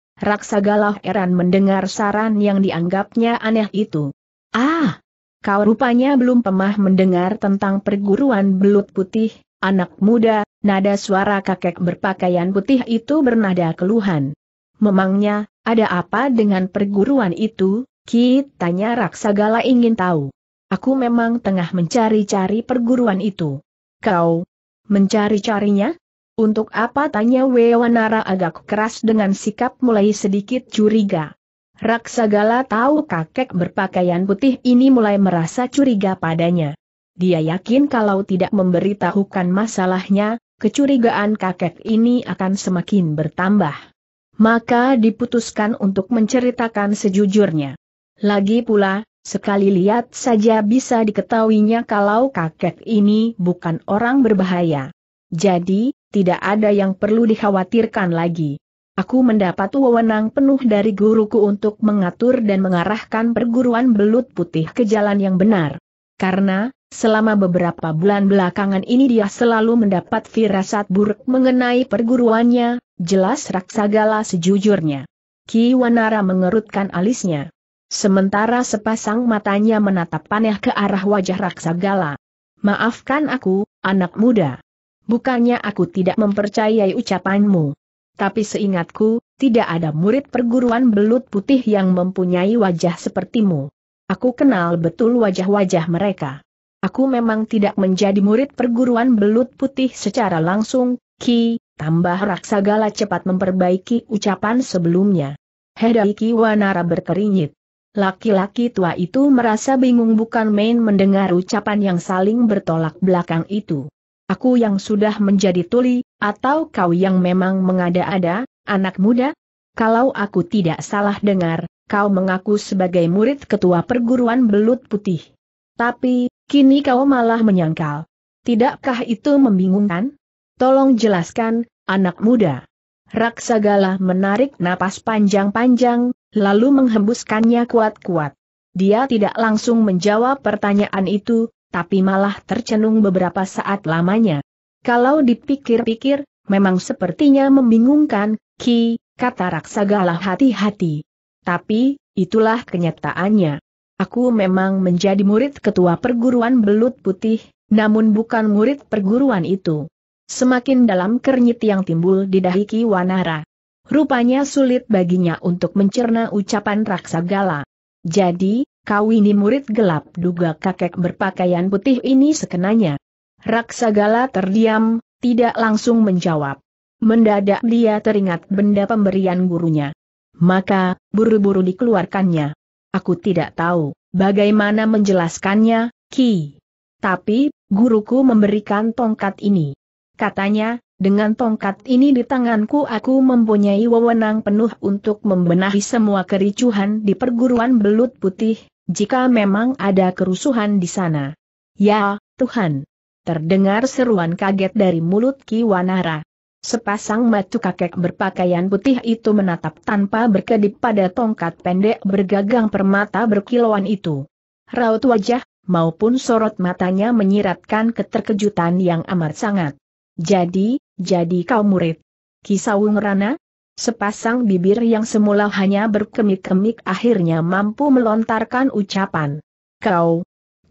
Galah heran mendengar saran yang dianggapnya aneh itu. Ah! Kau rupanya belum pemah mendengar tentang perguruan belut putih, anak muda, nada suara kakek berpakaian putih itu bernada keluhan. Memangnya, ada apa dengan perguruan itu? Ki, tanya Raksagala ingin tahu. Aku memang tengah mencari-cari perguruan itu. Kau, Mencari-carinya? Untuk apa tanya Wewanara agak keras dengan sikap mulai sedikit curiga. Raksagala tahu kakek berpakaian putih ini mulai merasa curiga padanya. Dia yakin kalau tidak memberitahukan masalahnya, kecurigaan kakek ini akan semakin bertambah. Maka diputuskan untuk menceritakan sejujurnya. Lagi pula, Sekali lihat saja bisa diketahuinya kalau kakek ini bukan orang berbahaya. Jadi, tidak ada yang perlu dikhawatirkan lagi. Aku mendapat wewenang penuh dari guruku untuk mengatur dan mengarahkan perguruan belut putih ke jalan yang benar. Karena, Selama beberapa bulan belakangan ini dia selalu mendapat firasat buruk mengenai perguruannya, jelas raksagala sejujurnya. Ki Wanara mengerutkan alisnya. Sementara sepasang matanya menatap panah ke arah wajah Raksagala. Maafkan aku, anak muda. Bukannya aku tidak mempercayai ucapanmu. Tapi seingatku, tidak ada murid perguruan belut putih yang mempunyai wajah sepertimu. Aku kenal betul wajah-wajah mereka. Aku memang tidak menjadi murid perguruan belut putih secara langsung, Ki, tambah Raksagala cepat memperbaiki ucapan sebelumnya. Hedai Ki Wanara berkeringat. Laki-laki tua itu merasa bingung bukan main mendengar ucapan yang saling bertolak belakang itu. Aku yang sudah menjadi tuli, atau kau yang memang mengada-ada, anak muda? Kalau aku tidak salah dengar, kau mengaku sebagai murid ketua perguruan belut putih. Tapi, kini kau malah menyangkal. Tidakkah itu membingungkan? Tolong jelaskan, anak muda. Raksagala menarik napas panjang-panjang, lalu menghembuskannya kuat-kuat. Dia tidak langsung menjawab pertanyaan itu, tapi malah tercenung beberapa saat lamanya. Kalau dipikir-pikir, memang sepertinya membingungkan, Ki, kata Raksagalah hati-hati. Tapi, itulah kenyataannya. Aku memang menjadi murid ketua perguruan belut putih, namun bukan murid perguruan itu. Semakin dalam kernyit yang timbul di dahi Ki Wanara. Rupanya sulit baginya untuk mencerna ucapan Raksagala. Jadi, kau ini murid gelap duga kakek berpakaian putih ini sekenanya. Raksagala terdiam, tidak langsung menjawab. Mendadak dia teringat benda pemberian gurunya. Maka, buru-buru dikeluarkannya. Aku tidak tahu bagaimana menjelaskannya, Ki. Tapi, guruku memberikan tongkat ini. Katanya, dengan tongkat ini di tanganku aku mempunyai wewenang penuh untuk membenahi semua kericuhan di perguruan belut putih, jika memang ada kerusuhan di sana. Ya, Tuhan! Terdengar seruan kaget dari mulut Ki Wanara. Sepasang matu kakek berpakaian putih itu menatap tanpa berkedip pada tongkat pendek bergagang permata berkilauan itu. Raut wajah, maupun sorot matanya menyiratkan keterkejutan yang amat sangat. Jadi, jadi kau murid. Kisawung Rana? Sepasang bibir yang semula hanya berkemik-kemik akhirnya mampu melontarkan ucapan. Kau,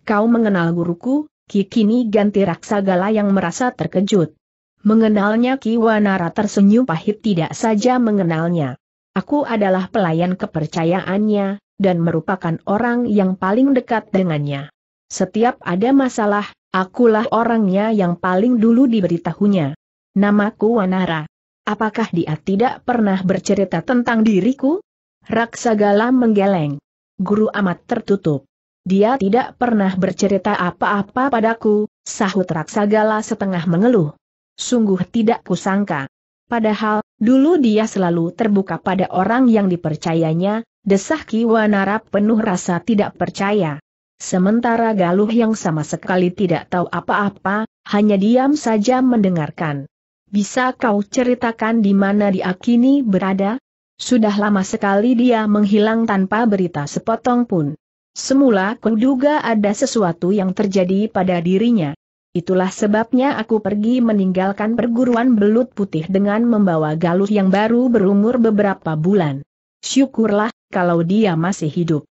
kau mengenal guruku, Ki kini ganti raksagala yang merasa terkejut. Mengenalnya Ki Wanara tersenyum pahit tidak saja mengenalnya. Aku adalah pelayan kepercayaannya, dan merupakan orang yang paling dekat dengannya. Setiap ada masalah, akulah orangnya yang paling dulu diberitahunya. Namaku Wanara. Apakah dia tidak pernah bercerita tentang diriku? Raksagala menggeleng. Guru amat tertutup. Dia tidak pernah bercerita apa-apa padaku, sahut Raksagala setengah mengeluh. Sungguh tidak kusangka. Padahal, dulu dia selalu terbuka pada orang yang dipercayanya, desah Wanara penuh rasa tidak percaya. Sementara Galuh yang sama sekali tidak tahu apa-apa, hanya diam saja mendengarkan. Bisa kau ceritakan di mana dia kini berada? Sudah lama sekali dia menghilang tanpa berita sepotong pun. Semula kuduga ada sesuatu yang terjadi pada dirinya. Itulah sebabnya aku pergi meninggalkan perguruan belut putih dengan membawa Galuh yang baru berumur beberapa bulan. Syukurlah kalau dia masih hidup.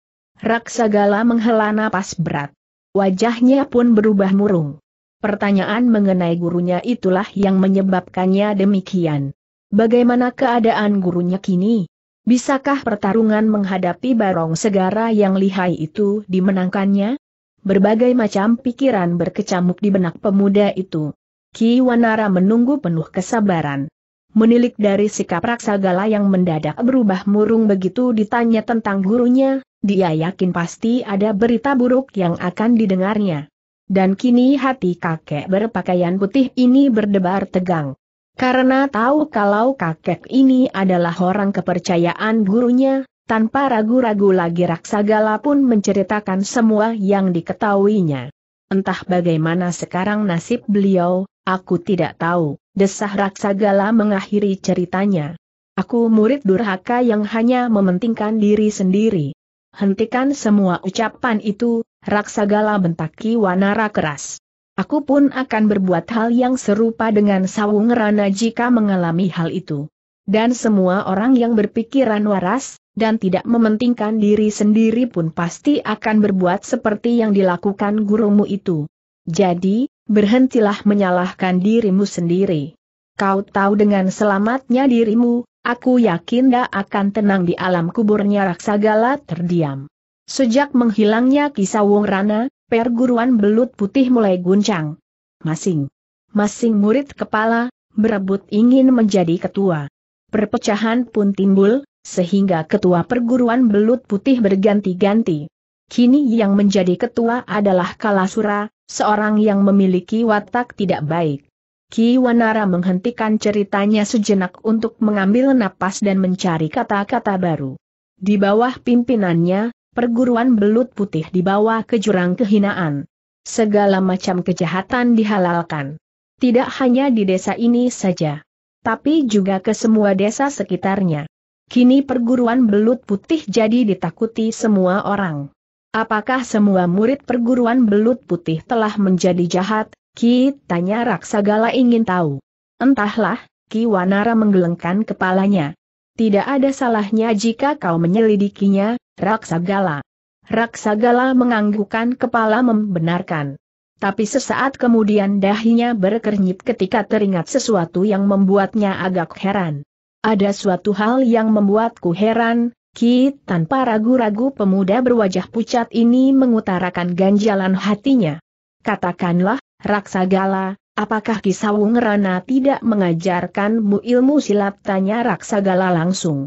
Raksagala menghela napas berat. Wajahnya pun berubah murung. Pertanyaan mengenai gurunya itulah yang menyebabkannya demikian. Bagaimana keadaan gurunya kini? Bisakah pertarungan menghadapi barong segara yang lihai itu dimenangkannya? Berbagai macam pikiran berkecamuk di benak pemuda itu. Ki Wanara menunggu penuh kesabaran. Menilik dari sikap raksagala yang mendadak berubah murung begitu ditanya tentang gurunya, dia yakin pasti ada berita buruk yang akan didengarnya dan kini hati kakek berpakaian putih ini berdebar tegang. Karena tahu kalau kakek ini adalah orang kepercayaan gurunya, tanpa ragu-ragu lagi Raksagala pun menceritakan semua yang diketahuinya. Entah bagaimana sekarang nasib beliau, aku tidak tahu, desah Raksagala mengakhiri ceritanya. Aku murid durhaka yang hanya mementingkan diri sendiri. Hentikan semua ucapan itu, Raksagala bentaki Wanara keras. Aku pun akan berbuat hal yang serupa dengan Sawung Rana jika mengalami hal itu. Dan semua orang yang berpikiran waras, dan tidak mementingkan diri sendiri pun pasti akan berbuat seperti yang dilakukan gurumu itu. Jadi, berhentilah menyalahkan dirimu sendiri. Kau tahu dengan selamatnya dirimu, Aku yakin dia akan tenang di alam kuburnya Raksagala terdiam. Sejak menghilangnya kisah Wong Rana, perguruan belut putih mulai guncang. Masing. Masing murid kepala, berebut ingin menjadi ketua. Perpecahan pun timbul, sehingga ketua perguruan belut putih berganti-ganti. Kini yang menjadi ketua adalah Kalasura, seorang yang memiliki watak tidak baik. Ki Wanara menghentikan ceritanya sejenak untuk mengambil napas dan mencari kata-kata baru. Di bawah pimpinannya, perguruan belut putih dibawa ke jurang kehinaan. Segala macam kejahatan dihalalkan. Tidak hanya di desa ini saja, tapi juga ke semua desa sekitarnya. Kini perguruan belut putih jadi ditakuti semua orang. Apakah semua murid perguruan belut putih telah menjadi jahat, Ki, tanya Raksagala ingin tahu. Entahlah, Ki Wanara menggelengkan kepalanya. Tidak ada salahnya jika kau menyelidikinya, Raksagala. Raksagala menganggukkan kepala membenarkan. Tapi sesaat kemudian dahinya berkernyit ketika teringat sesuatu yang membuatnya agak heran. Ada suatu hal yang membuatku heran, Ki, tanpa ragu-ragu pemuda berwajah pucat ini mengutarakan ganjalan hatinya. Katakanlah, Raksagala, apakah Kisawung Rana tidak mengajarkanmu ilmu silat? Tanya Raksagala langsung.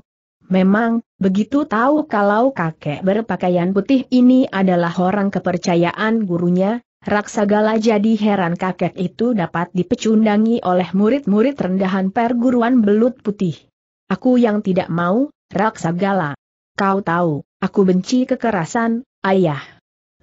Memang, begitu tahu kalau kakek berpakaian putih ini adalah orang kepercayaan gurunya, Raksagala jadi heran kakek itu dapat dipecundangi oleh murid-murid rendahan perguruan belut putih. Aku yang tidak mau, Raksagala. Kau tahu, aku benci kekerasan, ayah.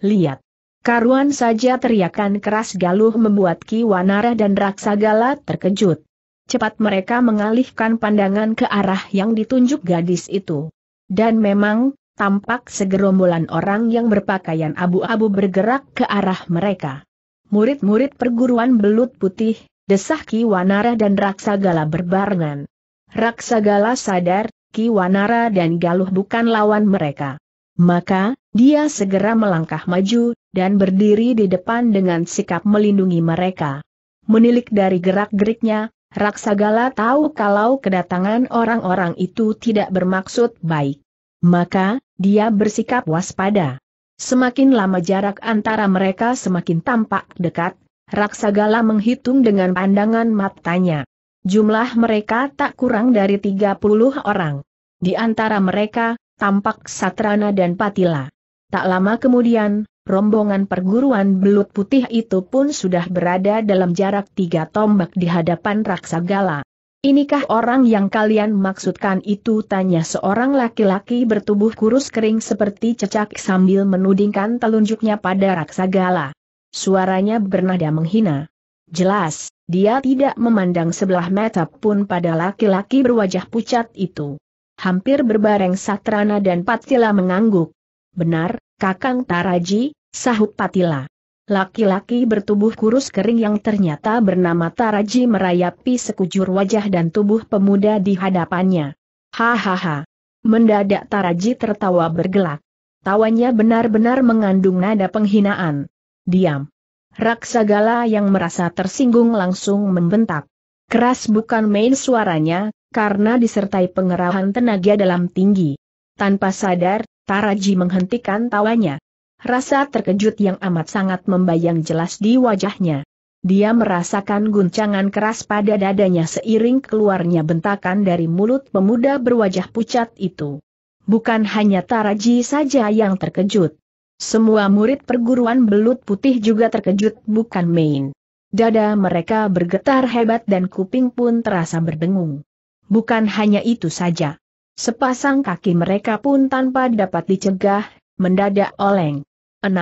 Lihat, Karuan saja teriakan keras Galuh membuat Ki Wanara dan Raksagala terkejut. Cepat mereka mengalihkan pandangan ke arah yang ditunjuk gadis itu. Dan memang, tampak segerombolan orang yang berpakaian abu-abu bergerak ke arah mereka. Murid-murid perguruan belut putih, desah Ki Wanara dan Raksagala berbarengan. Raksagala sadar, Ki Wanara dan Galuh bukan lawan mereka. Maka, dia segera melangkah maju, dan berdiri di depan dengan sikap melindungi mereka. Menilik dari gerak-geriknya, Raksagala tahu kalau kedatangan orang-orang itu tidak bermaksud baik. Maka, dia bersikap waspada. Semakin lama jarak antara mereka semakin tampak dekat, Raksagala menghitung dengan pandangan matanya. Jumlah mereka tak kurang dari 30 orang. Di antara mereka, tampak Satrana dan Patila. Tak lama kemudian, rombongan perguruan belut putih itu pun sudah berada dalam jarak tiga tombak di hadapan gala. Inikah orang yang kalian maksudkan itu? Tanya seorang laki-laki bertubuh kurus kering seperti cecak sambil menudingkan telunjuknya pada gala. Suaranya bernada menghina. Jelas, dia tidak memandang sebelah mata pun pada laki-laki berwajah pucat itu. Hampir berbareng Satrana dan Patila mengangguk. Benar, Kakang Taraji, sahut Patila. Laki-laki bertubuh kurus kering yang ternyata bernama Taraji merayapi sekujur wajah dan tubuh pemuda di hadapannya. Hahaha. Mendadak Taraji tertawa bergelak. Tawanya benar-benar mengandung nada penghinaan. Diam. Raksagala yang merasa tersinggung langsung membentak. Keras bukan main suaranya, karena disertai pengerahan tenaga dalam tinggi. Tanpa sadar, Taraji menghentikan tawanya. Rasa terkejut yang amat sangat membayang jelas di wajahnya. Dia merasakan guncangan keras pada dadanya seiring keluarnya bentakan dari mulut pemuda berwajah pucat itu. Bukan hanya Taraji saja yang terkejut. Semua murid perguruan belut putih juga terkejut bukan main. Dada mereka bergetar hebat dan kuping pun terasa berdengung. Bukan hanya itu saja. Sepasang kaki mereka pun tanpa dapat dicegah, mendadak oleng. 6.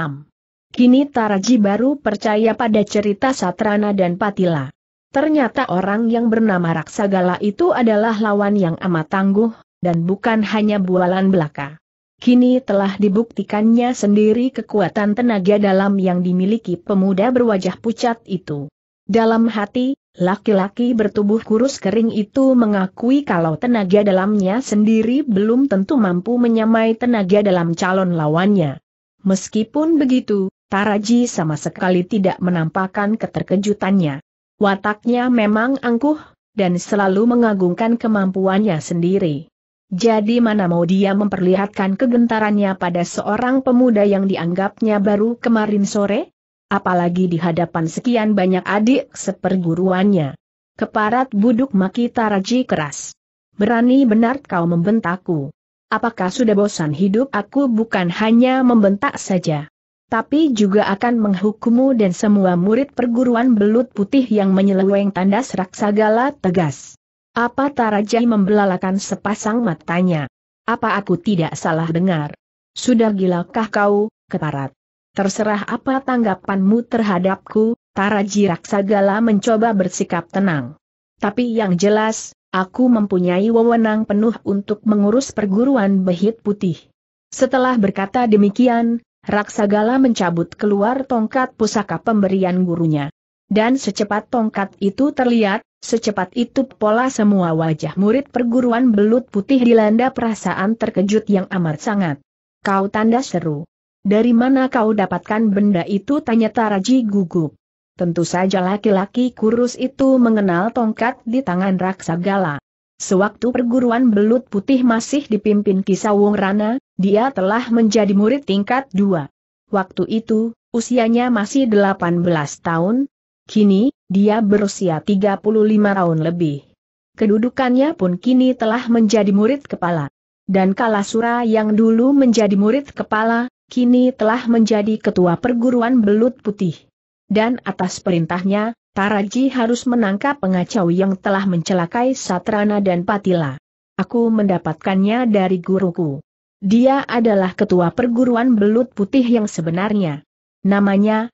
Kini Taraji baru percaya pada cerita Satrana dan Patila. Ternyata orang yang bernama Raksagala itu adalah lawan yang amat tangguh, dan bukan hanya bualan belaka. Kini telah dibuktikannya sendiri kekuatan tenaga dalam yang dimiliki pemuda berwajah pucat itu. Dalam hati, Laki-laki bertubuh kurus kering itu mengakui kalau tenaga dalamnya sendiri belum tentu mampu menyamai tenaga dalam calon lawannya. Meskipun begitu, Taraji sama sekali tidak menampakkan keterkejutannya. Wataknya memang angkuh, dan selalu mengagungkan kemampuannya sendiri. Jadi mana mau dia memperlihatkan kegentarannya pada seorang pemuda yang dianggapnya baru kemarin sore? apalagi di hadapan sekian banyak adik seperguruannya. Keparat buduk maki Taraji keras. Berani benar kau membentakku. Apakah sudah bosan hidup aku bukan hanya membentak saja? tapi juga akan menghukummu dan semua murid perguruan belut putih yang menyeleweng tandas raksagala tegas. Apa Tarajai membelalakan sepasang matanya? Apa aku tidak salah dengar? Sudah gilakah kau, keparat? Terserah apa tanggapanmu terhadapku, Taraji Raksagala mencoba bersikap tenang. Tapi yang jelas, aku mempunyai wewenang penuh untuk mengurus perguruan behit putih. Setelah berkata demikian, Raksagala mencabut keluar tongkat pusaka pemberian gurunya. Dan secepat tongkat itu terlihat, Secepat itu pola semua wajah murid perguruan belut putih dilanda perasaan terkejut yang amat sangat. Kau tanda seru. Dari mana kau dapatkan benda itu? Tanya Taraji gugup. Tentu saja laki-laki kurus itu mengenal tongkat di tangan Raksagala. Sewaktu perguruan belut putih masih dipimpin Kisawung Rana, dia telah menjadi murid tingkat dua. Waktu itu, usianya masih 18 tahun. Kini, dia berusia 35 tahun lebih. Kedudukannya pun kini telah menjadi murid kepala. Dan Kalasura yang dulu menjadi murid kepala, kini telah menjadi ketua perguruan belut putih. Dan atas perintahnya, Taraji harus menangkap pengacau yang telah mencelakai Satrana dan Patila. Aku mendapatkannya dari guruku. Dia adalah ketua perguruan belut putih yang sebenarnya. Namanya,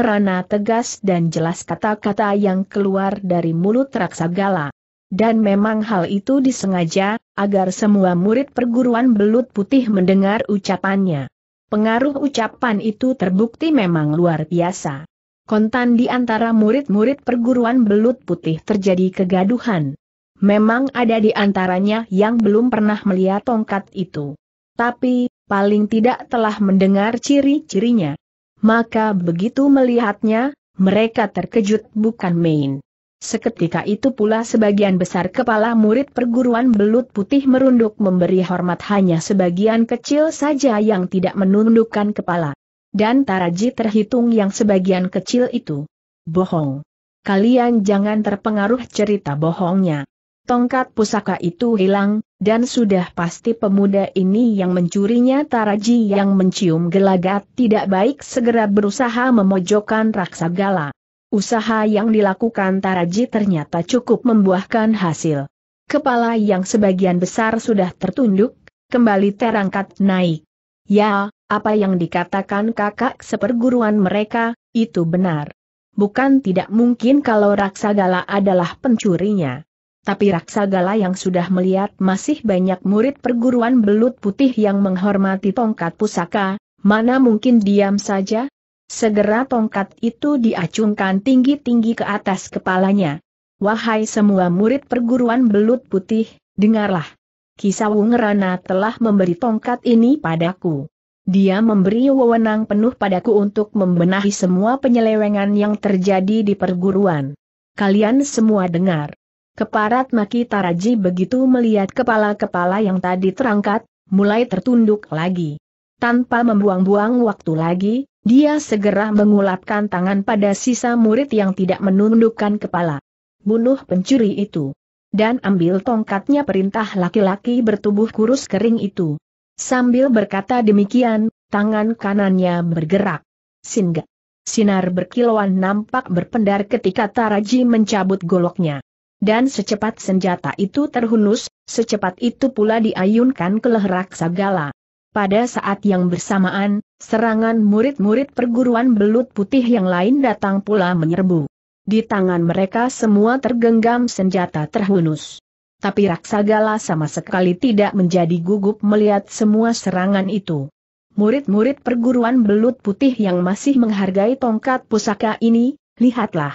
Rana. tegas dan jelas kata-kata yang keluar dari mulut Raksagala. Dan memang hal itu disengaja, agar semua murid perguruan belut putih mendengar ucapannya. Pengaruh ucapan itu terbukti memang luar biasa. Kontan di antara murid-murid perguruan belut putih terjadi kegaduhan. Memang ada di antaranya yang belum pernah melihat tongkat itu. Tapi, paling tidak telah mendengar ciri-cirinya. Maka begitu melihatnya, mereka terkejut bukan main. Seketika itu pula sebagian besar kepala murid perguruan belut putih merunduk memberi hormat hanya sebagian kecil saja yang tidak menundukkan kepala. Dan Taraji terhitung yang sebagian kecil itu. Bohong. Kalian jangan terpengaruh cerita bohongnya. Tongkat pusaka itu hilang, dan sudah pasti pemuda ini yang mencurinya Taraji yang mencium gelagat tidak baik segera berusaha memojokkan Raksagala. Usaha yang dilakukan Taraji ternyata cukup membuahkan hasil. Kepala yang sebagian besar sudah tertunduk, kembali terangkat naik. Ya, apa yang dikatakan kakak seperguruan mereka, itu benar. Bukan tidak mungkin kalau Raksagala adalah pencurinya. Tapi Raksagala yang sudah melihat masih banyak murid perguruan belut putih yang menghormati tongkat pusaka, mana mungkin diam saja, Segera tongkat itu diacungkan tinggi-tinggi ke atas kepalanya. Wahai semua murid perguruan belut putih, dengarlah. Kisah Rana telah memberi tongkat ini padaku. Dia memberi wewenang penuh padaku untuk membenahi semua penyelewengan yang terjadi di perguruan. Kalian semua dengar. Keparat Maki Taraji begitu melihat kepala-kepala yang tadi terangkat, mulai tertunduk lagi. Tanpa membuang-buang waktu lagi, dia segera mengulapkan tangan pada sisa murid yang tidak menundukkan kepala. Bunuh pencuri itu. Dan ambil tongkatnya perintah laki-laki bertubuh kurus kering itu. Sambil berkata demikian, tangan kanannya bergerak. Singa. Sinar berkilauan nampak berpendar ketika Taraji mencabut goloknya. Dan secepat senjata itu terhunus, secepat itu pula diayunkan ke leherak Sagala. Pada saat yang bersamaan, Serangan murid-murid perguruan belut putih yang lain datang pula menyerbu. Di tangan mereka semua tergenggam senjata terhunus. Tapi Raksagala sama sekali tidak menjadi gugup melihat semua serangan itu. Murid-murid perguruan belut putih yang masih menghargai tongkat pusaka ini, lihatlah.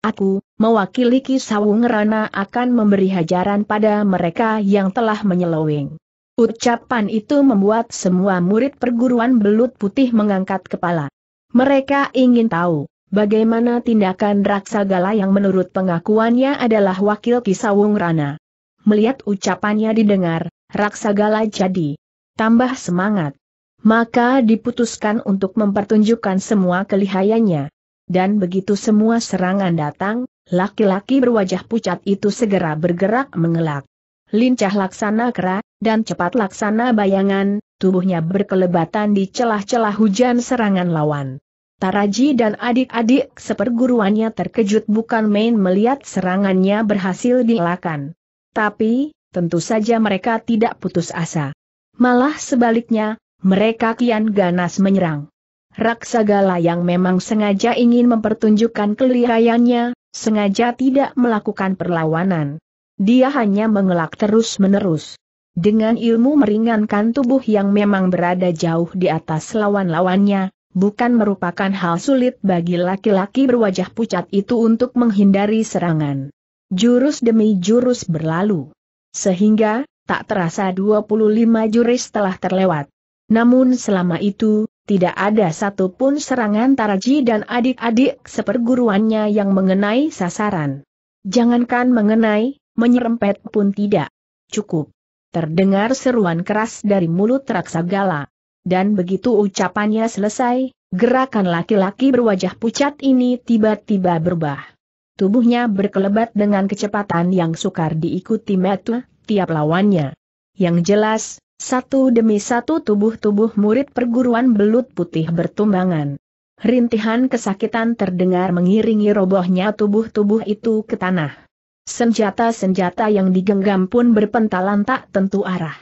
Aku, mewakili Kisawung Rana akan memberi hajaran pada mereka yang telah menyeleweng. Ucapan itu membuat semua murid perguruan belut putih mengangkat kepala. Mereka ingin tahu, bagaimana tindakan Raksagala yang menurut pengakuannya adalah wakil Kisawung Rana. Melihat ucapannya didengar, Raksagala jadi tambah semangat. Maka diputuskan untuk mempertunjukkan semua kelihayannya. Dan begitu semua serangan datang, laki-laki berwajah pucat itu segera bergerak mengelak lincah laksana kera, dan cepat laksana bayangan, tubuhnya berkelebatan di celah-celah hujan serangan lawan. Taraji dan adik-adik seperguruannya terkejut bukan main melihat serangannya berhasil dielakkan. Tapi, tentu saja mereka tidak putus asa. Malah sebaliknya, mereka kian ganas menyerang. Raksagala yang memang sengaja ingin mempertunjukkan kelirayannya, sengaja tidak melakukan perlawanan. Dia hanya mengelak terus-menerus. Dengan ilmu meringankan tubuh yang memang berada jauh di atas lawan-lawannya, bukan merupakan hal sulit bagi laki-laki berwajah pucat itu untuk menghindari serangan. Jurus demi jurus berlalu. Sehingga, tak terasa 25 juris telah terlewat. Namun selama itu, tidak ada satupun serangan Taraji dan adik-adik seperguruannya yang mengenai sasaran. Jangankan mengenai, menyerempet pun tidak. Cukup. Terdengar seruan keras dari mulut Raksagala. Dan begitu ucapannya selesai, gerakan laki-laki berwajah pucat ini tiba-tiba berubah. Tubuhnya berkelebat dengan kecepatan yang sukar diikuti metu, tiap lawannya. Yang jelas, satu demi satu tubuh-tubuh murid perguruan belut putih bertumbangan. Rintihan kesakitan terdengar mengiringi robohnya tubuh-tubuh itu ke tanah. Senjata-senjata yang digenggam pun berpentalan tak tentu arah.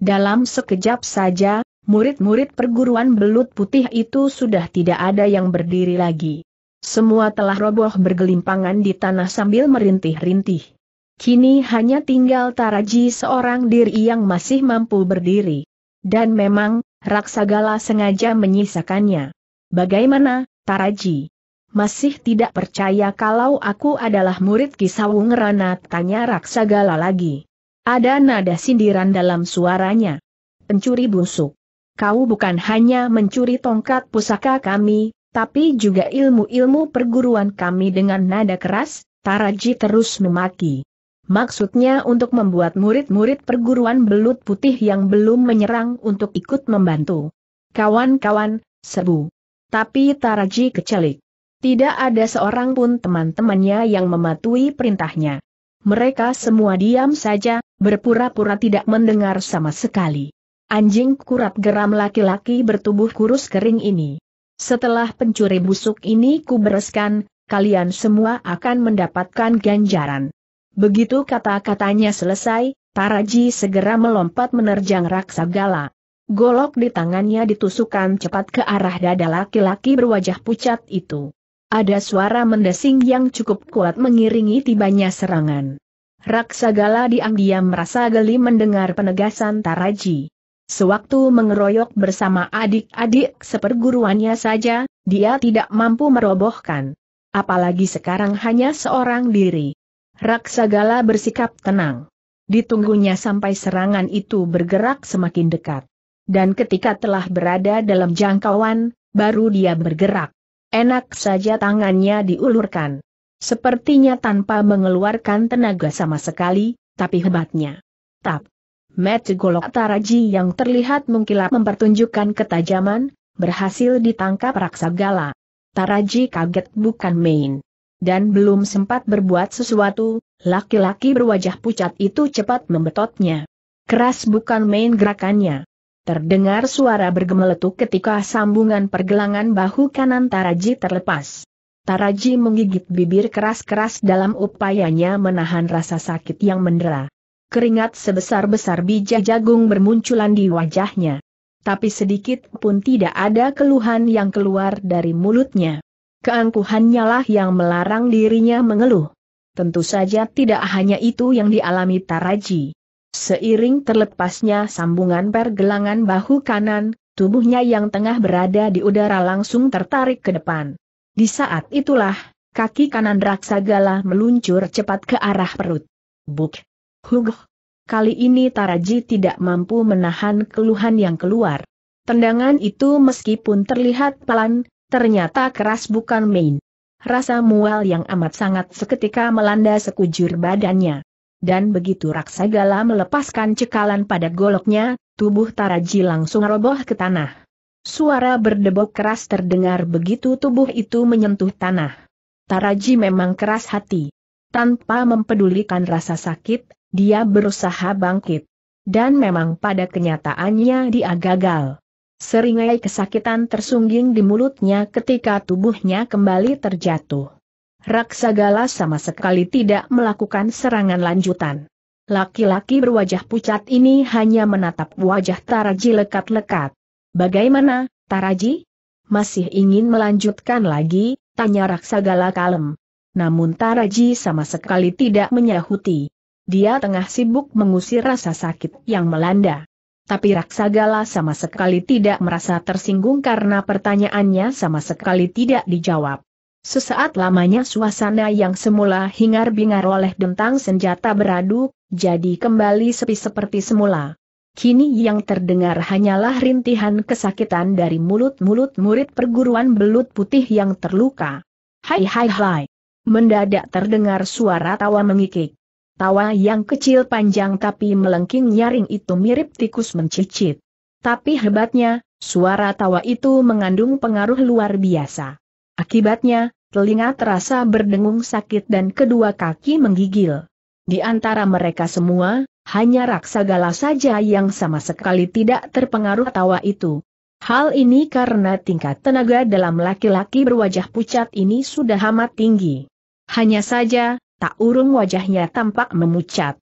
Dalam sekejap saja, murid-murid perguruan belut putih itu sudah tidak ada yang berdiri lagi. Semua telah roboh bergelimpangan di tanah sambil merintih-rintih. Kini hanya tinggal Taraji seorang diri yang masih mampu berdiri. Dan memang, Raksagala sengaja menyisakannya. Bagaimana, Taraji? Masih tidak percaya kalau aku adalah murid Kisawung Rana tanya Raksagala lagi. Ada nada sindiran dalam suaranya. Pencuri busuk. Kau bukan hanya mencuri tongkat pusaka kami, tapi juga ilmu-ilmu perguruan kami dengan nada keras, Taraji terus memaki. Maksudnya untuk membuat murid-murid perguruan belut putih yang belum menyerang untuk ikut membantu. Kawan-kawan, sebu. Tapi Taraji kecelik. Tidak ada seorang pun teman-temannya yang mematuhi perintahnya. Mereka semua diam saja, berpura-pura tidak mendengar sama sekali. Anjing kurap geram laki-laki bertubuh kurus kering ini. Setelah pencuri busuk ini kubereskan, kalian semua akan mendapatkan ganjaran. Begitu kata-katanya selesai, Taraji segera melompat menerjang gala. Golok di tangannya ditusukkan cepat ke arah dada laki-laki berwajah pucat itu. Ada suara mendesing yang cukup kuat mengiringi tibanya serangan. Raksagala diam-diam merasa geli mendengar penegasan Taraji. Sewaktu mengeroyok bersama adik-adik seperguruannya saja, dia tidak mampu merobohkan. Apalagi sekarang hanya seorang diri. Raksagala bersikap tenang. Ditunggunya sampai serangan itu bergerak semakin dekat. Dan ketika telah berada dalam jangkauan, baru dia bergerak. Enak saja tangannya diulurkan. Sepertinya tanpa mengeluarkan tenaga sama sekali, tapi hebatnya. Tap. Met golok Taraji yang terlihat mengkilap mempertunjukkan ketajaman, berhasil ditangkap Raksagala. Taraji kaget bukan main. Dan belum sempat berbuat sesuatu, laki-laki berwajah pucat itu cepat membetotnya. Keras bukan main gerakannya. Terdengar suara bergemeletuk ketika sambungan pergelangan bahu kanan Taraji terlepas. Taraji menggigit bibir keras-keras dalam upayanya menahan rasa sakit yang mendera. Keringat sebesar-besar biji jagung bermunculan di wajahnya. Tapi sedikit pun tidak ada keluhan yang keluar dari mulutnya. Keangkuhannya lah yang melarang dirinya mengeluh. Tentu saja tidak hanya itu yang dialami Taraji. Seiring terlepasnya sambungan pergelangan bahu kanan, tubuhnya yang tengah berada di udara langsung tertarik ke depan. Di saat itulah, kaki kanan raksagala meluncur cepat ke arah perut. Buk! Hugh! Kali ini Taraji tidak mampu menahan keluhan yang keluar. Tendangan itu meskipun terlihat pelan, ternyata keras bukan main. Rasa mual yang amat sangat seketika melanda sekujur badannya dan begitu Raksagala melepaskan cekalan pada goloknya, tubuh Taraji langsung roboh ke tanah. Suara berdebok keras terdengar begitu tubuh itu menyentuh tanah. Taraji memang keras hati. Tanpa mempedulikan rasa sakit, dia berusaha bangkit. Dan memang pada kenyataannya dia gagal. Seringai kesakitan tersungging di mulutnya ketika tubuhnya kembali terjatuh. Raksagala sama sekali tidak melakukan serangan lanjutan. Laki-laki berwajah pucat ini hanya menatap wajah Taraji lekat-lekat. Bagaimana, Taraji? Masih ingin melanjutkan lagi, tanya Raksagala kalem. Namun Taraji sama sekali tidak menyahuti. Dia tengah sibuk mengusir rasa sakit yang melanda. Tapi Raksagala sama sekali tidak merasa tersinggung karena pertanyaannya sama sekali tidak dijawab. Sesaat lamanya suasana yang semula hingar-bingar oleh dentang senjata beradu, jadi kembali sepi seperti semula. Kini yang terdengar hanyalah rintihan kesakitan dari mulut-mulut murid perguruan belut putih yang terluka. Hai hai hai. Mendadak terdengar suara tawa mengikik. Tawa yang kecil panjang tapi melengking nyaring itu mirip tikus mencicit. Tapi hebatnya, suara tawa itu mengandung pengaruh luar biasa. Akibatnya, telinga terasa berdengung sakit dan kedua kaki menggigil. Di antara mereka semua, hanya Raksagala saja yang sama sekali tidak terpengaruh tawa itu. Hal ini karena tingkat tenaga dalam laki-laki berwajah pucat ini sudah amat tinggi. Hanya saja, tak urung wajahnya tampak memucat.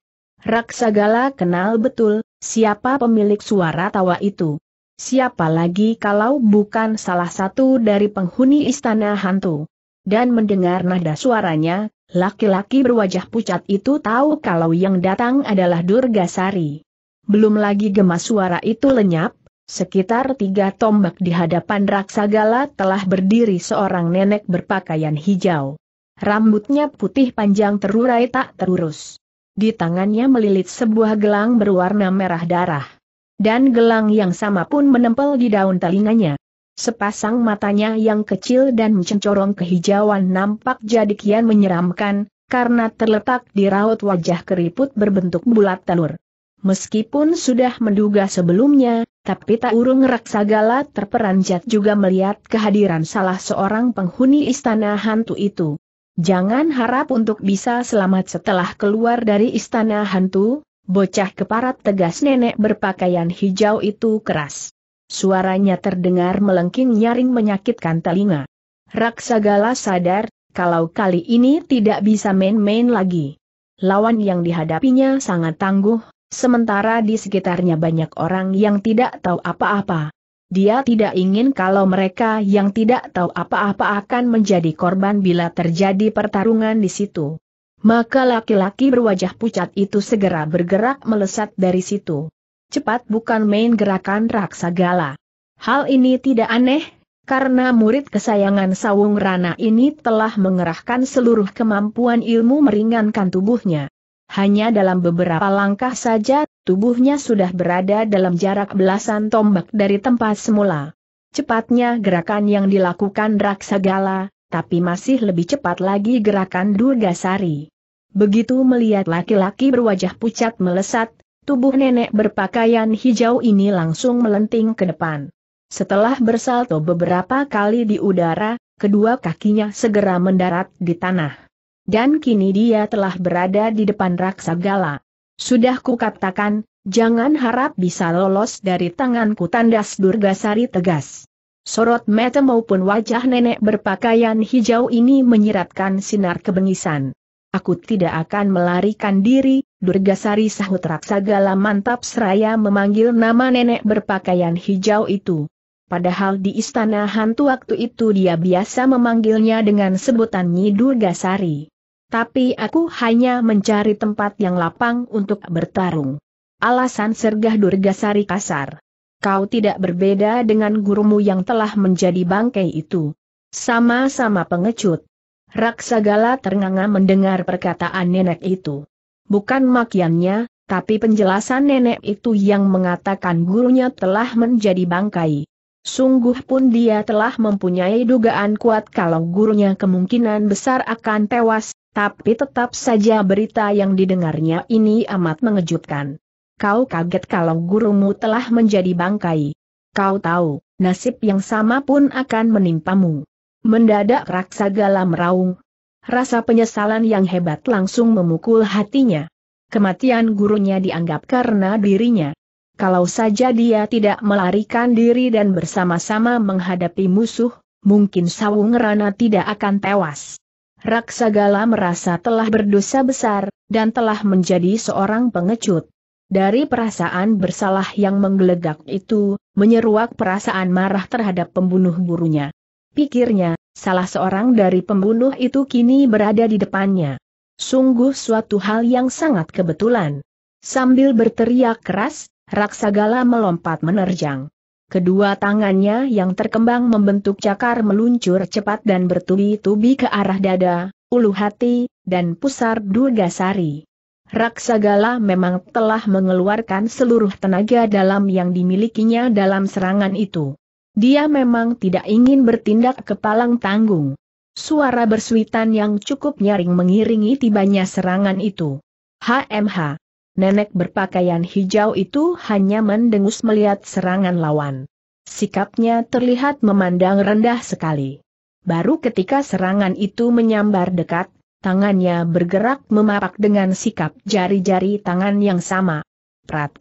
Raksagala kenal betul, siapa pemilik suara tawa itu siapa lagi kalau bukan salah satu dari penghuni istana hantu. Dan mendengar nada suaranya, laki-laki berwajah pucat itu tahu kalau yang datang adalah Durga Sari. Belum lagi gemas suara itu lenyap, sekitar tiga tombak di hadapan Raksagala telah berdiri seorang nenek berpakaian hijau. Rambutnya putih panjang terurai tak terurus. Di tangannya melilit sebuah gelang berwarna merah darah dan gelang yang sama pun menempel di daun telinganya. Sepasang matanya yang kecil dan mencencorong kehijauan nampak jadi kian menyeramkan, karena terletak di raut wajah keriput berbentuk bulat telur. Meskipun sudah menduga sebelumnya, tapi tak urung raksagala terperanjat juga melihat kehadiran salah seorang penghuni istana hantu itu. Jangan harap untuk bisa selamat setelah keluar dari istana hantu, Bocah keparat tegas nenek berpakaian hijau itu keras. Suaranya terdengar melengking nyaring menyakitkan telinga. Raksagala sadar, kalau kali ini tidak bisa main-main lagi. Lawan yang dihadapinya sangat tangguh, sementara di sekitarnya banyak orang yang tidak tahu apa-apa. Dia tidak ingin kalau mereka yang tidak tahu apa-apa akan menjadi korban bila terjadi pertarungan di situ. Maka laki-laki berwajah pucat itu segera bergerak melesat dari situ. Cepat bukan main gerakan raksagala. Hal ini tidak aneh, karena murid kesayangan Sawung Rana ini telah mengerahkan seluruh kemampuan ilmu meringankan tubuhnya. Hanya dalam beberapa langkah saja, tubuhnya sudah berada dalam jarak belasan tombak dari tempat semula. Cepatnya gerakan yang dilakukan raksagala, tapi masih lebih cepat lagi gerakan Durgasari. Begitu melihat laki-laki berwajah pucat melesat, tubuh nenek berpakaian hijau ini langsung melenting ke depan. Setelah bersalto beberapa kali di udara, kedua kakinya segera mendarat di tanah. Dan kini dia telah berada di depan gala. Sudah kukatakan, jangan harap bisa lolos dari tanganku tandas Durgasari tegas. Sorot mata maupun wajah nenek berpakaian hijau ini menyiratkan sinar kebengisan. Aku tidak akan melarikan diri, Durgasari sahut raksagala mantap seraya memanggil nama nenek berpakaian hijau itu. Padahal di istana hantu waktu itu dia biasa memanggilnya dengan sebutan Nyi Durgasari. Tapi aku hanya mencari tempat yang lapang untuk bertarung. Alasan Sergah Durgasari kasar kau tidak berbeda dengan gurumu yang telah menjadi bangkai itu. Sama-sama pengecut. Raksagala ternganga mendengar perkataan nenek itu. Bukan makiannya, tapi penjelasan nenek itu yang mengatakan gurunya telah menjadi bangkai. Sungguh pun dia telah mempunyai dugaan kuat kalau gurunya kemungkinan besar akan tewas, tapi tetap saja berita yang didengarnya ini amat mengejutkan kau kaget kalau gurumu telah menjadi bangkai. Kau tahu, nasib yang sama pun akan menimpamu. Mendadak raksagala meraung. Rasa penyesalan yang hebat langsung memukul hatinya. Kematian gurunya dianggap karena dirinya. Kalau saja dia tidak melarikan diri dan bersama-sama menghadapi musuh, mungkin Sawung Rana tidak akan tewas. Raksagala merasa telah berdosa besar, dan telah menjadi seorang pengecut. Dari perasaan bersalah yang menggelegak itu, menyeruak perasaan marah terhadap pembunuh gurunya. Pikirnya, salah seorang dari pembunuh itu kini berada di depannya. Sungguh suatu hal yang sangat kebetulan. Sambil berteriak keras, Raksagala melompat menerjang. Kedua tangannya yang terkembang membentuk cakar meluncur cepat dan bertubi-tubi ke arah dada, ulu hati, dan pusar Sari. Raksagala memang telah mengeluarkan seluruh tenaga dalam yang dimilikinya dalam serangan itu. Dia memang tidak ingin bertindak kepalang tanggung. Suara bersuitan yang cukup nyaring mengiringi tibanya serangan itu. HMH. Nenek berpakaian hijau itu hanya mendengus melihat serangan lawan. Sikapnya terlihat memandang rendah sekali. Baru ketika serangan itu menyambar dekat, Tangannya bergerak memapak dengan sikap jari-jari tangan yang sama. Prat.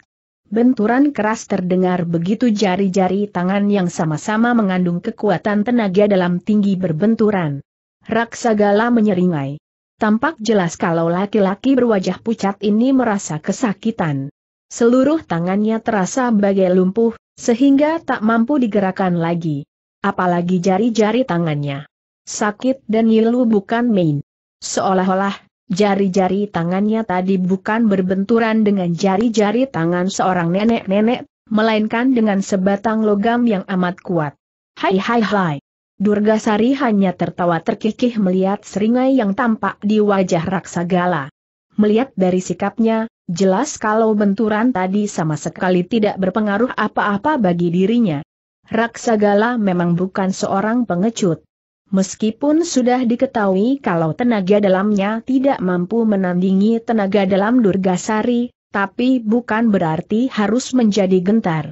Benturan keras terdengar begitu jari-jari tangan yang sama-sama mengandung kekuatan tenaga dalam tinggi berbenturan. Raksagala menyeringai. Tampak jelas kalau laki-laki berwajah pucat ini merasa kesakitan. Seluruh tangannya terasa bagai lumpuh, sehingga tak mampu digerakkan lagi. Apalagi jari-jari tangannya. Sakit dan ngilu bukan main. Seolah-olah, jari-jari tangannya tadi bukan berbenturan dengan jari-jari tangan seorang nenek-nenek, melainkan dengan sebatang logam yang amat kuat. Hai hai hai. Durga Sari hanya tertawa terkikih melihat seringai yang tampak di wajah Raksagala. Melihat dari sikapnya, jelas kalau benturan tadi sama sekali tidak berpengaruh apa-apa bagi dirinya. Raksagala memang bukan seorang pengecut. Meskipun sudah diketahui kalau tenaga dalamnya tidak mampu menandingi tenaga dalam Durgasari, tapi bukan berarti harus menjadi gentar.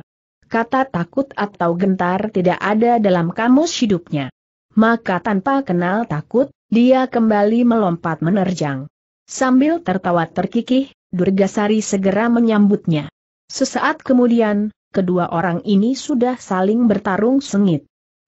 Kata takut atau gentar tidak ada dalam kamus hidupnya. Maka tanpa kenal takut, dia kembali melompat menerjang. Sambil tertawa terkikih, Durgasari segera menyambutnya. Sesaat kemudian, kedua orang ini sudah saling bertarung sengit.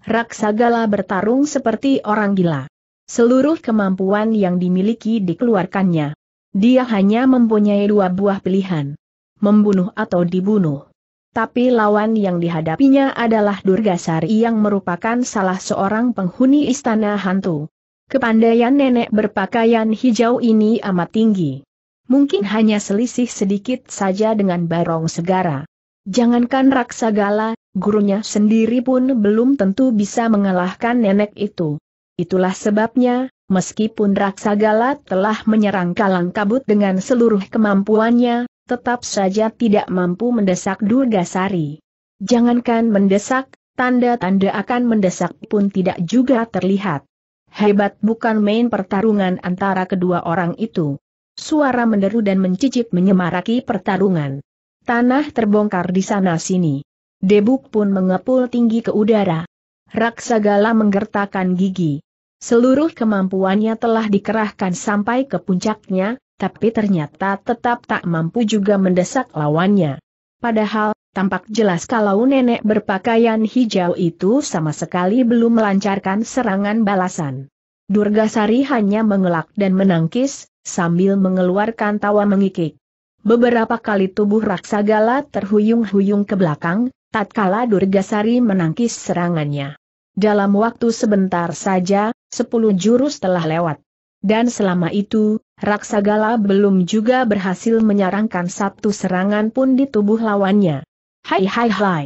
Raksagala bertarung seperti orang gila. Seluruh kemampuan yang dimiliki dikeluarkannya. Dia hanya mempunyai dua buah pilihan. Membunuh atau dibunuh. Tapi lawan yang dihadapinya adalah Durgasari yang merupakan salah seorang penghuni istana hantu. Kepandaian nenek berpakaian hijau ini amat tinggi. Mungkin hanya selisih sedikit saja dengan Barong Segara. Jangankan Raksagala, gurunya sendiri pun belum tentu bisa mengalahkan nenek itu. Itulah sebabnya, meskipun Raksagala telah menyerang Kalang Kabut dengan seluruh kemampuannya, tetap saja tidak mampu mendesak Durgasari. Jangankan mendesak, tanda-tanda akan mendesak pun tidak juga terlihat. Hebat bukan main pertarungan antara kedua orang itu. Suara menderu dan mencicip menyemaraki pertarungan. Tanah terbongkar di sana-sini. debu pun mengepul tinggi ke udara. Raksagala menggertakkan gigi. Seluruh kemampuannya telah dikerahkan sampai ke puncaknya, tapi ternyata tetap tak mampu juga mendesak lawannya. Padahal, tampak jelas kalau nenek berpakaian hijau itu sama sekali belum melancarkan serangan balasan. Durgasari hanya mengelak dan menangkis, sambil mengeluarkan tawa mengikik. Beberapa kali tubuh Raksagala terhuyung-huyung ke belakang, tatkala Durgasari menangkis serangannya. Dalam waktu sebentar saja, sepuluh jurus telah lewat. Dan selama itu, Raksagala belum juga berhasil menyerangkan satu serangan pun di tubuh lawannya. Hai hai hai.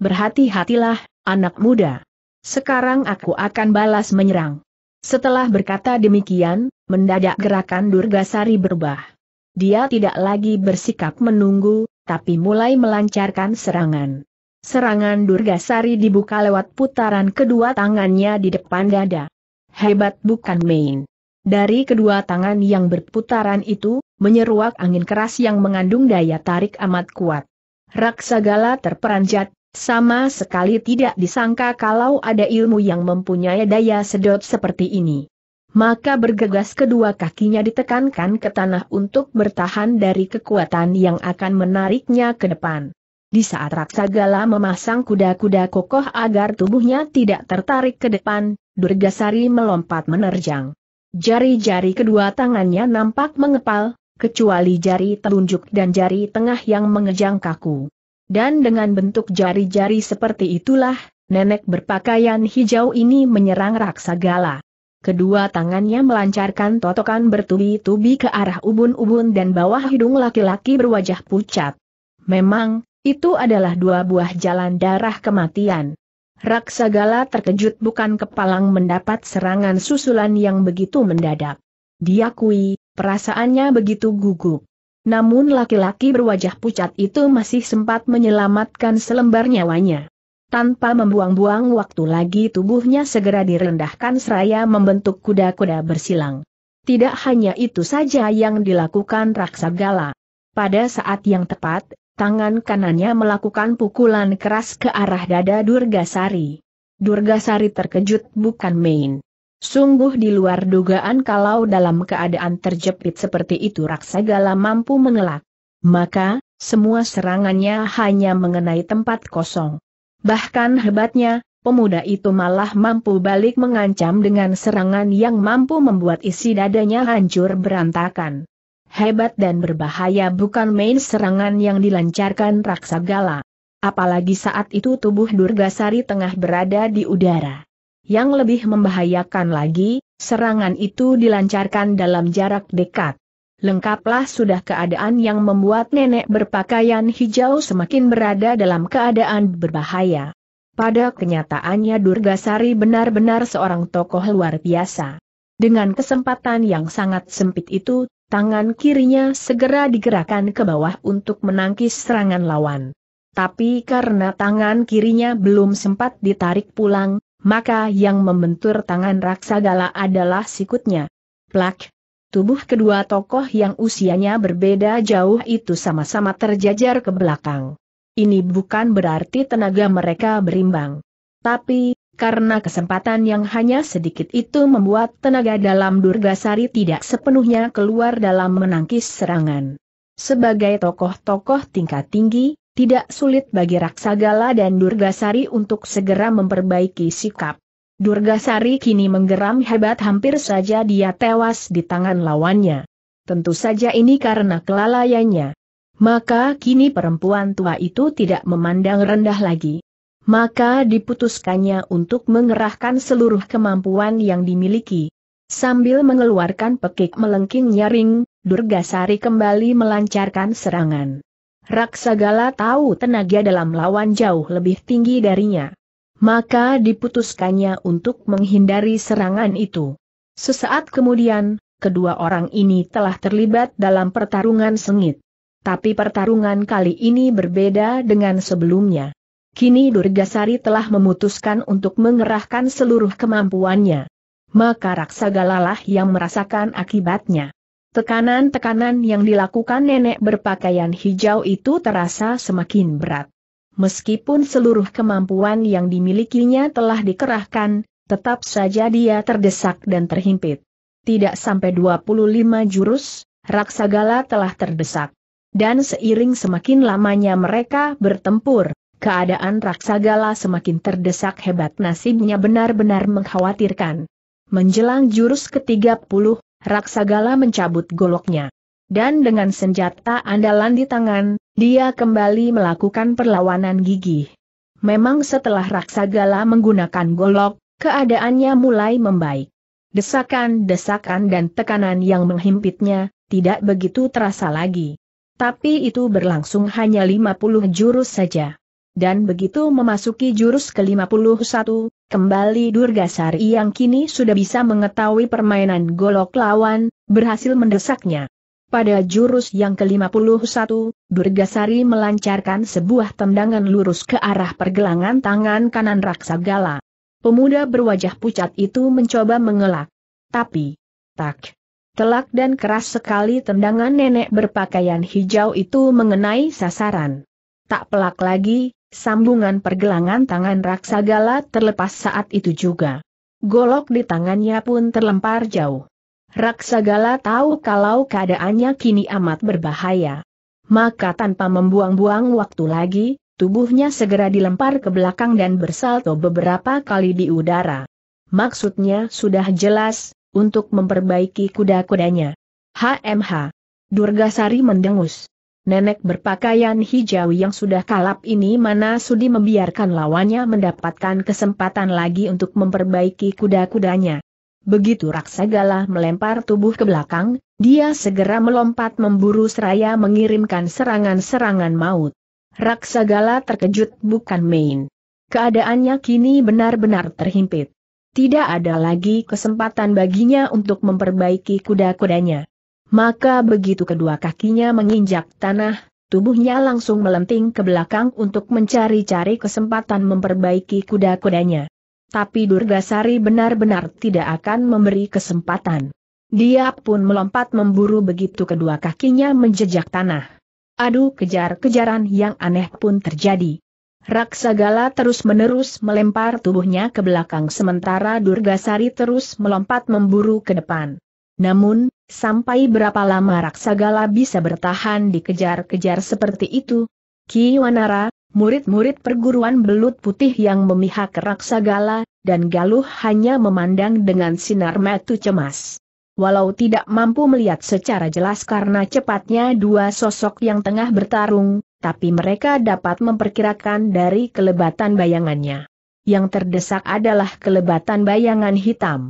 Berhati-hatilah, anak muda. Sekarang aku akan balas menyerang. Setelah berkata demikian, mendadak gerakan Durgasari berubah. Dia tidak lagi bersikap menunggu, tapi mulai melancarkan serangan. Serangan Durga Sari dibuka lewat putaran kedua tangannya di depan dada. Hebat bukan main. Dari kedua tangan yang berputaran itu, menyeruak angin keras yang mengandung daya tarik amat kuat. Raksagala terperanjat, sama sekali tidak disangka kalau ada ilmu yang mempunyai daya sedot seperti ini maka bergegas kedua kakinya ditekankan ke tanah untuk bertahan dari kekuatan yang akan menariknya ke depan. Di saat Raksagala memasang kuda-kuda kokoh agar tubuhnya tidak tertarik ke depan, Durgasari melompat menerjang. Jari-jari kedua tangannya nampak mengepal, kecuali jari telunjuk dan jari tengah yang mengejang kaku. Dan dengan bentuk jari-jari seperti itulah, nenek berpakaian hijau ini menyerang Raksagala. Kedua tangannya melancarkan totokan bertubi-tubi ke arah ubun-ubun dan bawah hidung laki-laki berwajah pucat. Memang, itu adalah dua buah jalan darah kematian. Raksagala terkejut bukan kepalang mendapat serangan susulan yang begitu mendadak. Diakui, perasaannya begitu gugup. Namun laki-laki berwajah pucat itu masih sempat menyelamatkan selembar nyawanya. Tanpa membuang-buang waktu lagi tubuhnya segera direndahkan seraya membentuk kuda-kuda bersilang. Tidak hanya itu saja yang dilakukan Raksa Raksagala. Pada saat yang tepat, tangan kanannya melakukan pukulan keras ke arah dada Durga Sari. Durga Sari terkejut bukan main. Sungguh di luar dugaan kalau dalam keadaan terjepit seperti itu Raksa Raksagala mampu mengelak. Maka, semua serangannya hanya mengenai tempat kosong. Bahkan hebatnya, pemuda itu malah mampu balik mengancam dengan serangan yang mampu membuat isi dadanya hancur berantakan. Hebat dan berbahaya bukan main serangan yang dilancarkan Raksagala. Apalagi saat itu tubuh Durgasari tengah berada di udara. Yang lebih membahayakan lagi, serangan itu dilancarkan dalam jarak dekat lengkaplah sudah keadaan yang membuat nenek berpakaian hijau semakin berada dalam keadaan berbahaya. Pada kenyataannya Durgasari benar-benar seorang tokoh luar biasa. Dengan kesempatan yang sangat sempit itu, tangan kirinya segera digerakkan ke bawah untuk menangkis serangan lawan. Tapi karena tangan kirinya belum sempat ditarik pulang, maka yang membentur tangan raksagala adalah sikutnya. Plak, Tubuh kedua tokoh yang usianya berbeda jauh itu sama-sama terjajar ke belakang. Ini bukan berarti tenaga mereka berimbang. Tapi, karena kesempatan yang hanya sedikit itu membuat tenaga dalam Durgasari tidak sepenuhnya keluar dalam menangkis serangan. Sebagai tokoh-tokoh tingkat tinggi, tidak sulit bagi Raksagala dan Durgasari untuk segera memperbaiki sikap. Durgasari kini menggeram hebat hampir saja dia tewas di tangan lawannya. Tentu saja ini karena kelalaiannya. Maka kini perempuan tua itu tidak memandang rendah lagi. Maka diputuskannya untuk mengerahkan seluruh kemampuan yang dimiliki. Sambil mengeluarkan pekik melengking nyaring, Durgasari kembali melancarkan serangan. Raksagala tahu tenaga dalam lawan jauh lebih tinggi darinya maka diputuskannya untuk menghindari serangan itu. Sesaat kemudian, kedua orang ini telah terlibat dalam pertarungan sengit. Tapi pertarungan kali ini berbeda dengan sebelumnya. Kini Durgasari telah memutuskan untuk mengerahkan seluruh kemampuannya. Maka Raksagalalah yang merasakan akibatnya. Tekanan-tekanan yang dilakukan nenek berpakaian hijau itu terasa semakin berat. Meskipun seluruh kemampuan yang dimilikinya telah dikerahkan, tetap saja dia terdesak dan terhimpit. Tidak sampai 25 jurus, Raksagala telah terdesak. Dan seiring semakin lamanya mereka bertempur, keadaan Raksagala semakin terdesak hebat nasibnya benar-benar mengkhawatirkan. Menjelang jurus ke-30, Raksagala mencabut goloknya. Dan dengan senjata andalan di tangan, dia kembali melakukan perlawanan gigih. Memang setelah Raksagala menggunakan golok, keadaannya mulai membaik. Desakan-desakan dan tekanan yang menghimpitnya, tidak begitu terasa lagi. Tapi itu berlangsung hanya 50 jurus saja. Dan begitu memasuki jurus ke-51, kembali Durgasari yang kini sudah bisa mengetahui permainan golok lawan, berhasil mendesaknya. Pada jurus yang ke-51, Durgasari melancarkan sebuah tendangan lurus ke arah pergelangan tangan kanan Gala. Pemuda berwajah pucat itu mencoba mengelak. Tapi, tak. Telak dan keras sekali tendangan nenek berpakaian hijau itu mengenai sasaran. Tak pelak lagi, sambungan pergelangan tangan Gala terlepas saat itu juga. Golok di tangannya pun terlempar jauh. Raksagala tahu kalau keadaannya kini amat berbahaya. Maka tanpa membuang-buang waktu lagi, tubuhnya segera dilempar ke belakang dan bersalto beberapa kali di udara. Maksudnya sudah jelas, untuk memperbaiki kuda-kudanya. HMH. Durgasari mendengus. Nenek berpakaian hijau yang sudah kalap ini mana sudi membiarkan lawannya mendapatkan kesempatan lagi untuk memperbaiki kuda-kudanya. Begitu Raksagala melempar tubuh ke belakang, dia segera melompat memburu seraya mengirimkan serangan-serangan maut. Raksagala terkejut bukan main. Keadaannya kini benar-benar terhimpit. Tidak ada lagi kesempatan baginya untuk memperbaiki kuda-kudanya. Maka begitu kedua kakinya menginjak tanah, tubuhnya langsung melenting ke belakang untuk mencari-cari kesempatan memperbaiki kuda-kudanya. Tapi Durgasari benar-benar tidak akan memberi kesempatan. Dia pun melompat memburu begitu kedua kakinya menjejak tanah. Aduh, kejar-kejaran yang aneh pun terjadi. Raksagala terus-menerus melempar tubuhnya ke belakang sementara Durgasari terus melompat memburu ke depan. Namun, sampai berapa lama Raksagala bisa bertahan dikejar-kejar seperti itu? Ki Wanara, Murid-murid perguruan belut putih yang memihak gala dan galuh hanya memandang dengan sinar metu cemas. Walau tidak mampu melihat secara jelas karena cepatnya dua sosok yang tengah bertarung, tapi mereka dapat memperkirakan dari kelebatan bayangannya. Yang terdesak adalah kelebatan bayangan hitam.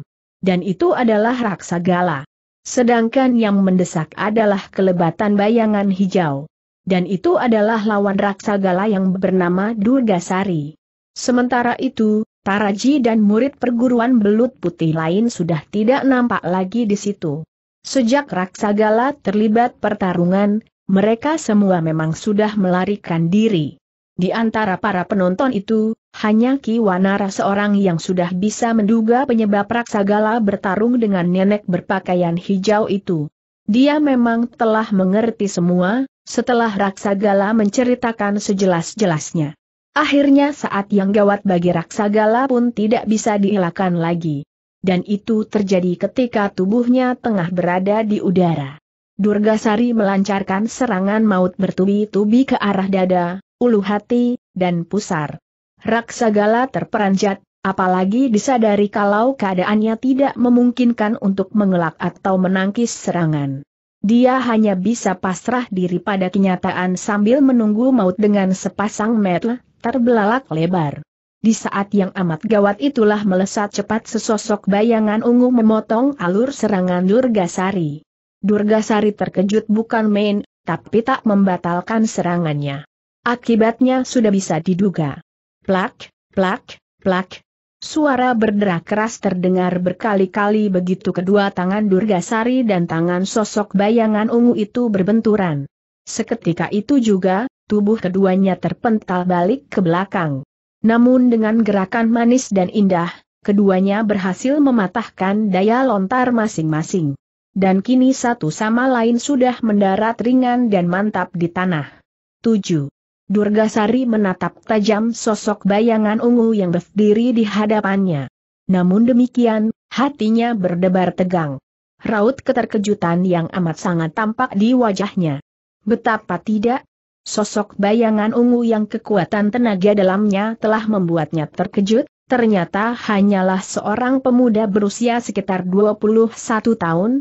Dan itu adalah gala. Sedangkan yang mendesak adalah kelebatan bayangan hijau. Dan itu adalah lawan raksagala yang bernama Durgasari. Sementara itu, Taraji dan murid perguruan belut putih lain sudah tidak nampak lagi di situ. Sejak raksagala terlibat pertarungan, mereka semua memang sudah melarikan diri. Di antara para penonton itu, hanya Ki Wanara seorang yang sudah bisa menduga penyebab raksagala bertarung dengan nenek berpakaian hijau itu. Dia memang telah mengerti semua, setelah Raksagala menceritakan sejelas-jelasnya. Akhirnya saat yang gawat bagi Raksagala pun tidak bisa dielakkan lagi. Dan itu terjadi ketika tubuhnya tengah berada di udara. Durgasari melancarkan serangan maut bertubi-tubi ke arah dada, ulu hati, dan pusar. Raksagala terperanjat, apalagi disadari kalau keadaannya tidak memungkinkan untuk mengelak atau menangkis serangan. Dia hanya bisa pasrah diri pada kenyataan sambil menunggu maut dengan sepasang mata terbelalak lebar. Di saat yang amat gawat itulah melesat cepat sesosok bayangan ungu memotong alur serangan Durgasari. Durgasari terkejut bukan main, tapi tak membatalkan serangannya. Akibatnya sudah bisa diduga. Plak, plak, plak, Suara berderak keras terdengar berkali-kali begitu kedua tangan Durgasari dan tangan sosok bayangan ungu itu berbenturan. Seketika itu juga, tubuh keduanya terpental balik ke belakang. Namun dengan gerakan manis dan indah, keduanya berhasil mematahkan daya lontar masing-masing. Dan kini satu sama lain sudah mendarat ringan dan mantap di tanah. 7. Durgasari menatap tajam sosok bayangan ungu yang berdiri di hadapannya. Namun demikian, hatinya berdebar tegang. Raut keterkejutan yang amat sangat tampak di wajahnya. Betapa tidak, sosok bayangan ungu yang kekuatan tenaga dalamnya telah membuatnya terkejut, ternyata hanyalah seorang pemuda berusia sekitar 21 tahun.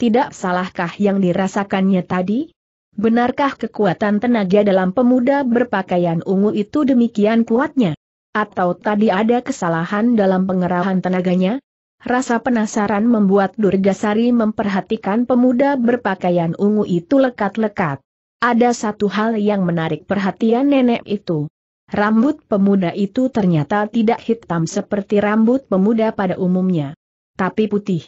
Tidak salahkah yang dirasakannya tadi? Benarkah kekuatan tenaga dalam pemuda berpakaian ungu itu demikian kuatnya? Atau tadi ada kesalahan dalam pengerahan tenaganya? Rasa penasaran membuat Durgasari memperhatikan pemuda berpakaian ungu itu lekat-lekat. Ada satu hal yang menarik perhatian nenek itu. Rambut pemuda itu ternyata tidak hitam seperti rambut pemuda pada umumnya. Tapi putih.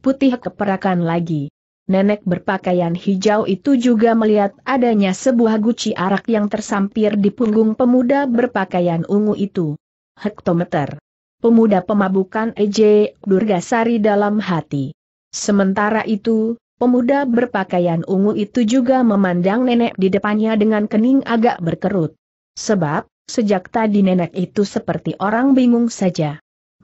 Putih keperakan lagi nenek berpakaian hijau itu juga melihat adanya sebuah guci arak yang tersampir di punggung pemuda berpakaian ungu itu. Hektometer. Pemuda pemabukan EJ Durgasari dalam hati. Sementara itu, pemuda berpakaian ungu itu juga memandang nenek di depannya dengan kening agak berkerut. Sebab, sejak tadi nenek itu seperti orang bingung saja.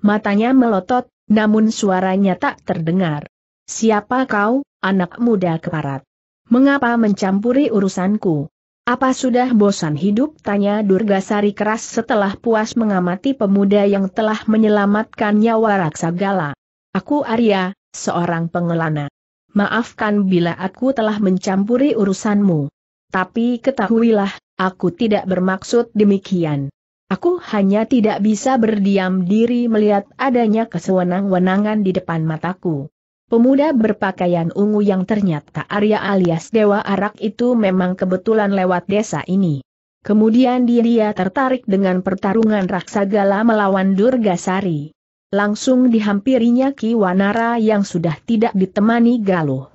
Matanya melotot, namun suaranya tak terdengar. Siapa kau, anak muda keparat. Mengapa mencampuri urusanku? Apa sudah bosan hidup? Tanya Durgasari keras setelah puas mengamati pemuda yang telah menyelamatkan nyawa Raksagala. Aku Arya, seorang pengelana. Maafkan bila aku telah mencampuri urusanmu. Tapi ketahuilah, aku tidak bermaksud demikian. Aku hanya tidak bisa berdiam diri melihat adanya kesewenang-wenangan di depan mataku. Pemuda berpakaian ungu yang ternyata Arya alias Dewa Arak itu memang kebetulan lewat desa ini. Kemudian dia tertarik dengan pertarungan Raksagala melawan Durga Sari. Langsung dihampirinya Ki Wanara yang sudah tidak ditemani Galuh.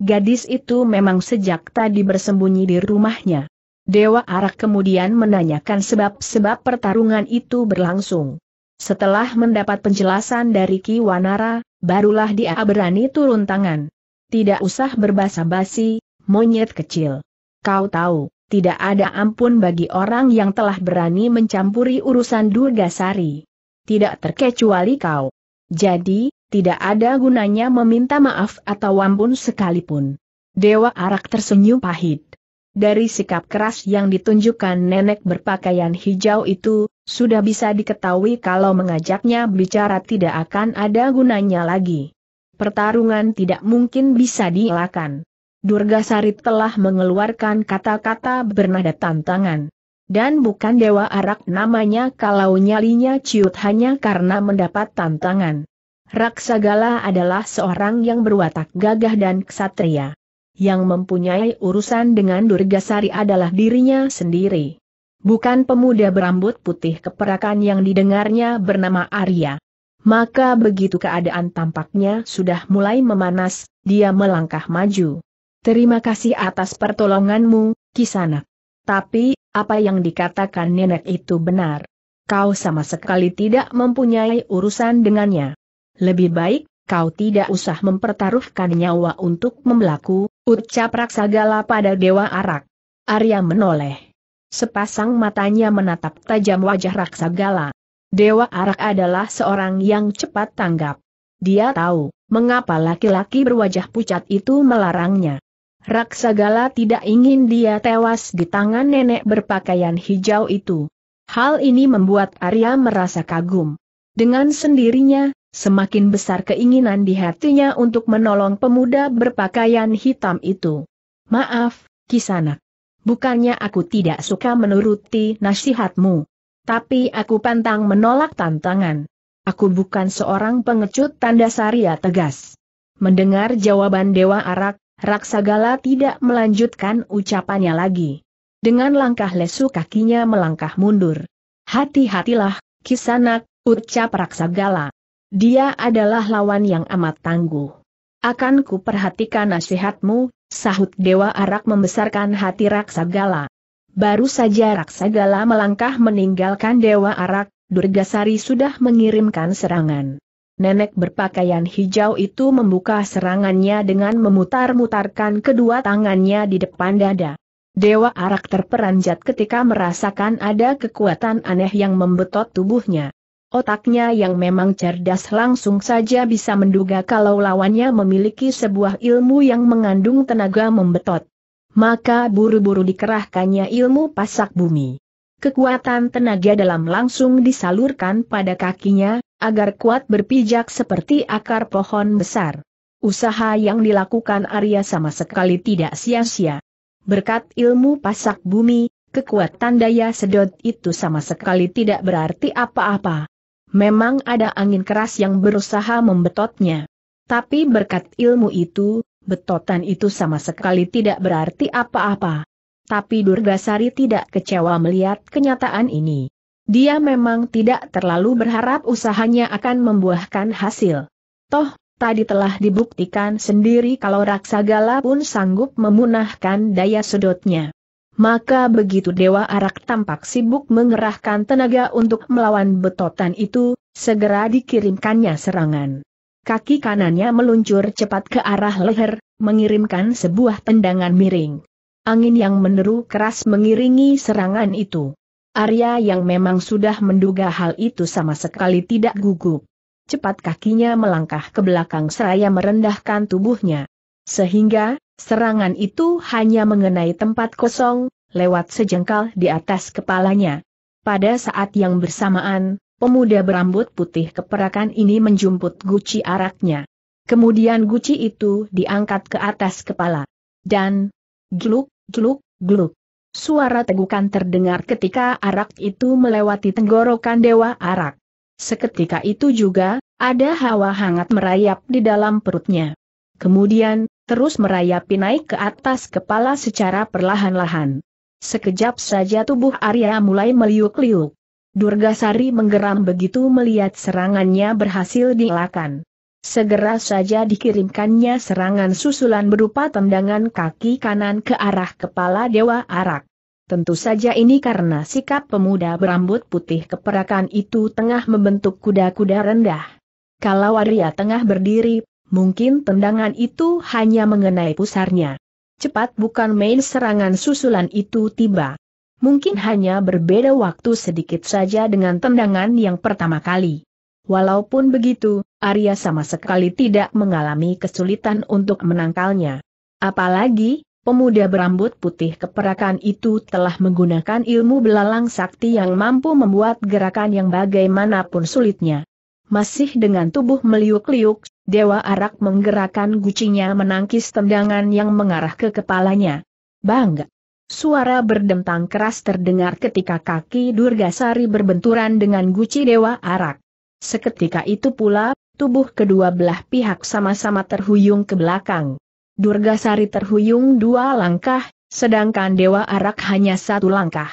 Gadis itu memang sejak tadi bersembunyi di rumahnya. Dewa Arak kemudian menanyakan sebab-sebab pertarungan itu berlangsung. Setelah mendapat penjelasan dari Ki Wanara, barulah dia berani turun tangan. Tidak usah berbasa-basi, monyet kecil. Kau tahu, tidak ada ampun bagi orang yang telah berani mencampuri urusan Durgasari. Tidak terkecuali kau. Jadi, tidak ada gunanya meminta maaf atau ampun sekalipun. Dewa Arak tersenyum pahit. Dari sikap keras yang ditunjukkan nenek berpakaian hijau itu, sudah bisa diketahui kalau mengajaknya bicara tidak akan ada gunanya lagi. Pertarungan tidak mungkin bisa dielakkan. Durga Sarit telah mengeluarkan kata-kata bernada tantangan. Dan bukan Dewa Arak namanya kalau nyalinya ciut hanya karena mendapat tantangan. Raksagala adalah seorang yang berwatak gagah dan ksatria yang mempunyai urusan dengan Durgasari adalah dirinya sendiri. Bukan pemuda berambut putih keperakan yang didengarnya bernama Arya. Maka begitu keadaan tampaknya sudah mulai memanas, dia melangkah maju. Terima kasih atas pertolonganmu, Kisana. Tapi, apa yang dikatakan nenek itu benar. Kau sama sekali tidak mempunyai urusan dengannya. Lebih baik, kau tidak usah mempertaruhkan nyawa untuk membelaku, Ucap Raksagala pada Dewa Arak. Arya menoleh. Sepasang matanya menatap tajam wajah Raksagala. Dewa Arak adalah seorang yang cepat tanggap. Dia tahu, mengapa laki-laki berwajah pucat itu melarangnya. Raksagala tidak ingin dia tewas di tangan nenek berpakaian hijau itu. Hal ini membuat Arya merasa kagum. Dengan sendirinya, semakin besar keinginan di hatinya untuk menolong pemuda berpakaian hitam itu. Maaf, Kisanak. Bukannya aku tidak suka menuruti nasihatmu. Tapi aku pantang menolak tantangan. Aku bukan seorang pengecut tanda saria tegas. Mendengar jawaban Dewa Arak, Raksagala tidak melanjutkan ucapannya lagi. Dengan langkah lesu kakinya melangkah mundur. Hati-hatilah, Kisanak, ucap Raksagala. Dia adalah lawan yang amat tangguh. Akan ku perhatikan nasihatmu, sahut Dewa Arak membesarkan hati Raksagala. Baru saja Raksagala melangkah meninggalkan Dewa Arak, Durgasari sudah mengirimkan serangan. Nenek berpakaian hijau itu membuka serangannya dengan memutar-mutarkan kedua tangannya di depan dada. Dewa Arak terperanjat ketika merasakan ada kekuatan aneh yang membetot tubuhnya. Otaknya yang memang cerdas langsung saja bisa menduga kalau lawannya memiliki sebuah ilmu yang mengandung tenaga membetot. Maka buru-buru dikerahkannya ilmu pasak bumi. Kekuatan tenaga dalam langsung disalurkan pada kakinya, agar kuat berpijak seperti akar pohon besar. Usaha yang dilakukan Arya sama sekali tidak sia-sia. Berkat ilmu pasak bumi, kekuatan daya sedot itu sama sekali tidak berarti apa-apa memang ada angin keras yang berusaha membetotnya. Tapi berkat ilmu itu, betotan itu sama sekali tidak berarti apa-apa. Tapi Durgasari tidak kecewa melihat kenyataan ini. Dia memang tidak terlalu berharap usahanya akan membuahkan hasil. Toh, tadi telah dibuktikan sendiri kalau Raksagala pun sanggup memunahkan daya sedotnya. Maka begitu Dewa Arak tampak sibuk mengerahkan tenaga untuk melawan betotan itu, segera dikirimkannya serangan. Kaki kanannya meluncur cepat ke arah leher, mengirimkan sebuah tendangan miring. Angin yang meneru keras mengiringi serangan itu. Arya yang memang sudah menduga hal itu sama sekali tidak gugup. Cepat kakinya melangkah ke belakang seraya merendahkan tubuhnya. Sehingga, serangan itu hanya mengenai tempat kosong, lewat sejengkal di atas kepalanya. Pada saat yang bersamaan, pemuda berambut putih keperakan ini menjumput guci araknya. Kemudian guci itu diangkat ke atas kepala. Dan, gluk, gluk, gluk. Suara tegukan terdengar ketika arak itu melewati tenggorokan dewa arak. Seketika itu juga, ada hawa hangat merayap di dalam perutnya. Kemudian, terus merayapi naik ke atas kepala secara perlahan-lahan. Sekejap saja tubuh Arya mulai meliuk-liuk. Durgasari menggeram begitu melihat serangannya berhasil dielakkan. Segera saja dikirimkannya serangan susulan berupa tendangan kaki kanan ke arah kepala Dewa Arak. Tentu saja ini karena sikap pemuda berambut putih keperakan itu tengah membentuk kuda-kuda rendah. Kalau Arya tengah berdiri, Mungkin tendangan itu hanya mengenai pusarnya. Cepat bukan main serangan susulan itu tiba. Mungkin hanya berbeda waktu sedikit saja dengan tendangan yang pertama kali. Walaupun begitu, Arya sama sekali tidak mengalami kesulitan untuk menangkalnya. Apalagi, pemuda berambut putih keperakan itu telah menggunakan ilmu belalang sakti yang mampu membuat gerakan yang bagaimanapun sulitnya. Masih dengan tubuh meliuk-liuk, Dewa Arak menggerakkan gucinya menangkis tendangan yang mengarah ke kepalanya. Bang! Suara berdentang keras terdengar ketika kaki Durgasari berbenturan dengan guci Dewa Arak. Seketika itu pula, tubuh kedua belah pihak sama-sama terhuyung ke belakang. Durgasari terhuyung dua langkah, sedangkan Dewa Arak hanya satu langkah.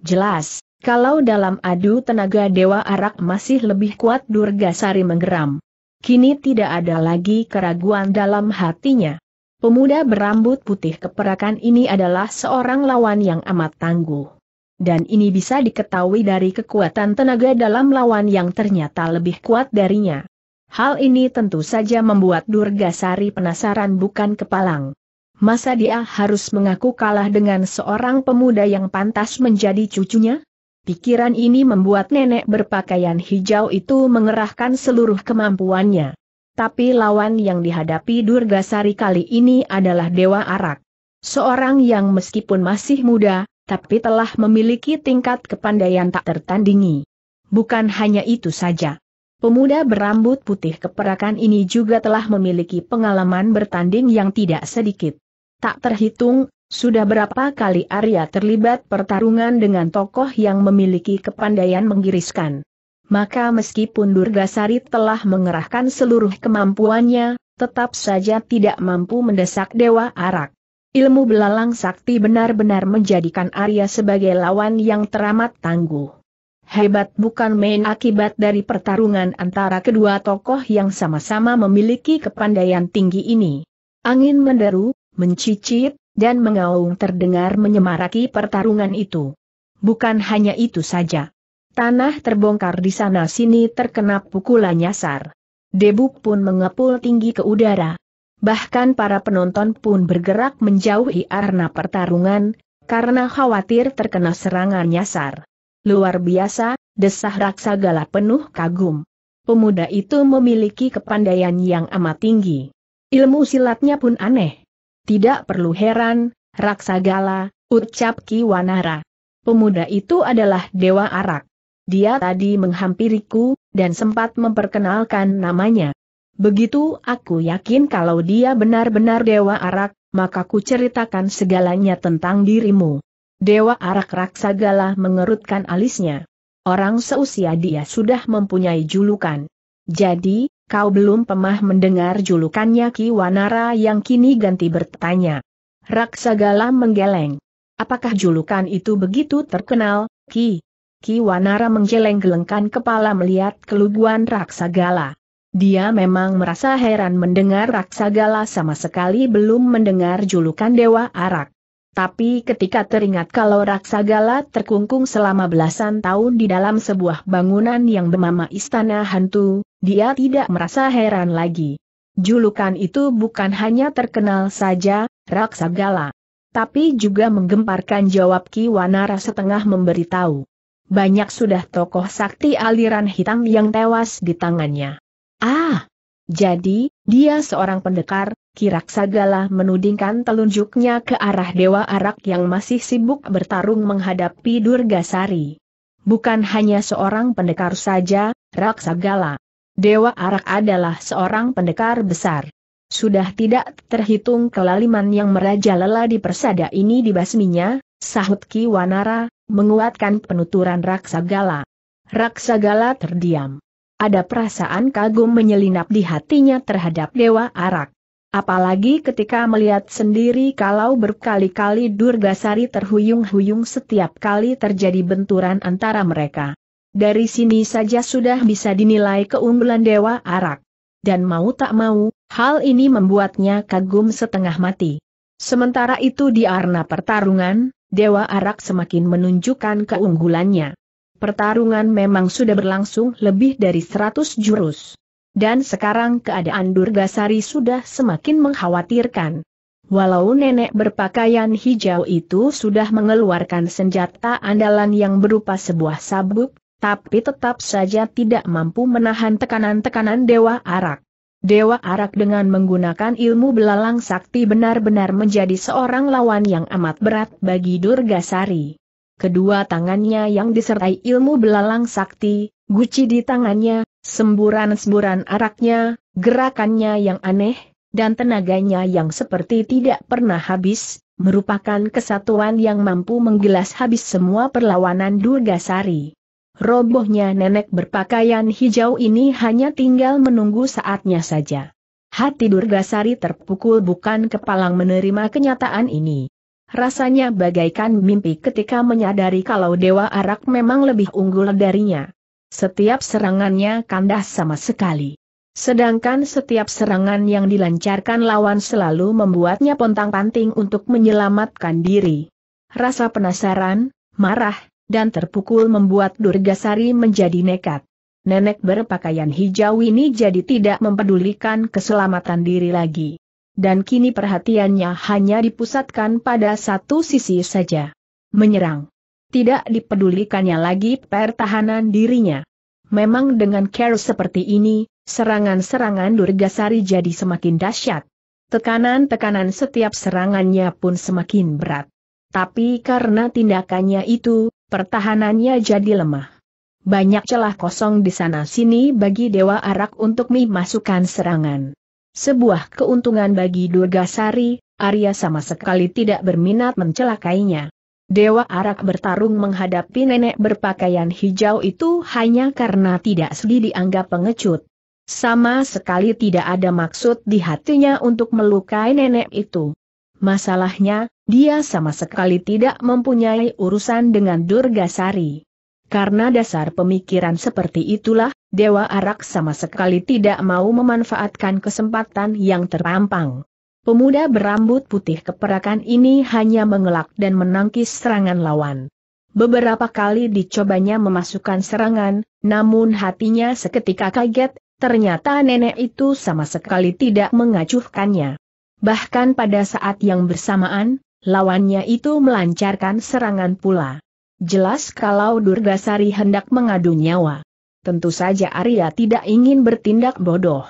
Jelas, kalau dalam adu tenaga Dewa Arak masih lebih kuat Durgasari menggeram. Kini tidak ada lagi keraguan dalam hatinya. Pemuda berambut putih keperakan ini adalah seorang lawan yang amat tangguh. Dan ini bisa diketahui dari kekuatan tenaga dalam lawan yang ternyata lebih kuat darinya. Hal ini tentu saja membuat Durga Sari penasaran bukan kepalang. Masa dia harus mengaku kalah dengan seorang pemuda yang pantas menjadi cucunya? Pikiran ini membuat nenek berpakaian hijau itu mengerahkan seluruh kemampuannya. Tapi lawan yang dihadapi Durga Sari kali ini adalah Dewa Arak. Seorang yang meskipun masih muda, tapi telah memiliki tingkat kepandaian tak tertandingi. Bukan hanya itu saja. Pemuda berambut putih keperakan ini juga telah memiliki pengalaman bertanding yang tidak sedikit. Tak terhitung, sudah berapa kali Arya terlibat pertarungan dengan tokoh yang memiliki kepandaian menggiriskan. Maka meskipun Durgasari telah mengerahkan seluruh kemampuannya, tetap saja tidak mampu mendesak Dewa Arak. Ilmu belalang sakti benar-benar menjadikan Arya sebagai lawan yang teramat tangguh. Hebat bukan main akibat dari pertarungan antara kedua tokoh yang sama-sama memiliki kepandaian tinggi ini. Angin menderu, mencicit, dan mengaung terdengar menyemaraki pertarungan itu. Bukan hanya itu saja. Tanah terbongkar di sana-sini terkena pukulan nyasar. Debu pun mengepul tinggi ke udara. Bahkan para penonton pun bergerak menjauhi arena pertarungan, karena khawatir terkena serangan nyasar. Luar biasa, desah raksagala penuh kagum. Pemuda itu memiliki kepandaian yang amat tinggi. Ilmu silatnya pun aneh. Tidak perlu heran, Raksagala, ucap Ki Wanara. Pemuda itu adalah Dewa Arak. Dia tadi menghampiriku, dan sempat memperkenalkan namanya. Begitu aku yakin kalau dia benar-benar Dewa Arak, maka ku ceritakan segalanya tentang dirimu. Dewa Arak Raksagala mengerutkan alisnya. Orang seusia dia sudah mempunyai julukan. Jadi, kau belum pemah mendengar julukannya Ki Wanara yang kini ganti bertanya. Raksagala menggeleng. Apakah julukan itu begitu terkenal, Ki? Ki Wanara menggeleng-gelengkan kepala melihat keluguan Raksagala. Dia memang merasa heran mendengar Raksagala sama sekali belum mendengar julukan Dewa Arak. Tapi ketika teringat kalau Raksagala terkungkung selama belasan tahun di dalam sebuah bangunan yang bernama Istana Hantu, dia tidak merasa heran lagi. Julukan itu bukan hanya terkenal saja, Raksagala. Tapi juga menggemparkan jawab Ki Wanara setengah memberitahu. Banyak sudah tokoh sakti aliran hitam yang tewas di tangannya. Ah! Jadi, dia seorang pendekar, Kiraksagala menudingkan telunjuknya ke arah Dewa Arak yang masih sibuk bertarung menghadapi Durgasari. Bukan hanya seorang pendekar saja, Raksagala. Dewa Arak adalah seorang pendekar besar. Sudah tidak terhitung kelaliman yang merajalela di persada ini dibasminya, sahut Ki Wanara, menguatkan penuturan Raksagala. Raksagala terdiam. Ada perasaan kagum menyelinap di hatinya terhadap Dewa Arak. Apalagi ketika melihat sendiri kalau berkali-kali Durgasari terhuyung-huyung setiap kali terjadi benturan antara mereka. Dari sini saja sudah bisa dinilai keunggulan Dewa Arak. Dan mau tak mau, hal ini membuatnya kagum setengah mati. Sementara itu di arena pertarungan, Dewa Arak semakin menunjukkan keunggulannya. Pertarungan memang sudah berlangsung lebih dari 100 jurus. Dan sekarang keadaan Durgasari sudah semakin mengkhawatirkan. Walau nenek berpakaian hijau itu sudah mengeluarkan senjata andalan yang berupa sebuah sabuk, tapi tetap saja tidak mampu menahan tekanan-tekanan Dewa Arak. Dewa Arak dengan menggunakan ilmu belalang sakti benar-benar menjadi seorang lawan yang amat berat bagi Durgasari kedua tangannya yang disertai ilmu belalang sakti, guci di tangannya, semburan-semburan araknya, gerakannya yang aneh, dan tenaganya yang seperti tidak pernah habis, merupakan kesatuan yang mampu menggilas habis semua perlawanan Durgasari. Robohnya nenek berpakaian hijau ini hanya tinggal menunggu saatnya saja. Hati Durgasari terpukul bukan kepalang menerima kenyataan ini rasanya bagaikan mimpi ketika menyadari kalau Dewa Arak memang lebih unggul darinya. Setiap serangannya kandas sama sekali. Sedangkan setiap serangan yang dilancarkan lawan selalu membuatnya pontang-panting untuk menyelamatkan diri. Rasa penasaran, marah, dan terpukul membuat Durgasari menjadi nekat. Nenek berpakaian hijau ini jadi tidak mempedulikan keselamatan diri lagi dan kini perhatiannya hanya dipusatkan pada satu sisi saja. Menyerang. Tidak dipedulikannya lagi pertahanan dirinya. Memang dengan care seperti ini, serangan-serangan Durgasari jadi semakin dahsyat. Tekanan-tekanan setiap serangannya pun semakin berat. Tapi karena tindakannya itu, pertahanannya jadi lemah. Banyak celah kosong di sana-sini bagi Dewa Arak untuk memasukkan serangan. Sebuah keuntungan bagi Durgasari, Arya sama sekali tidak berminat mencelakainya. Dewa Arak bertarung menghadapi nenek berpakaian hijau itu hanya karena tidak sedih dianggap pengecut. Sama sekali tidak ada maksud di hatinya untuk melukai nenek itu. Masalahnya, dia sama sekali tidak mempunyai urusan dengan Durgasari. Karena dasar pemikiran seperti itulah, Dewa Arak sama sekali tidak mau memanfaatkan kesempatan yang terpampang. Pemuda berambut putih keperakan ini hanya mengelak dan menangkis serangan lawan. Beberapa kali dicobanya memasukkan serangan, namun hatinya seketika kaget, ternyata nenek itu sama sekali tidak mengacuhkannya. Bahkan pada saat yang bersamaan, lawannya itu melancarkan serangan pula. Jelas kalau Durgasari hendak mengadu nyawa. Tentu saja Arya tidak ingin bertindak bodoh.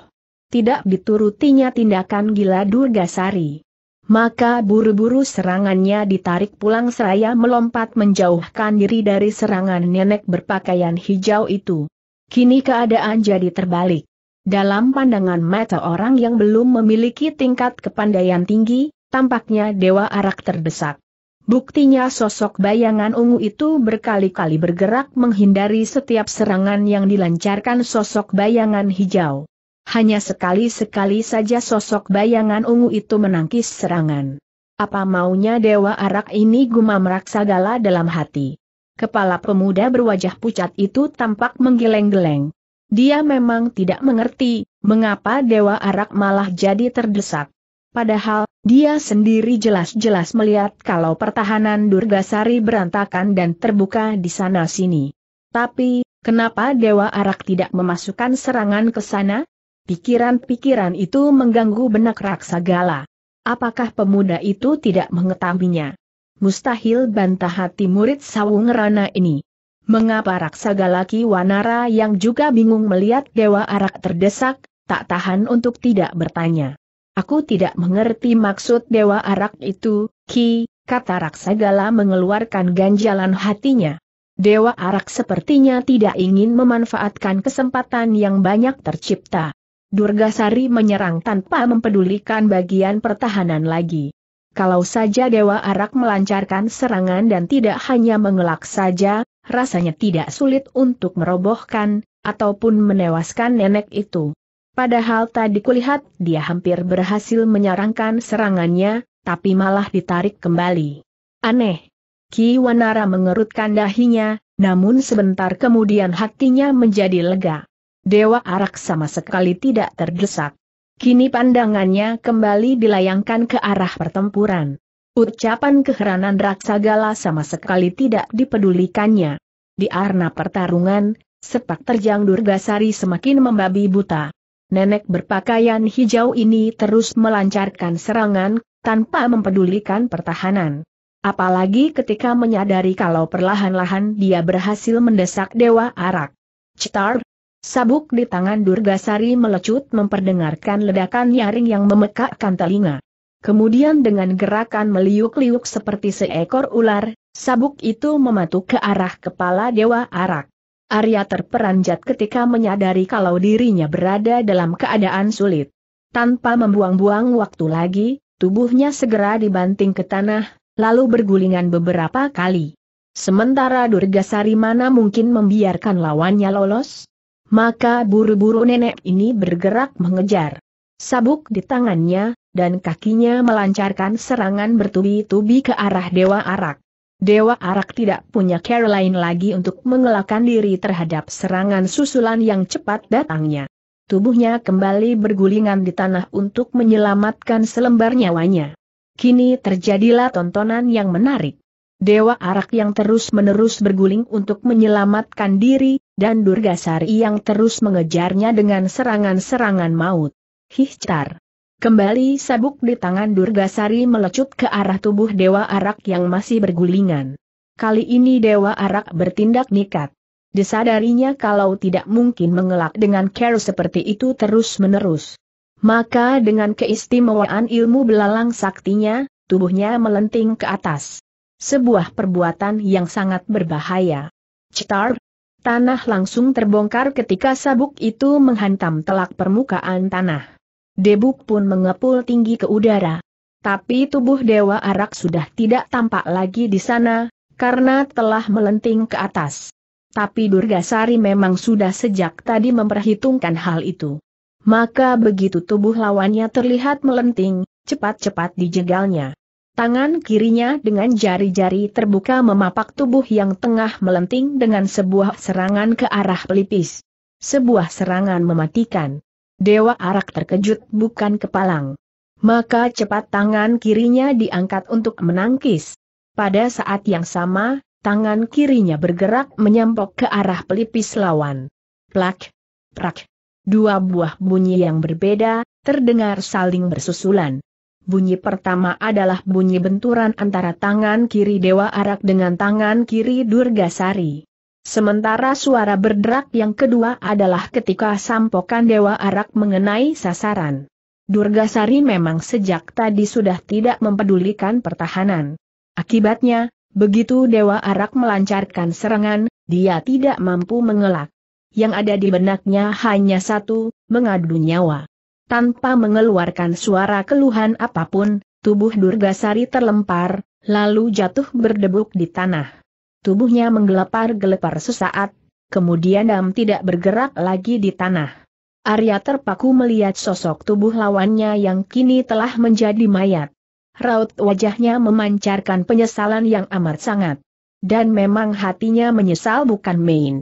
Tidak diturutinya tindakan gila Durgasari. Maka buru-buru serangannya ditarik pulang seraya melompat menjauhkan diri dari serangan nenek berpakaian hijau itu. Kini keadaan jadi terbalik. Dalam pandangan mata orang yang belum memiliki tingkat kepandaian tinggi, tampaknya Dewa Arak terdesak. Buktinya sosok bayangan ungu itu berkali-kali bergerak menghindari setiap serangan yang dilancarkan sosok bayangan hijau. Hanya sekali-sekali saja sosok bayangan ungu itu menangkis serangan. Apa maunya Dewa Arak ini gumam raksagala dalam hati. Kepala pemuda berwajah pucat itu tampak menggeleng-geleng. Dia memang tidak mengerti, mengapa Dewa Arak malah jadi terdesak. Padahal, dia sendiri jelas-jelas melihat kalau pertahanan Durgasari berantakan dan terbuka di sana-sini. Tapi, kenapa Dewa Arak tidak memasukkan serangan ke sana? Pikiran-pikiran itu mengganggu benak Raksagala. Apakah pemuda itu tidak mengetahuinya? Mustahil bantah hati murid Sawung Rana ini. Mengapa Raksagala Wanara yang juga bingung melihat Dewa Arak terdesak, tak tahan untuk tidak bertanya. Aku tidak mengerti maksud Dewa Arak itu, Ki, kata Raksagala mengeluarkan ganjalan hatinya. Dewa Arak sepertinya tidak ingin memanfaatkan kesempatan yang banyak tercipta. Durgasari menyerang tanpa mempedulikan bagian pertahanan lagi. Kalau saja Dewa Arak melancarkan serangan dan tidak hanya mengelak saja, rasanya tidak sulit untuk merobohkan, ataupun menewaskan nenek itu. Padahal tadi kulihat dia hampir berhasil menyarankan serangannya, tapi malah ditarik kembali. Aneh. Ki Wanara mengerutkan dahinya, namun sebentar kemudian hatinya menjadi lega. Dewa Arak sama sekali tidak terdesak. Kini pandangannya kembali dilayangkan ke arah pertempuran. Ucapan keheranan Raksagala sama sekali tidak dipedulikannya. Di arena pertarungan, sepak terjang Durgasari semakin membabi buta nenek berpakaian hijau ini terus melancarkan serangan, tanpa mempedulikan pertahanan. Apalagi ketika menyadari kalau perlahan-lahan dia berhasil mendesak Dewa Arak. Citar. Sabuk di tangan Durgasari melecut memperdengarkan ledakan nyaring yang memekakkan telinga. Kemudian dengan gerakan meliuk-liuk seperti seekor ular, sabuk itu mematuk ke arah kepala Dewa Arak. Arya terperanjat ketika menyadari kalau dirinya berada dalam keadaan sulit. Tanpa membuang-buang waktu lagi, tubuhnya segera dibanting ke tanah, lalu bergulingan beberapa kali. Sementara Durgasari mana mungkin membiarkan lawannya lolos? Maka buru-buru nenek ini bergerak mengejar. Sabuk di tangannya, dan kakinya melancarkan serangan bertubi-tubi ke arah Dewa Arak. Dewa Arak tidak punya cara lain lagi untuk mengelakkan diri terhadap serangan susulan yang cepat datangnya. Tubuhnya kembali bergulingan di tanah untuk menyelamatkan selembar nyawanya. Kini terjadilah tontonan yang menarik. Dewa Arak yang terus-menerus berguling untuk menyelamatkan diri, dan Durgasari yang terus mengejarnya dengan serangan-serangan maut. Hihtar. Kembali sabuk di tangan Durgasari melecut ke arah tubuh Dewa Arak yang masih bergulingan. Kali ini Dewa Arak bertindak nikat. Disadarinya kalau tidak mungkin mengelak dengan care seperti itu terus-menerus. Maka dengan keistimewaan ilmu belalang saktinya, tubuhnya melenting ke atas. Sebuah perbuatan yang sangat berbahaya. Citar! tanah langsung terbongkar ketika sabuk itu menghantam telak permukaan tanah. Debuk pun mengepul tinggi ke udara. Tapi tubuh Dewa Arak sudah tidak tampak lagi di sana, karena telah melenting ke atas. Tapi Durga Sari memang sudah sejak tadi memperhitungkan hal itu. Maka begitu tubuh lawannya terlihat melenting, cepat-cepat dijegalnya. Tangan kirinya dengan jari-jari terbuka memapak tubuh yang tengah melenting dengan sebuah serangan ke arah pelipis. Sebuah serangan mematikan. Dewa Arak terkejut bukan kepalang. Maka cepat tangan kirinya diangkat untuk menangkis. Pada saat yang sama, tangan kirinya bergerak menyampok ke arah pelipis lawan. Plak, prak. Dua buah bunyi yang berbeda, terdengar saling bersusulan. Bunyi pertama adalah bunyi benturan antara tangan kiri Dewa Arak dengan tangan kiri Durgasari. Sementara suara berderak yang kedua adalah ketika sampokan Dewa Arak mengenai sasaran. Durga Sari memang sejak tadi sudah tidak mempedulikan pertahanan. Akibatnya, begitu Dewa Arak melancarkan serangan, dia tidak mampu mengelak. Yang ada di benaknya hanya satu, mengadu nyawa. Tanpa mengeluarkan suara keluhan apapun, tubuh Durga Sari terlempar, lalu jatuh berdebuk di tanah tubuhnya menggelepar-gelepar sesaat, kemudian Dam tidak bergerak lagi di tanah. Arya terpaku melihat sosok tubuh lawannya yang kini telah menjadi mayat. Raut wajahnya memancarkan penyesalan yang amat sangat. Dan memang hatinya menyesal bukan main.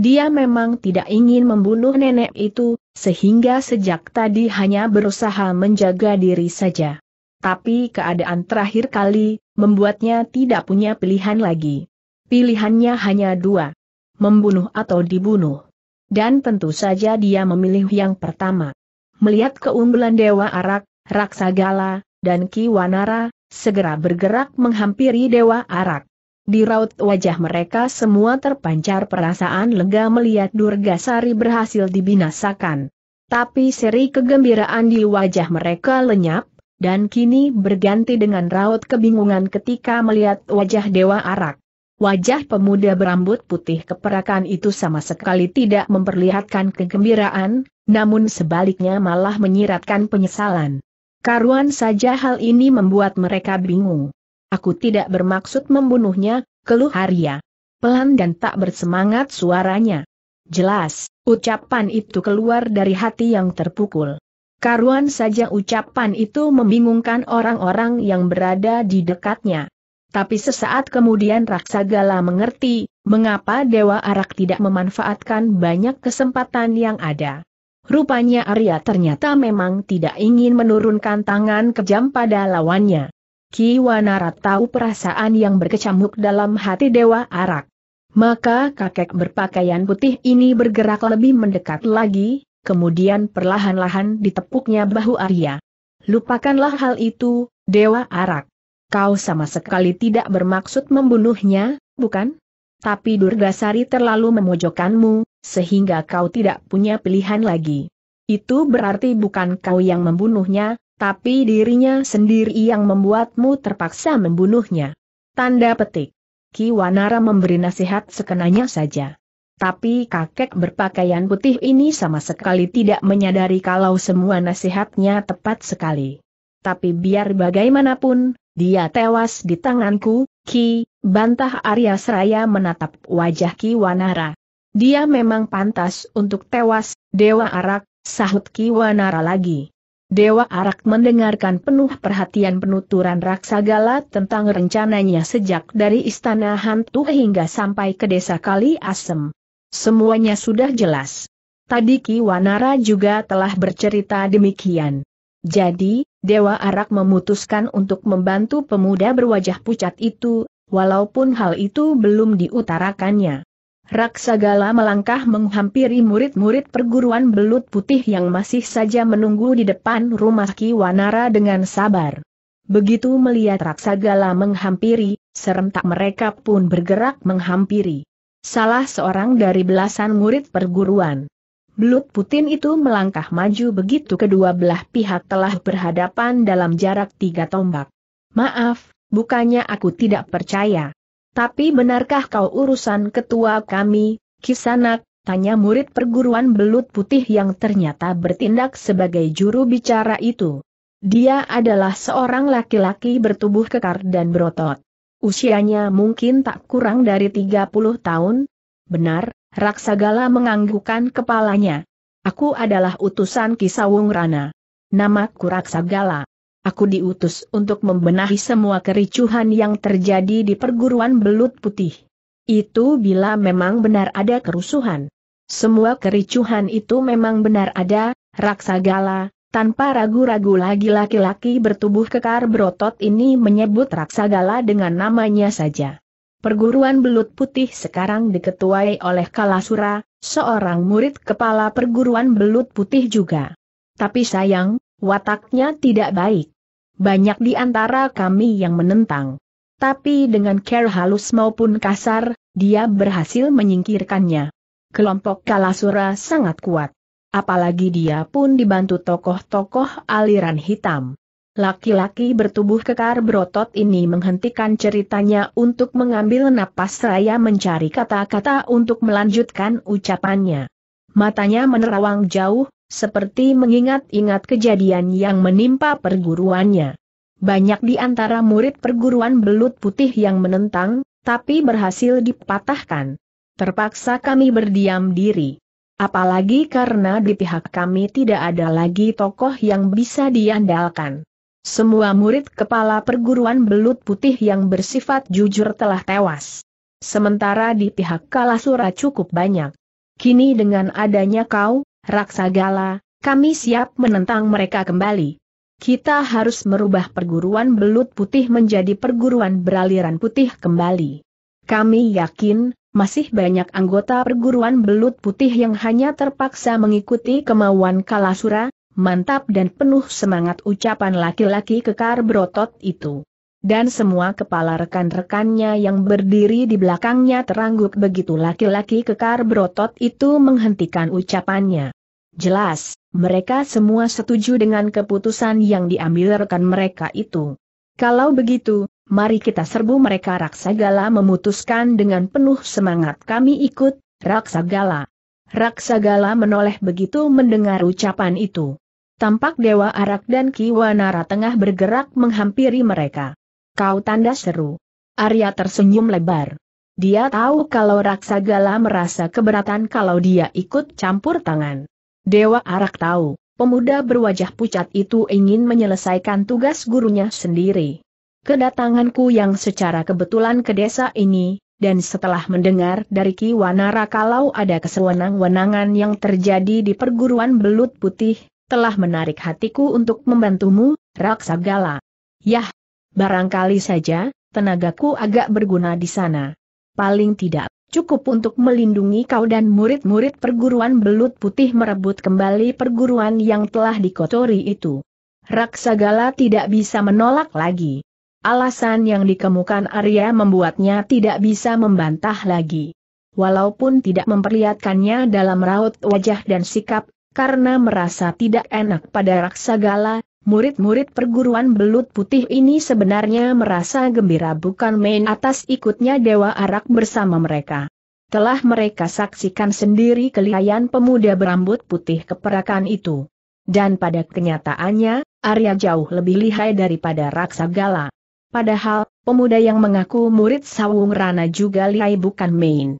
Dia memang tidak ingin membunuh nenek itu, sehingga sejak tadi hanya berusaha menjaga diri saja. Tapi keadaan terakhir kali, membuatnya tidak punya pilihan lagi. Pilihannya hanya dua. Membunuh atau dibunuh. Dan tentu saja dia memilih yang pertama. Melihat keunggulan Dewa Arak, Raksagala, dan Kiwanara, segera bergerak menghampiri Dewa Arak. Di raut wajah mereka semua terpancar perasaan lega melihat Durga Sari berhasil dibinasakan. Tapi seri kegembiraan di wajah mereka lenyap, dan kini berganti dengan raut kebingungan ketika melihat wajah Dewa Arak. Wajah pemuda berambut putih keperakan itu sama sekali tidak memperlihatkan kegembiraan, namun sebaliknya malah menyiratkan penyesalan. Karuan saja hal ini membuat mereka bingung. Aku tidak bermaksud membunuhnya, keluh Arya. Pelan dan tak bersemangat suaranya. Jelas, ucapan itu keluar dari hati yang terpukul. Karuan saja ucapan itu membingungkan orang-orang yang berada di dekatnya. Tapi sesaat kemudian Raksagala mengerti, mengapa Dewa Arak tidak memanfaatkan banyak kesempatan yang ada. Rupanya Arya ternyata memang tidak ingin menurunkan tangan kejam pada lawannya. Ki Wanara tahu perasaan yang berkecamuk dalam hati Dewa Arak. Maka kakek berpakaian putih ini bergerak lebih mendekat lagi, kemudian perlahan-lahan ditepuknya bahu Arya. Lupakanlah hal itu, Dewa Arak. Kau sama sekali tidak bermaksud membunuhnya, bukan? Tapi Durgasari terlalu memojokkanmu, sehingga kau tidak punya pilihan lagi. Itu berarti bukan kau yang membunuhnya, tapi dirinya sendiri yang membuatmu terpaksa membunuhnya. Tanda petik. Ki Wanara memberi nasihat sekenanya saja. Tapi kakek berpakaian putih ini sama sekali tidak menyadari kalau semua nasihatnya tepat sekali tapi biar bagaimanapun, dia tewas di tanganku, Ki, bantah Arya Seraya menatap wajah Ki Wanara. Dia memang pantas untuk tewas, Dewa Arak, sahut Ki Wanara lagi. Dewa Arak mendengarkan penuh perhatian penuturan Raksagala tentang rencananya sejak dari Istana Hantu hingga sampai ke desa Kali Asem. Semuanya sudah jelas. Tadi Ki Wanara juga telah bercerita demikian. Jadi, Dewa Arak memutuskan untuk membantu pemuda berwajah pucat itu, walaupun hal itu belum diutarakannya. Raksagala melangkah menghampiri murid-murid perguruan belut putih yang masih saja menunggu di depan rumah Ki Wanara dengan sabar. Begitu melihat Raksagala menghampiri, serentak mereka pun bergerak menghampiri. Salah seorang dari belasan murid perguruan Belut Putin itu melangkah maju begitu kedua belah pihak telah berhadapan dalam jarak tiga tombak. Maaf, bukannya aku tidak percaya. Tapi benarkah kau urusan ketua kami, Kisanak, tanya murid perguruan belut putih yang ternyata bertindak sebagai juru bicara itu. Dia adalah seorang laki-laki bertubuh kekar dan berotot. Usianya mungkin tak kurang dari 30 tahun. Benar, Raksagala menganggukkan kepalanya. Aku adalah utusan Kisawung Rana. Namaku Raksagala. Aku diutus untuk membenahi semua kericuhan yang terjadi di perguruan belut putih. Itu bila memang benar ada kerusuhan. Semua kericuhan itu memang benar ada, Raksagala, tanpa ragu-ragu lagi laki-laki bertubuh kekar berotot ini menyebut Raksagala dengan namanya saja. Perguruan Belut Putih sekarang diketuai oleh Kalasura, seorang murid kepala perguruan Belut Putih juga. Tapi sayang, wataknya tidak baik. Banyak di antara kami yang menentang. Tapi dengan care halus maupun kasar, dia berhasil menyingkirkannya. Kelompok Kalasura sangat kuat. Apalagi dia pun dibantu tokoh-tokoh aliran hitam. Laki-laki bertubuh kekar berotot ini menghentikan ceritanya untuk mengambil napas raya mencari kata-kata untuk melanjutkan ucapannya. Matanya menerawang jauh, seperti mengingat-ingat kejadian yang menimpa perguruannya. Banyak di antara murid perguruan belut putih yang menentang, tapi berhasil dipatahkan. Terpaksa kami berdiam diri. Apalagi karena di pihak kami tidak ada lagi tokoh yang bisa diandalkan. Semua murid kepala perguruan belut putih yang bersifat jujur telah tewas. Sementara di pihak Kalasura cukup banyak. Kini dengan adanya kau, Raksagala, kami siap menentang mereka kembali. Kita harus merubah perguruan belut putih menjadi perguruan beraliran putih kembali. Kami yakin, masih banyak anggota perguruan belut putih yang hanya terpaksa mengikuti kemauan Kalasura, mantap dan penuh semangat ucapan laki-laki kekar berotot itu. Dan semua kepala rekan-rekannya yang berdiri di belakangnya terangguk begitu laki-laki kekar berotot itu menghentikan ucapannya. Jelas, mereka semua setuju dengan keputusan yang diambil rekan mereka itu. Kalau begitu, mari kita serbu mereka Raksagala memutuskan dengan penuh semangat kami ikut, Raksagala. Raksagala menoleh begitu mendengar ucapan itu. Tampak Dewa Arak dan Kiwanara tengah bergerak menghampiri mereka. Kau tanda seru. Arya tersenyum lebar. Dia tahu kalau Raksagala merasa keberatan kalau dia ikut campur tangan. Dewa Arak tahu, pemuda berwajah pucat itu ingin menyelesaikan tugas gurunya sendiri. Kedatanganku yang secara kebetulan ke desa ini, dan setelah mendengar dari Kiwanara kalau ada kesewenang-wenangan yang terjadi di perguruan belut putih, telah menarik hatiku untuk membantumu, Raksagala. Yah, barangkali saja, tenagaku agak berguna di sana. Paling tidak, cukup untuk melindungi kau dan murid-murid perguruan belut putih merebut kembali perguruan yang telah dikotori itu. Raksagala tidak bisa menolak lagi. Alasan yang dikemukan Arya membuatnya tidak bisa membantah lagi. Walaupun tidak memperlihatkannya dalam raut wajah dan sikap, karena merasa tidak enak pada Raksagala, murid-murid perguruan belut putih ini sebenarnya merasa gembira bukan main atas ikutnya Dewa Arak bersama mereka. Telah mereka saksikan sendiri kelihayan pemuda berambut putih keperakan itu. Dan pada kenyataannya, Arya jauh lebih lihai daripada Raksagala. Padahal, pemuda yang mengaku murid Sawung Rana juga lihai bukan main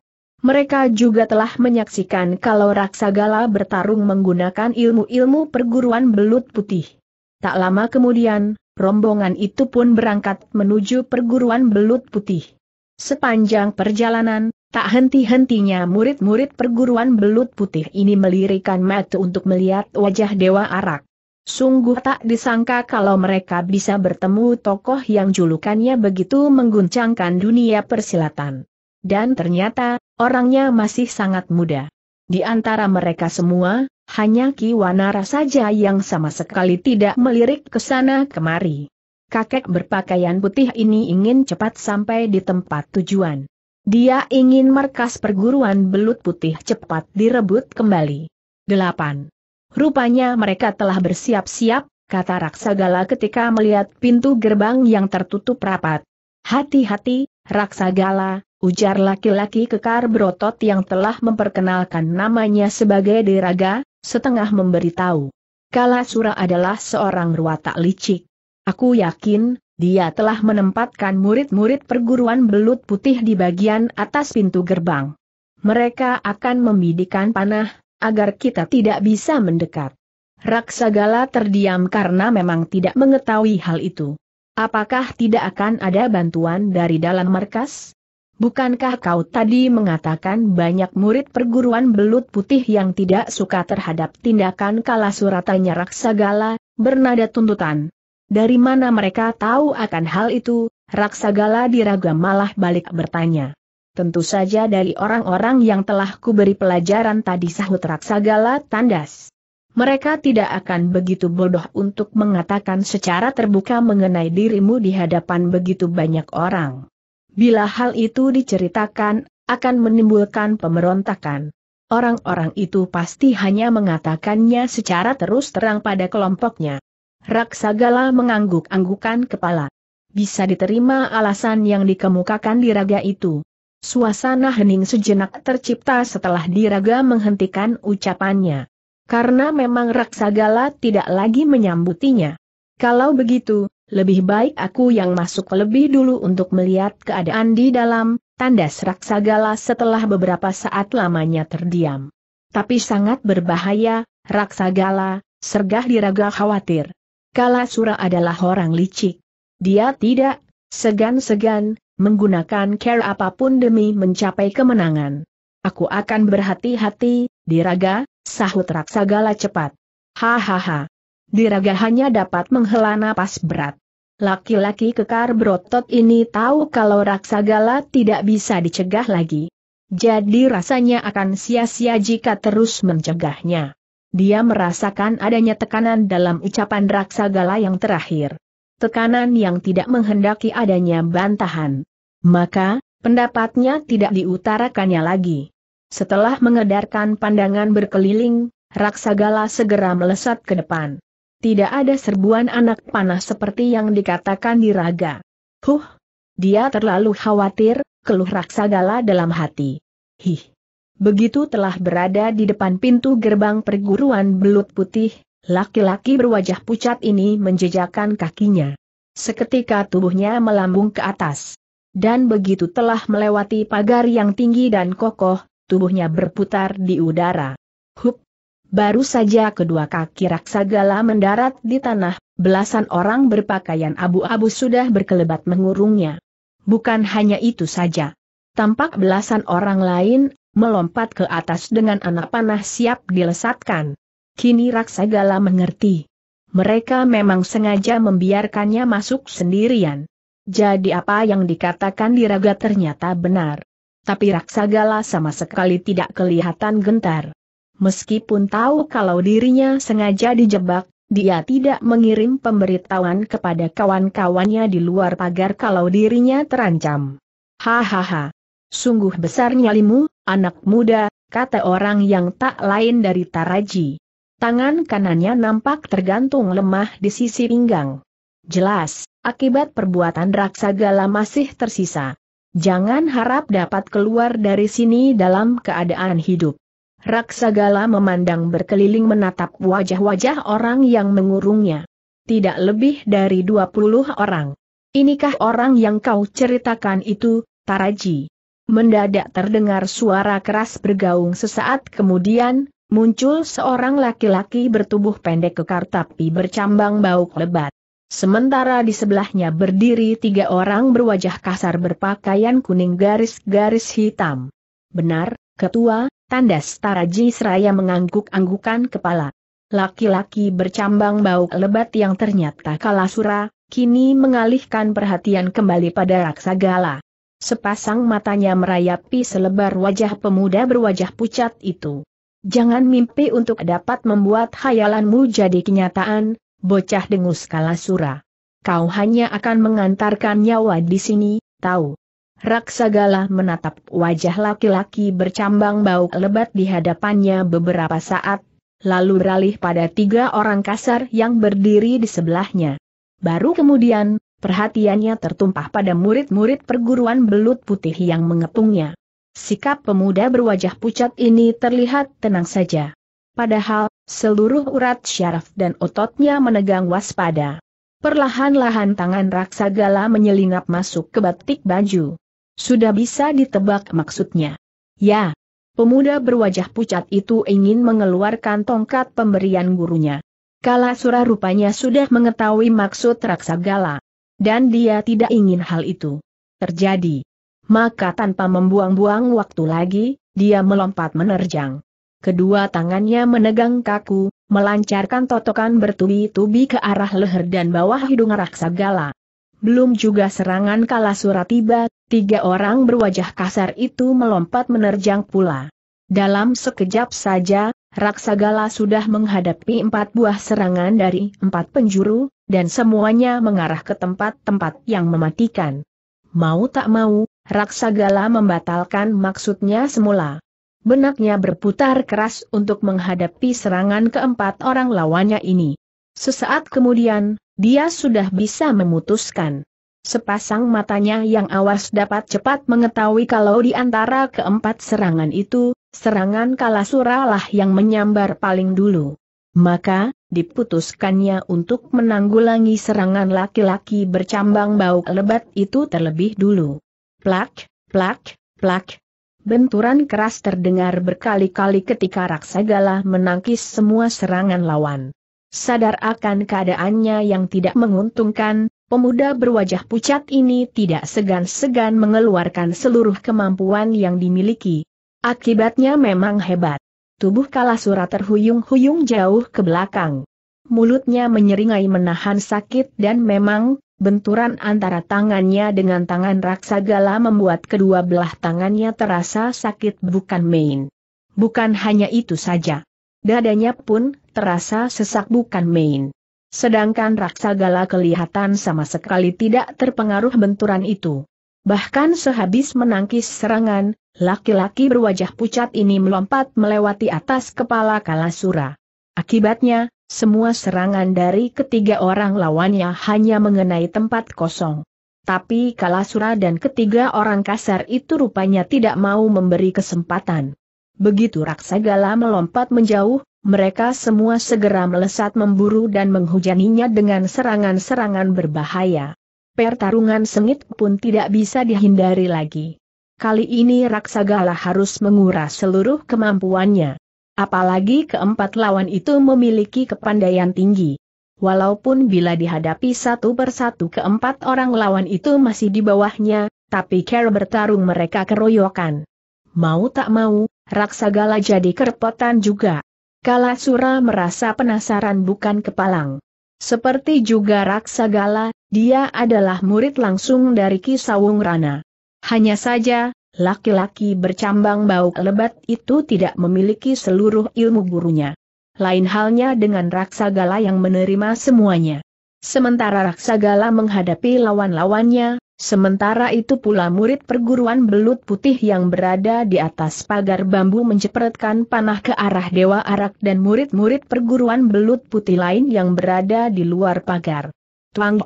mereka juga telah menyaksikan kalau Raksagala bertarung menggunakan ilmu-ilmu perguruan belut putih. Tak lama kemudian, rombongan itu pun berangkat menuju perguruan belut putih. Sepanjang perjalanan, tak henti-hentinya murid-murid perguruan belut putih ini melirikan mata untuk melihat wajah Dewa Arak. Sungguh tak disangka kalau mereka bisa bertemu tokoh yang julukannya begitu mengguncangkan dunia persilatan. Dan ternyata, orangnya masih sangat muda. Di antara mereka semua, hanya Ki Wanara saja yang sama sekali tidak melirik ke sana kemari. Kakek berpakaian putih ini ingin cepat sampai di tempat tujuan. Dia ingin markas perguruan belut putih cepat direbut kembali. 8. Rupanya mereka telah bersiap-siap, kata Raksagala ketika melihat pintu gerbang yang tertutup rapat. Hati-hati, Raksagala, Ujar laki-laki kekar berotot yang telah memperkenalkan namanya sebagai Diraga, setengah memberitahu. Kala Kalasura adalah seorang ruwata licik. Aku yakin, dia telah menempatkan murid-murid perguruan belut putih di bagian atas pintu gerbang. Mereka akan membidikan panah, agar kita tidak bisa mendekat. Raksagala terdiam karena memang tidak mengetahui hal itu. Apakah tidak akan ada bantuan dari dalam markas? Bukankah kau tadi mengatakan banyak murid perguruan belut putih yang tidak suka terhadap tindakan kala suratannya Raksagala, bernada tuntutan? Dari mana mereka tahu akan hal itu? Raksagala diraga malah balik bertanya. Tentu saja dari orang-orang yang telah kuberi pelajaran tadi sahut Raksagala tandas. Mereka tidak akan begitu bodoh untuk mengatakan secara terbuka mengenai dirimu di hadapan begitu banyak orang. Bila hal itu diceritakan, akan menimbulkan pemberontakan. Orang-orang itu pasti hanya mengatakannya secara terus terang pada kelompoknya. Raksagala mengangguk-anggukan kepala. Bisa diterima alasan yang dikemukakan di raga itu. Suasana hening sejenak tercipta setelah diraga menghentikan ucapannya. Karena memang Raksagala tidak lagi menyambutinya. Kalau begitu, lebih baik aku yang masuk lebih dulu untuk melihat keadaan di dalam, tandas Raksagala setelah beberapa saat lamanya terdiam. Tapi sangat berbahaya, Raksagala, sergah diraga khawatir. Kalasura adalah orang licik. Dia tidak segan-segan, menggunakan care apapun demi mencapai kemenangan. Aku akan berhati-hati, diraga, sahut Raksagala cepat. Hahaha. Diraga hanya dapat menghela napas berat. Laki-laki kekar berotot ini tahu kalau raksagala tidak bisa dicegah lagi. Jadi rasanya akan sia-sia jika terus mencegahnya. Dia merasakan adanya tekanan dalam ucapan raksagala yang terakhir. Tekanan yang tidak menghendaki adanya bantahan. Maka, pendapatnya tidak diutarakannya lagi. Setelah mengedarkan pandangan berkeliling, Raksagala segera melesat ke depan. Tidak ada serbuan anak panah seperti yang dikatakan di raga. Huh! Dia terlalu khawatir, keluh Raksagala dalam hati. Hih! Begitu telah berada di depan pintu gerbang perguruan belut putih, laki-laki berwajah pucat ini menjejakkan kakinya. Seketika tubuhnya melambung ke atas. Dan begitu telah melewati pagar yang tinggi dan kokoh, tubuhnya berputar di udara. Hup! Baru saja kedua kaki raksagala mendarat di tanah, belasan orang berpakaian abu-abu sudah berkelebat mengurungnya. Bukan hanya itu saja. Tampak belasan orang lain, melompat ke atas dengan anak panah siap dilesatkan. Kini raksagala mengerti. Mereka memang sengaja membiarkannya masuk sendirian. Jadi apa yang dikatakan di raga ternyata benar. Tapi raksagala sama sekali tidak kelihatan gentar. Meskipun tahu kalau dirinya sengaja dijebak, dia tidak mengirim pemberitahuan kepada kawan-kawannya di luar pagar kalau dirinya terancam. Hahaha. Sungguh besar nyalimu, anak muda, kata orang yang tak lain dari Taraji. Tangan kanannya nampak tergantung lemah di sisi pinggang. Jelas, akibat perbuatan raksagala masih tersisa. Jangan harap dapat keluar dari sini dalam keadaan hidup. Raksagala memandang berkeliling menatap wajah-wajah orang yang mengurungnya. Tidak lebih dari 20 orang. Inikah orang yang kau ceritakan itu, Taraji? Mendadak terdengar suara keras bergaung sesaat kemudian, muncul seorang laki-laki bertubuh pendek kekar tapi bercambang bau lebat. Sementara di sebelahnya berdiri tiga orang berwajah kasar berpakaian kuning garis-garis hitam. Benar, Ketua, tandas Taraji Seraya mengangguk-anggukan kepala. Laki-laki bercambang bau lebat yang ternyata kalasura, kini mengalihkan perhatian kembali pada Raksagala. Sepasang matanya merayapi selebar wajah pemuda berwajah pucat itu. Jangan mimpi untuk dapat membuat hayalanmu jadi kenyataan, bocah dengus kalasura. Kau hanya akan mengantarkan nyawa di sini, tahu. Raksagala menatap wajah laki-laki bercambang bau lebat di hadapannya beberapa saat, lalu beralih pada tiga orang kasar yang berdiri di sebelahnya. Baru kemudian, perhatiannya tertumpah pada murid-murid perguruan belut putih yang mengepungnya. Sikap pemuda berwajah pucat ini terlihat tenang saja. Padahal, seluruh urat syaraf dan ototnya menegang waspada. Perlahan-lahan tangan raksagala menyelinap masuk ke batik baju. Sudah bisa ditebak maksudnya. Ya, pemuda berwajah pucat itu ingin mengeluarkan tongkat pemberian gurunya. Kala surah rupanya sudah mengetahui maksud Raksagala. Dan dia tidak ingin hal itu terjadi. Maka tanpa membuang-buang waktu lagi, dia melompat menerjang. Kedua tangannya menegang kaku, melancarkan totokan bertubi-tubi ke arah leher dan bawah hidung Raksagala. Belum juga serangan kala tiba, Tiga orang berwajah kasar itu melompat menerjang pula. Dalam sekejap saja, Raksagala sudah menghadapi empat buah serangan dari empat penjuru, dan semuanya mengarah ke tempat-tempat yang mematikan. Mau tak mau, Raksagala membatalkan maksudnya semula. Benaknya berputar keras untuk menghadapi serangan keempat orang lawannya ini. Sesaat kemudian, dia sudah bisa memutuskan. Sepasang matanya yang awas dapat cepat mengetahui kalau di antara keempat serangan itu, serangan Kalasura lah yang menyambar paling dulu. Maka, diputuskannya untuk menanggulangi serangan laki-laki bercambang bau lebat itu terlebih dulu. Plak, plak, plak. Benturan keras terdengar berkali-kali ketika Raksagala menangkis semua serangan lawan. Sadar akan keadaannya yang tidak menguntungkan, Pemuda berwajah pucat ini tidak segan-segan mengeluarkan seluruh kemampuan yang dimiliki. Akibatnya memang hebat. Tubuh Kalasura terhuyung-huyung jauh ke belakang. Mulutnya menyeringai menahan sakit dan memang, benturan antara tangannya dengan tangan Raksagala membuat kedua belah tangannya terasa sakit bukan main. Bukan hanya itu saja. Dadanya pun terasa sesak bukan main. Sedangkan Raksagala kelihatan sama sekali tidak terpengaruh benturan itu. Bahkan sehabis menangkis serangan, laki-laki berwajah pucat ini melompat melewati atas kepala Kalasura. Akibatnya, semua serangan dari ketiga orang lawannya hanya mengenai tempat kosong. Tapi Kalasura dan ketiga orang kasar itu rupanya tidak mau memberi kesempatan. Begitu Raksagala melompat menjauh, mereka semua segera melesat memburu dan menghujaninya dengan serangan-serangan berbahaya. Pertarungan sengit pun tidak bisa dihindari lagi. Kali ini Raksagala harus menguras seluruh kemampuannya. Apalagi keempat lawan itu memiliki kepandaian tinggi. Walaupun bila dihadapi satu persatu keempat orang lawan itu masih di bawahnya, tapi cara bertarung mereka keroyokan. Mau tak mau, Raksagala jadi kerepotan juga. Kala Sura merasa penasaran bukan kepalang. Seperti juga Raksagala, dia adalah murid langsung dari Kisawung Rana. Hanya saja, laki-laki bercambang bau lebat itu tidak memiliki seluruh ilmu gurunya. Lain halnya dengan Raksagala yang menerima semuanya. Sementara Raksagala menghadapi lawan-lawannya, Sementara itu pula murid perguruan belut putih yang berada di atas pagar bambu mencepretkan panah ke arah Dewa Arak dan murid-murid perguruan belut putih lain yang berada di luar pagar. Tuang,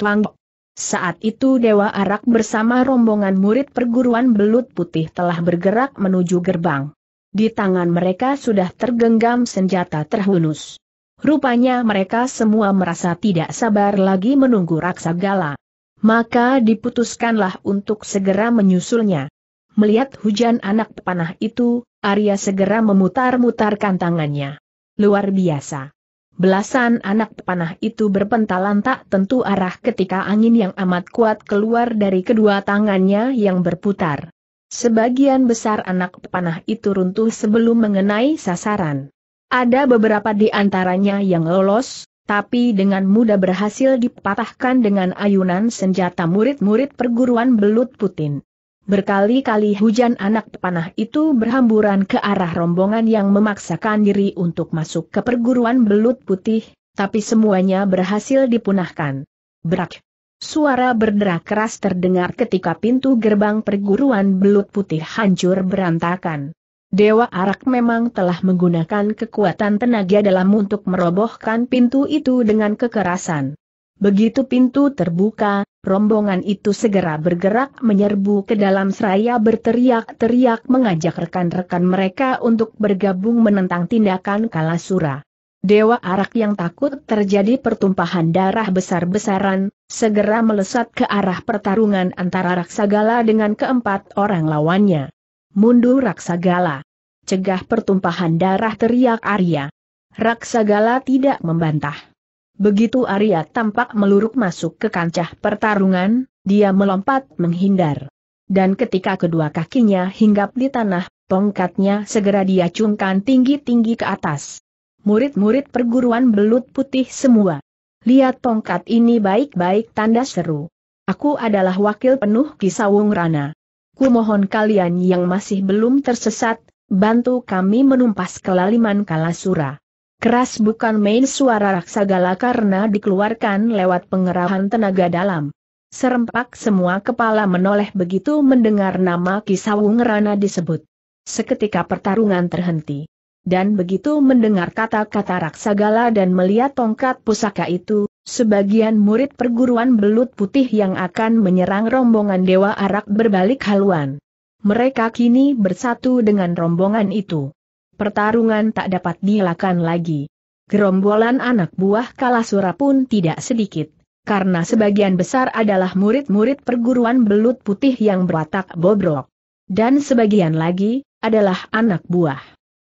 tuang. Saat itu Dewa Arak bersama rombongan murid perguruan belut putih telah bergerak menuju gerbang. Di tangan mereka sudah tergenggam senjata terhunus. Rupanya mereka semua merasa tidak sabar lagi menunggu Raksa Gala maka diputuskanlah untuk segera menyusulnya. Melihat hujan anak panah itu, Arya segera memutar-mutarkan tangannya. Luar biasa. Belasan anak panah itu berpentalan tak tentu arah ketika angin yang amat kuat keluar dari kedua tangannya yang berputar. Sebagian besar anak panah itu runtuh sebelum mengenai sasaran. Ada beberapa di antaranya yang lolos, tapi dengan mudah berhasil dipatahkan dengan ayunan senjata murid-murid perguruan belut putin. Berkali-kali hujan anak panah itu berhamburan ke arah rombongan yang memaksakan diri untuk masuk ke perguruan belut putih, tapi semuanya berhasil dipunahkan. Berak. Suara berderak keras terdengar ketika pintu gerbang perguruan belut putih hancur berantakan. Dewa Arak memang telah menggunakan kekuatan tenaga dalam untuk merobohkan pintu itu dengan kekerasan. Begitu pintu terbuka, rombongan itu segera bergerak menyerbu ke dalam seraya berteriak-teriak mengajak rekan-rekan mereka untuk bergabung menentang tindakan kalasura. Dewa Arak yang takut terjadi pertumpahan darah besar-besaran, segera melesat ke arah pertarungan antara Raksagala dengan keempat orang lawannya. Mundur Raksagala. Cegah pertumpahan darah teriak Arya. Raksagala tidak membantah. Begitu Arya tampak meluruk masuk ke kancah pertarungan, dia melompat menghindar. Dan ketika kedua kakinya hinggap di tanah, tongkatnya segera diacungkan tinggi-tinggi ke atas. Murid-murid perguruan belut putih semua. Lihat tongkat ini baik-baik tanda seru. Aku adalah wakil penuh kisawung rana kumohon kalian yang masih belum tersesat, bantu kami menumpas kelaliman Kalasura. Keras bukan main suara raksagala karena dikeluarkan lewat pengerahan tenaga dalam. Serempak semua kepala menoleh begitu mendengar nama Kisawung Rana disebut. Seketika pertarungan terhenti. Dan begitu mendengar kata-kata raksagala dan melihat tongkat pusaka itu, Sebagian murid perguruan belut putih yang akan menyerang rombongan Dewa Arak berbalik haluan. Mereka kini bersatu dengan rombongan itu. Pertarungan tak dapat dilakukan lagi. Gerombolan anak buah Kalasura pun tidak sedikit, karena sebagian besar adalah murid-murid perguruan belut putih yang berwatak bobrok. Dan sebagian lagi, adalah anak buah.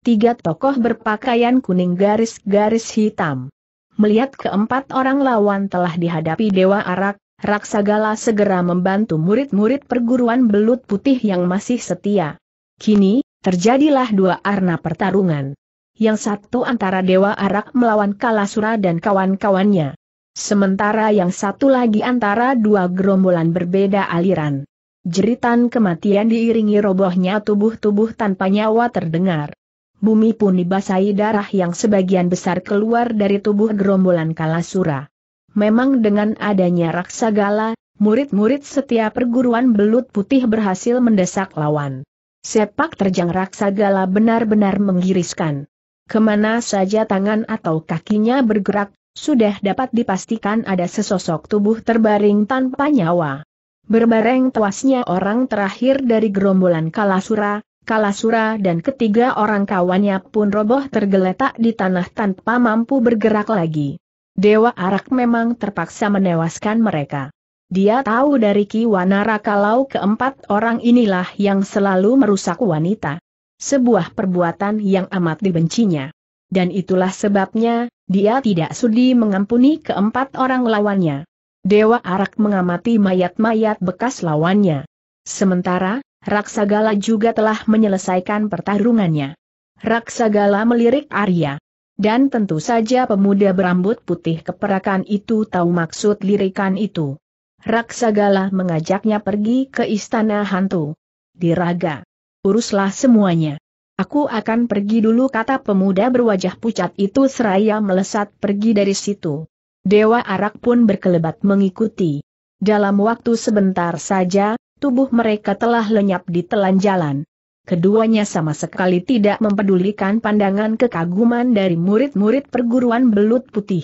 Tiga tokoh berpakaian kuning garis-garis hitam. Melihat keempat orang lawan telah dihadapi Dewa Arak, Raksagala segera membantu murid-murid perguruan belut putih yang masih setia. Kini, terjadilah dua arna pertarungan. Yang satu antara Dewa Arak melawan Kalasura dan kawan-kawannya. Sementara yang satu lagi antara dua gerombolan berbeda aliran. Jeritan kematian diiringi robohnya tubuh-tubuh tanpa nyawa terdengar bumi pun dibasahi darah yang sebagian besar keluar dari tubuh gerombolan Kalasura. Memang dengan adanya gala, murid-murid setiap perguruan belut putih berhasil mendesak lawan. Sepak terjang gala benar-benar menggiriskan. Kemana saja tangan atau kakinya bergerak, sudah dapat dipastikan ada sesosok tubuh terbaring tanpa nyawa. Berbareng tewasnya orang terakhir dari gerombolan Kalasura, Kalasura dan ketiga orang kawannya pun roboh tergeletak di tanah tanpa mampu bergerak lagi. Dewa Arak memang terpaksa menewaskan mereka. Dia tahu dari Kiwanara kalau keempat orang inilah yang selalu merusak wanita. Sebuah perbuatan yang amat dibencinya. Dan itulah sebabnya, dia tidak sudi mengampuni keempat orang lawannya. Dewa Arak mengamati mayat-mayat bekas lawannya. Sementara, Raksagala juga telah menyelesaikan pertarungannya. Raksagala melirik Arya. Dan tentu saja pemuda berambut putih keperakan itu tahu maksud lirikan itu. Raksagala mengajaknya pergi ke istana hantu. Diraga. Uruslah semuanya. Aku akan pergi dulu kata pemuda berwajah pucat itu seraya melesat pergi dari situ. Dewa Arak pun berkelebat mengikuti. Dalam waktu sebentar saja, tubuh mereka telah lenyap di telan jalan. Keduanya sama sekali tidak mempedulikan pandangan kekaguman dari murid-murid perguruan belut putih.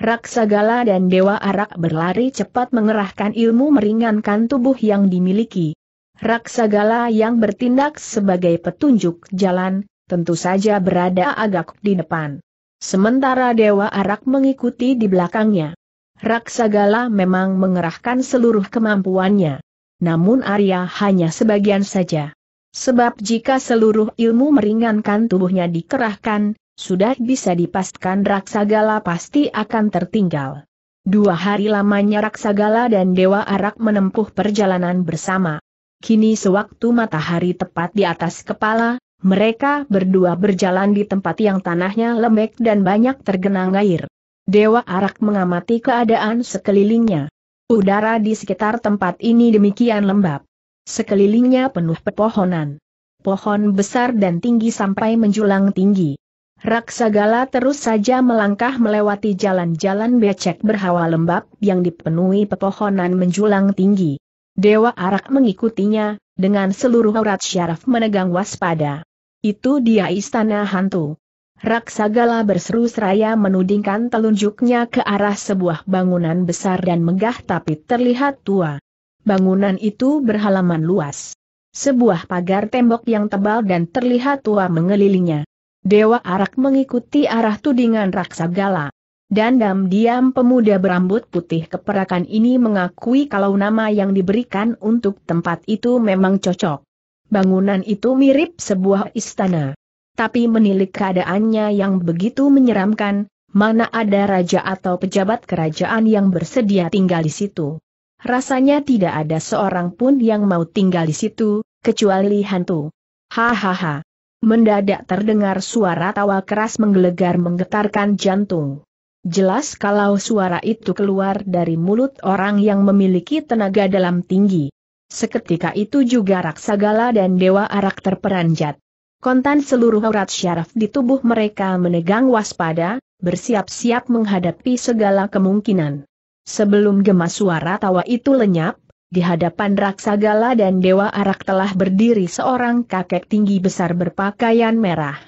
Raksagala dan Dewa Arak berlari cepat mengerahkan ilmu meringankan tubuh yang dimiliki. Raksagala yang bertindak sebagai petunjuk jalan, tentu saja berada agak di depan. Sementara Dewa Arak mengikuti di belakangnya. Raksagala memang mengerahkan seluruh kemampuannya namun Arya hanya sebagian saja. Sebab jika seluruh ilmu meringankan tubuhnya dikerahkan, sudah bisa dipastikan Raksagala pasti akan tertinggal. Dua hari lamanya Raksagala dan Dewa Arak menempuh perjalanan bersama. Kini sewaktu matahari tepat di atas kepala, mereka berdua berjalan di tempat yang tanahnya lembek dan banyak tergenang air. Dewa Arak mengamati keadaan sekelilingnya. Udara di sekitar tempat ini demikian lembab. Sekelilingnya penuh pepohonan. Pohon besar dan tinggi sampai menjulang tinggi. Raksagala terus saja melangkah melewati jalan-jalan becek berhawa lembab yang dipenuhi pepohonan menjulang tinggi. Dewa Arak mengikutinya, dengan seluruh aurat syaraf menegang waspada. Itu dia istana hantu. Raksagala berseru seraya menudingkan telunjuknya ke arah sebuah bangunan besar dan megah tapi terlihat tua. Bangunan itu berhalaman luas. Sebuah pagar tembok yang tebal dan terlihat tua mengelilinginya. Dewa Arak mengikuti arah tudingan Raksagala. Dan diam diam pemuda berambut putih keperakan ini mengakui kalau nama yang diberikan untuk tempat itu memang cocok. Bangunan itu mirip sebuah istana tapi menilik keadaannya yang begitu menyeramkan, mana ada raja atau pejabat kerajaan yang bersedia tinggal di situ. Rasanya tidak ada seorang pun yang mau tinggal di situ, kecuali hantu. Hahaha. Mendadak terdengar suara tawa keras menggelegar menggetarkan jantung. Jelas kalau suara itu keluar dari mulut orang yang memiliki tenaga dalam tinggi. Seketika itu juga raksagala dan dewa arak terperanjat. Kontan seluruh urat syaraf di tubuh mereka menegang waspada, bersiap-siap menghadapi segala kemungkinan. Sebelum gemas suara tawa itu lenyap, di hadapan Raksagala dan Dewa Arak telah berdiri seorang kakek tinggi besar berpakaian merah.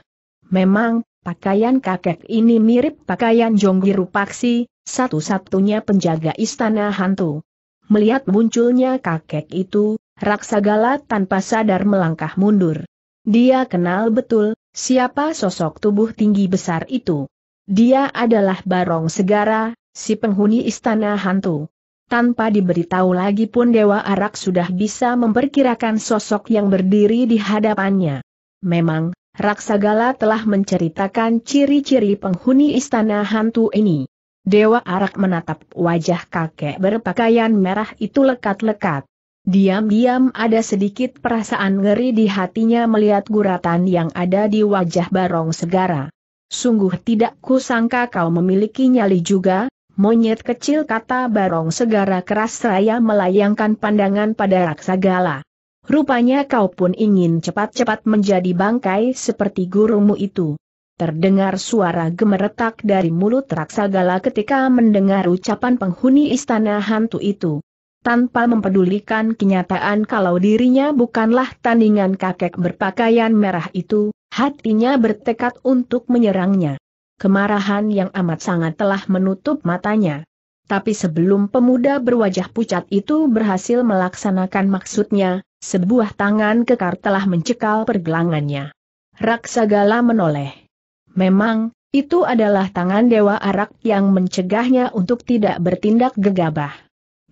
Memang, pakaian kakek ini mirip pakaian Jonggiru Paksi, satu-satunya penjaga istana hantu. Melihat munculnya kakek itu, Raksagala tanpa sadar melangkah mundur. Dia kenal betul, siapa sosok tubuh tinggi besar itu. Dia adalah Barong Segara, si penghuni istana hantu. Tanpa diberitahu lagi pun Dewa Arak sudah bisa memperkirakan sosok yang berdiri di hadapannya. Memang, Raksagala telah menceritakan ciri-ciri penghuni istana hantu ini. Dewa Arak menatap wajah kakek berpakaian merah itu lekat-lekat. Diam-diam ada sedikit perasaan ngeri di hatinya melihat guratan yang ada di wajah Barong Segara. Sungguh tidak kusangka kau memiliki nyali juga, monyet kecil kata Barong Segara keras seraya melayangkan pandangan pada Raksagala. Rupanya kau pun ingin cepat-cepat menjadi bangkai seperti gurumu itu. Terdengar suara gemeretak dari mulut Raksagala ketika mendengar ucapan penghuni istana hantu itu tanpa mempedulikan kenyataan kalau dirinya bukanlah tandingan kakek berpakaian merah itu, hatinya bertekad untuk menyerangnya. Kemarahan yang amat sangat telah menutup matanya. Tapi sebelum pemuda berwajah pucat itu berhasil melaksanakan maksudnya, sebuah tangan kekar telah mencekal pergelangannya. Raksagala menoleh. Memang, itu adalah tangan Dewa Arak yang mencegahnya untuk tidak bertindak gegabah.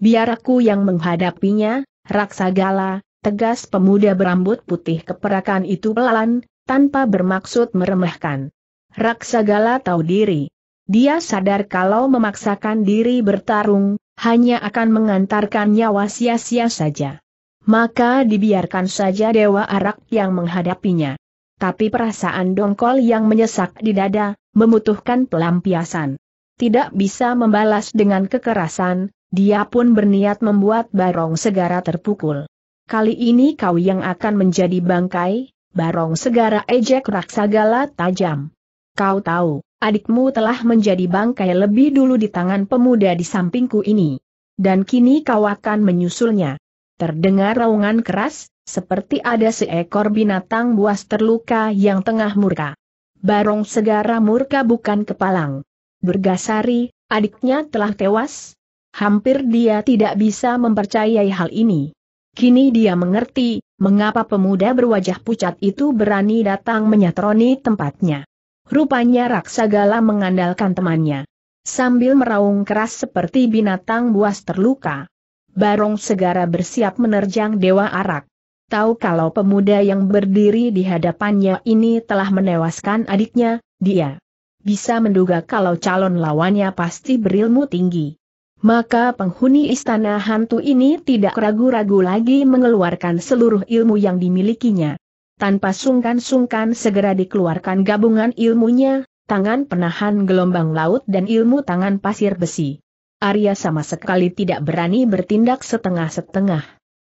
Biar aku yang menghadapinya, Raksagala, tegas pemuda berambut putih keperakan itu pelan, tanpa bermaksud meremehkan. Raksagala tahu diri. Dia sadar kalau memaksakan diri bertarung, hanya akan mengantarkan nyawa sia-sia saja. Maka dibiarkan saja Dewa Arak yang menghadapinya. Tapi perasaan dongkol yang menyesak di dada, membutuhkan pelampiasan. Tidak bisa membalas dengan kekerasan, dia pun berniat membuat Barong Segara terpukul. Kali ini kau yang akan menjadi bangkai, Barong Segara ejek raksagala tajam. Kau tahu, adikmu telah menjadi bangkai lebih dulu di tangan pemuda di sampingku ini. Dan kini kau akan menyusulnya. Terdengar raungan keras, seperti ada seekor binatang buas terluka yang tengah murka. Barong Segara murka bukan kepalang. Bergasari, adiknya telah tewas, Hampir dia tidak bisa mempercayai hal ini. Kini dia mengerti, mengapa pemuda berwajah pucat itu berani datang menyatroni tempatnya. Rupanya Raksagala mengandalkan temannya. Sambil meraung keras seperti binatang buas terluka. Barong segera bersiap menerjang Dewa Arak. Tahu kalau pemuda yang berdiri di hadapannya ini telah menewaskan adiknya, dia bisa menduga kalau calon lawannya pasti berilmu tinggi. Maka penghuni istana hantu ini tidak ragu-ragu lagi mengeluarkan seluruh ilmu yang dimilikinya. Tanpa sungkan-sungkan segera dikeluarkan gabungan ilmunya, tangan penahan gelombang laut dan ilmu tangan pasir besi. Arya sama sekali tidak berani bertindak setengah-setengah.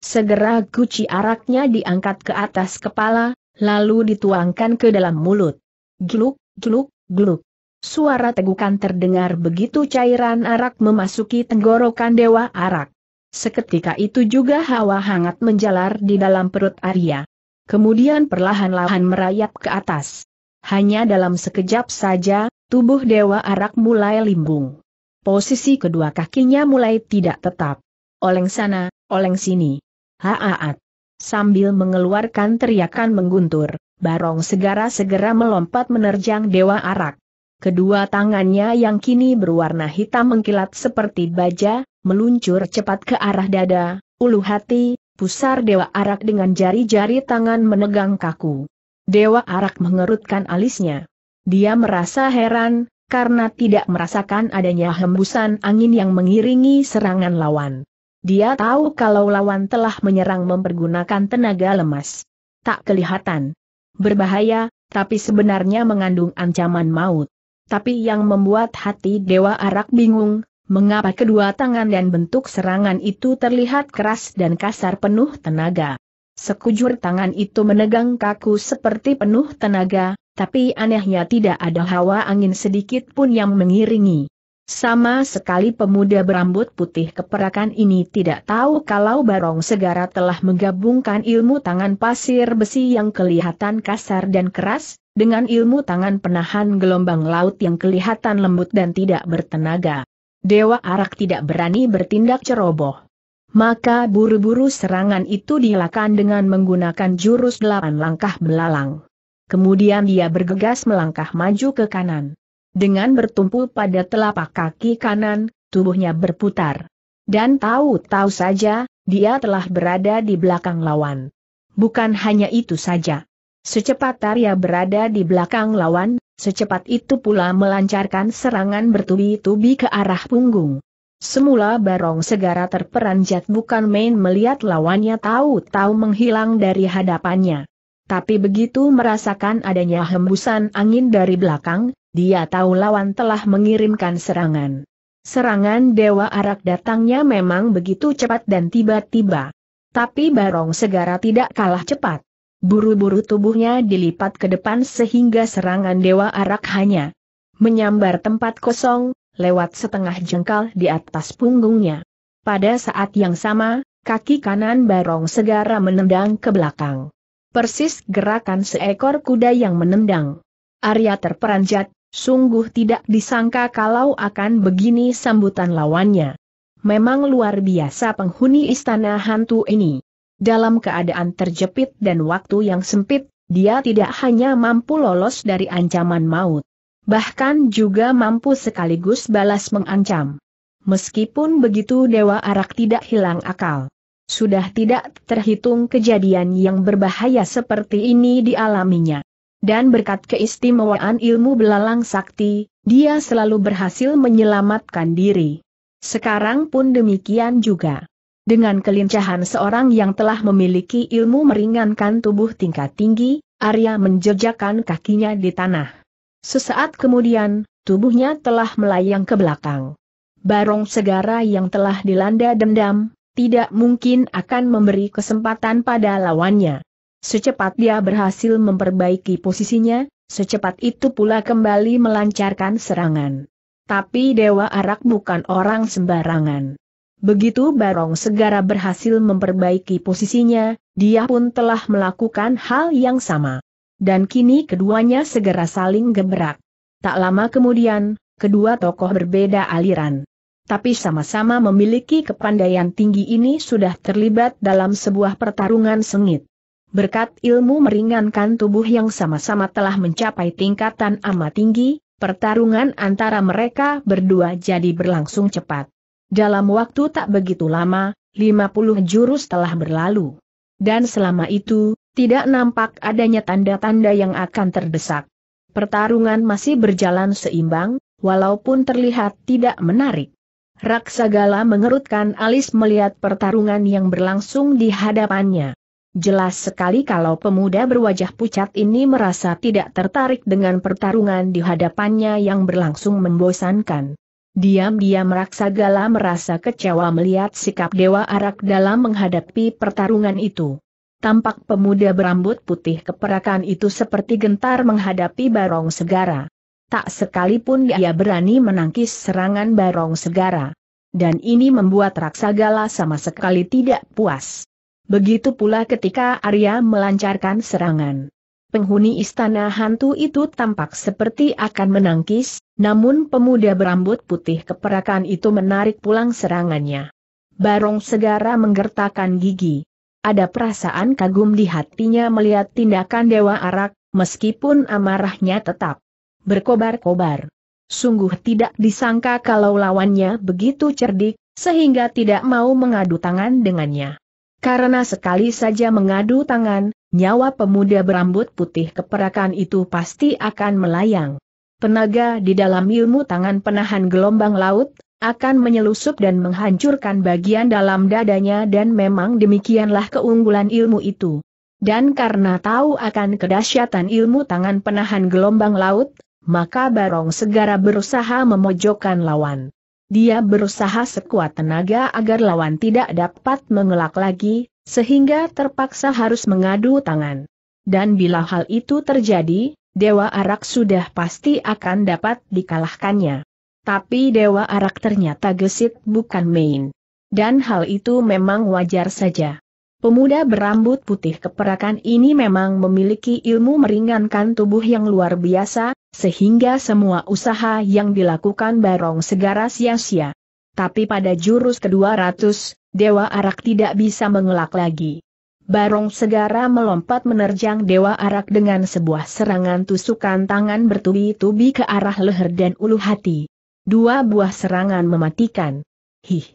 Segera guci araknya diangkat ke atas kepala, lalu dituangkan ke dalam mulut. Gluk, gluk, gluk. Suara tegukan terdengar begitu cairan arak memasuki tenggorokan Dewa Arak. Seketika itu juga hawa hangat menjalar di dalam perut Arya. Kemudian perlahan-lahan merayap ke atas. Hanya dalam sekejap saja, tubuh Dewa Arak mulai limbung. Posisi kedua kakinya mulai tidak tetap. Oleng sana, oleng sini. Haaat. Sambil mengeluarkan teriakan mengguntur, Barong segera-segera melompat menerjang Dewa Arak. Kedua tangannya yang kini berwarna hitam mengkilat seperti baja, meluncur cepat ke arah dada, ulu hati, pusar Dewa Arak dengan jari-jari tangan menegang kaku. Dewa Arak mengerutkan alisnya. Dia merasa heran, karena tidak merasakan adanya hembusan angin yang mengiringi serangan lawan. Dia tahu kalau lawan telah menyerang mempergunakan tenaga lemas. Tak kelihatan. Berbahaya, tapi sebenarnya mengandung ancaman maut. Tapi yang membuat hati Dewa Arak bingung, mengapa kedua tangan dan bentuk serangan itu terlihat keras dan kasar penuh tenaga. Sekujur tangan itu menegang kaku seperti penuh tenaga, tapi anehnya tidak ada hawa angin sedikit pun yang mengiringi. Sama sekali pemuda berambut putih keperakan ini tidak tahu kalau Barong Segara telah menggabungkan ilmu tangan pasir besi yang kelihatan kasar dan keras, dengan ilmu tangan penahan gelombang laut yang kelihatan lembut dan tidak bertenaga. Dewa Arak tidak berani bertindak ceroboh. Maka buru-buru serangan itu dilakukan dengan menggunakan jurus delapan langkah belalang. Kemudian dia bergegas melangkah maju ke kanan. Dengan bertumpu pada telapak kaki kanan, tubuhnya berputar. Dan tahu-tahu saja, dia telah berada di belakang lawan. Bukan hanya itu saja. Secepat Arya berada di belakang lawan, secepat itu pula melancarkan serangan bertubi-tubi ke arah punggung. Semula Barong segera terperanjat bukan main melihat lawannya tahu-tahu menghilang dari hadapannya. Tapi begitu merasakan adanya hembusan angin dari belakang, dia tahu lawan telah mengirimkan serangan. Serangan Dewa Arak datangnya memang begitu cepat dan tiba-tiba. Tapi Barong segera tidak kalah cepat. Buru-buru tubuhnya dilipat ke depan sehingga serangan Dewa Arak hanya menyambar tempat kosong, lewat setengah jengkal di atas punggungnya. Pada saat yang sama, kaki kanan Barong segara menendang ke belakang. Persis gerakan seekor kuda yang menendang. Arya terperanjat, sungguh tidak disangka kalau akan begini sambutan lawannya. Memang luar biasa penghuni istana hantu ini dalam keadaan terjepit dan waktu yang sempit, dia tidak hanya mampu lolos dari ancaman maut. Bahkan juga mampu sekaligus balas mengancam. Meskipun begitu Dewa Arak tidak hilang akal. Sudah tidak terhitung kejadian yang berbahaya seperti ini dialaminya. Dan berkat keistimewaan ilmu belalang sakti, dia selalu berhasil menyelamatkan diri. Sekarang pun demikian juga. Dengan kelincahan seorang yang telah memiliki ilmu meringankan tubuh tingkat tinggi, Arya menjejakkan kakinya di tanah. Sesaat kemudian, tubuhnya telah melayang ke belakang. Barong segara yang telah dilanda dendam, tidak mungkin akan memberi kesempatan pada lawannya. Secepat dia berhasil memperbaiki posisinya, secepat itu pula kembali melancarkan serangan. Tapi Dewa Arak bukan orang sembarangan. Begitu Barong segera berhasil memperbaiki posisinya, dia pun telah melakukan hal yang sama. Dan kini keduanya segera saling geberak. Tak lama kemudian, kedua tokoh berbeda aliran. Tapi sama-sama memiliki kepandaian tinggi ini sudah terlibat dalam sebuah pertarungan sengit. Berkat ilmu meringankan tubuh yang sama-sama telah mencapai tingkatan amat tinggi, pertarungan antara mereka berdua jadi berlangsung cepat. Dalam waktu tak begitu lama, 50 jurus telah berlalu. Dan selama itu, tidak nampak adanya tanda-tanda yang akan terdesak. Pertarungan masih berjalan seimbang, walaupun terlihat tidak menarik. Raksagala mengerutkan alis melihat pertarungan yang berlangsung di hadapannya. Jelas sekali kalau pemuda berwajah pucat ini merasa tidak tertarik dengan pertarungan di hadapannya yang berlangsung membosankan. Diam-diam Raksagala merasa kecewa melihat sikap Dewa Arak dalam menghadapi pertarungan itu. Tampak pemuda berambut putih keperakan itu seperti gentar menghadapi Barong Segara. Tak sekalipun dia berani menangkis serangan Barong Segara. Dan ini membuat Raksagala sama sekali tidak puas. Begitu pula ketika Arya melancarkan serangan penghuni istana hantu itu tampak seperti akan menangkis, namun pemuda berambut putih keperakan itu menarik pulang serangannya. Barong segera menggertakkan gigi. Ada perasaan kagum di hatinya melihat tindakan Dewa Arak, meskipun amarahnya tetap berkobar-kobar. Sungguh tidak disangka kalau lawannya begitu cerdik, sehingga tidak mau mengadu tangan dengannya. Karena sekali saja mengadu tangan, nyawa pemuda berambut putih keperakan itu pasti akan melayang. Penaga di dalam ilmu tangan penahan gelombang laut, akan menyelusup dan menghancurkan bagian dalam dadanya dan memang demikianlah keunggulan ilmu itu. Dan karena tahu akan kedahsyatan ilmu tangan penahan gelombang laut, maka Barong segera berusaha memojokkan lawan. Dia berusaha sekuat tenaga agar lawan tidak dapat mengelak lagi, sehingga terpaksa harus mengadu tangan. Dan bila hal itu terjadi, Dewa Arak sudah pasti akan dapat dikalahkannya. Tapi Dewa Arak ternyata gesit bukan main. Dan hal itu memang wajar saja. Pemuda berambut putih keperakan ini memang memiliki ilmu meringankan tubuh yang luar biasa, sehingga semua usaha yang dilakukan Barong segera sia-sia. Tapi pada jurus ke-200, Dewa Arak tidak bisa mengelak lagi. Barong segera melompat menerjang Dewa Arak dengan sebuah serangan tusukan tangan bertubi-tubi ke arah leher dan ulu hati. Dua buah serangan mematikan. Hih!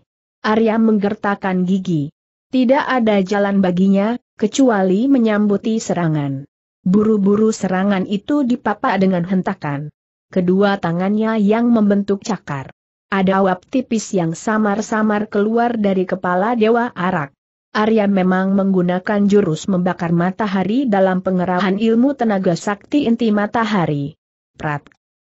Arya menggertakkan gigi. Tidak ada jalan baginya, kecuali menyambuti serangan. Buru-buru serangan itu dipapah dengan hentakan. Kedua tangannya yang membentuk cakar. Ada uap tipis yang samar-samar keluar dari kepala Dewa Arak. Arya memang menggunakan jurus membakar matahari dalam pengerahan ilmu tenaga sakti inti matahari. Prat.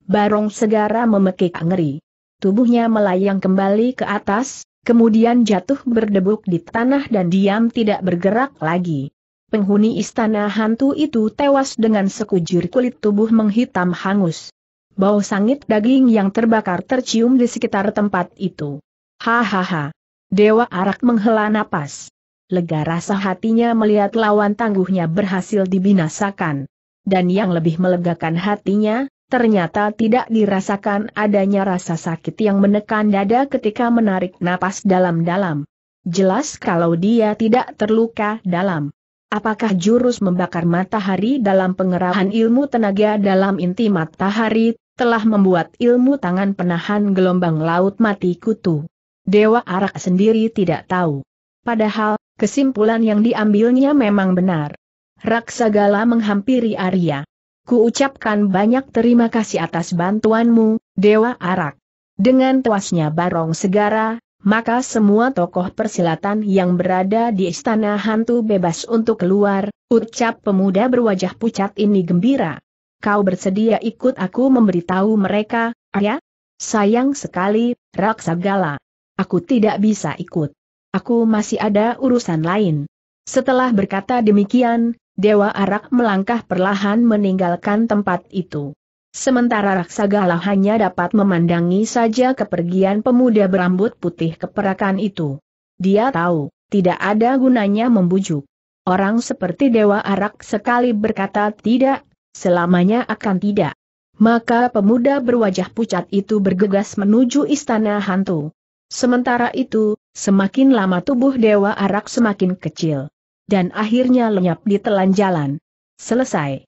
Barong segara memekik ngeri. Tubuhnya melayang kembali ke atas, kemudian jatuh berdebuk di tanah dan diam tidak bergerak lagi. Penghuni istana hantu itu tewas dengan sekujur kulit tubuh menghitam hangus. Bau sangit daging yang terbakar tercium di sekitar tempat itu. Hahaha. Dewa Arak menghela napas. Lega rasa hatinya melihat lawan tangguhnya berhasil dibinasakan. Dan yang lebih melegakan hatinya, ternyata tidak dirasakan adanya rasa sakit yang menekan dada ketika menarik napas dalam-dalam. Jelas kalau dia tidak terluka dalam. Apakah jurus membakar matahari dalam pengerahan ilmu tenaga dalam inti matahari telah membuat ilmu tangan penahan gelombang laut mati kutu. Dewa Arak sendiri tidak tahu. Padahal, kesimpulan yang diambilnya memang benar. Raksagala menghampiri Arya. Ku ucapkan banyak terima kasih atas bantuanmu, Dewa Arak. Dengan tuasnya Barong Segara, maka semua tokoh persilatan yang berada di istana hantu bebas untuk keluar, ucap pemuda berwajah pucat ini gembira. Kau bersedia ikut aku memberitahu mereka, ayah? Sayang sekali, Raksagala. Aku tidak bisa ikut. Aku masih ada urusan lain. Setelah berkata demikian, Dewa Arak melangkah perlahan meninggalkan tempat itu. Sementara Raksagala hanya dapat memandangi saja kepergian pemuda berambut putih keperakan itu. Dia tahu, tidak ada gunanya membujuk. Orang seperti Dewa Arak sekali berkata tidak, selamanya akan tidak. Maka pemuda berwajah pucat itu bergegas menuju istana hantu. Sementara itu, semakin lama tubuh Dewa Arak semakin kecil. Dan akhirnya lenyap di telan jalan. Selesai.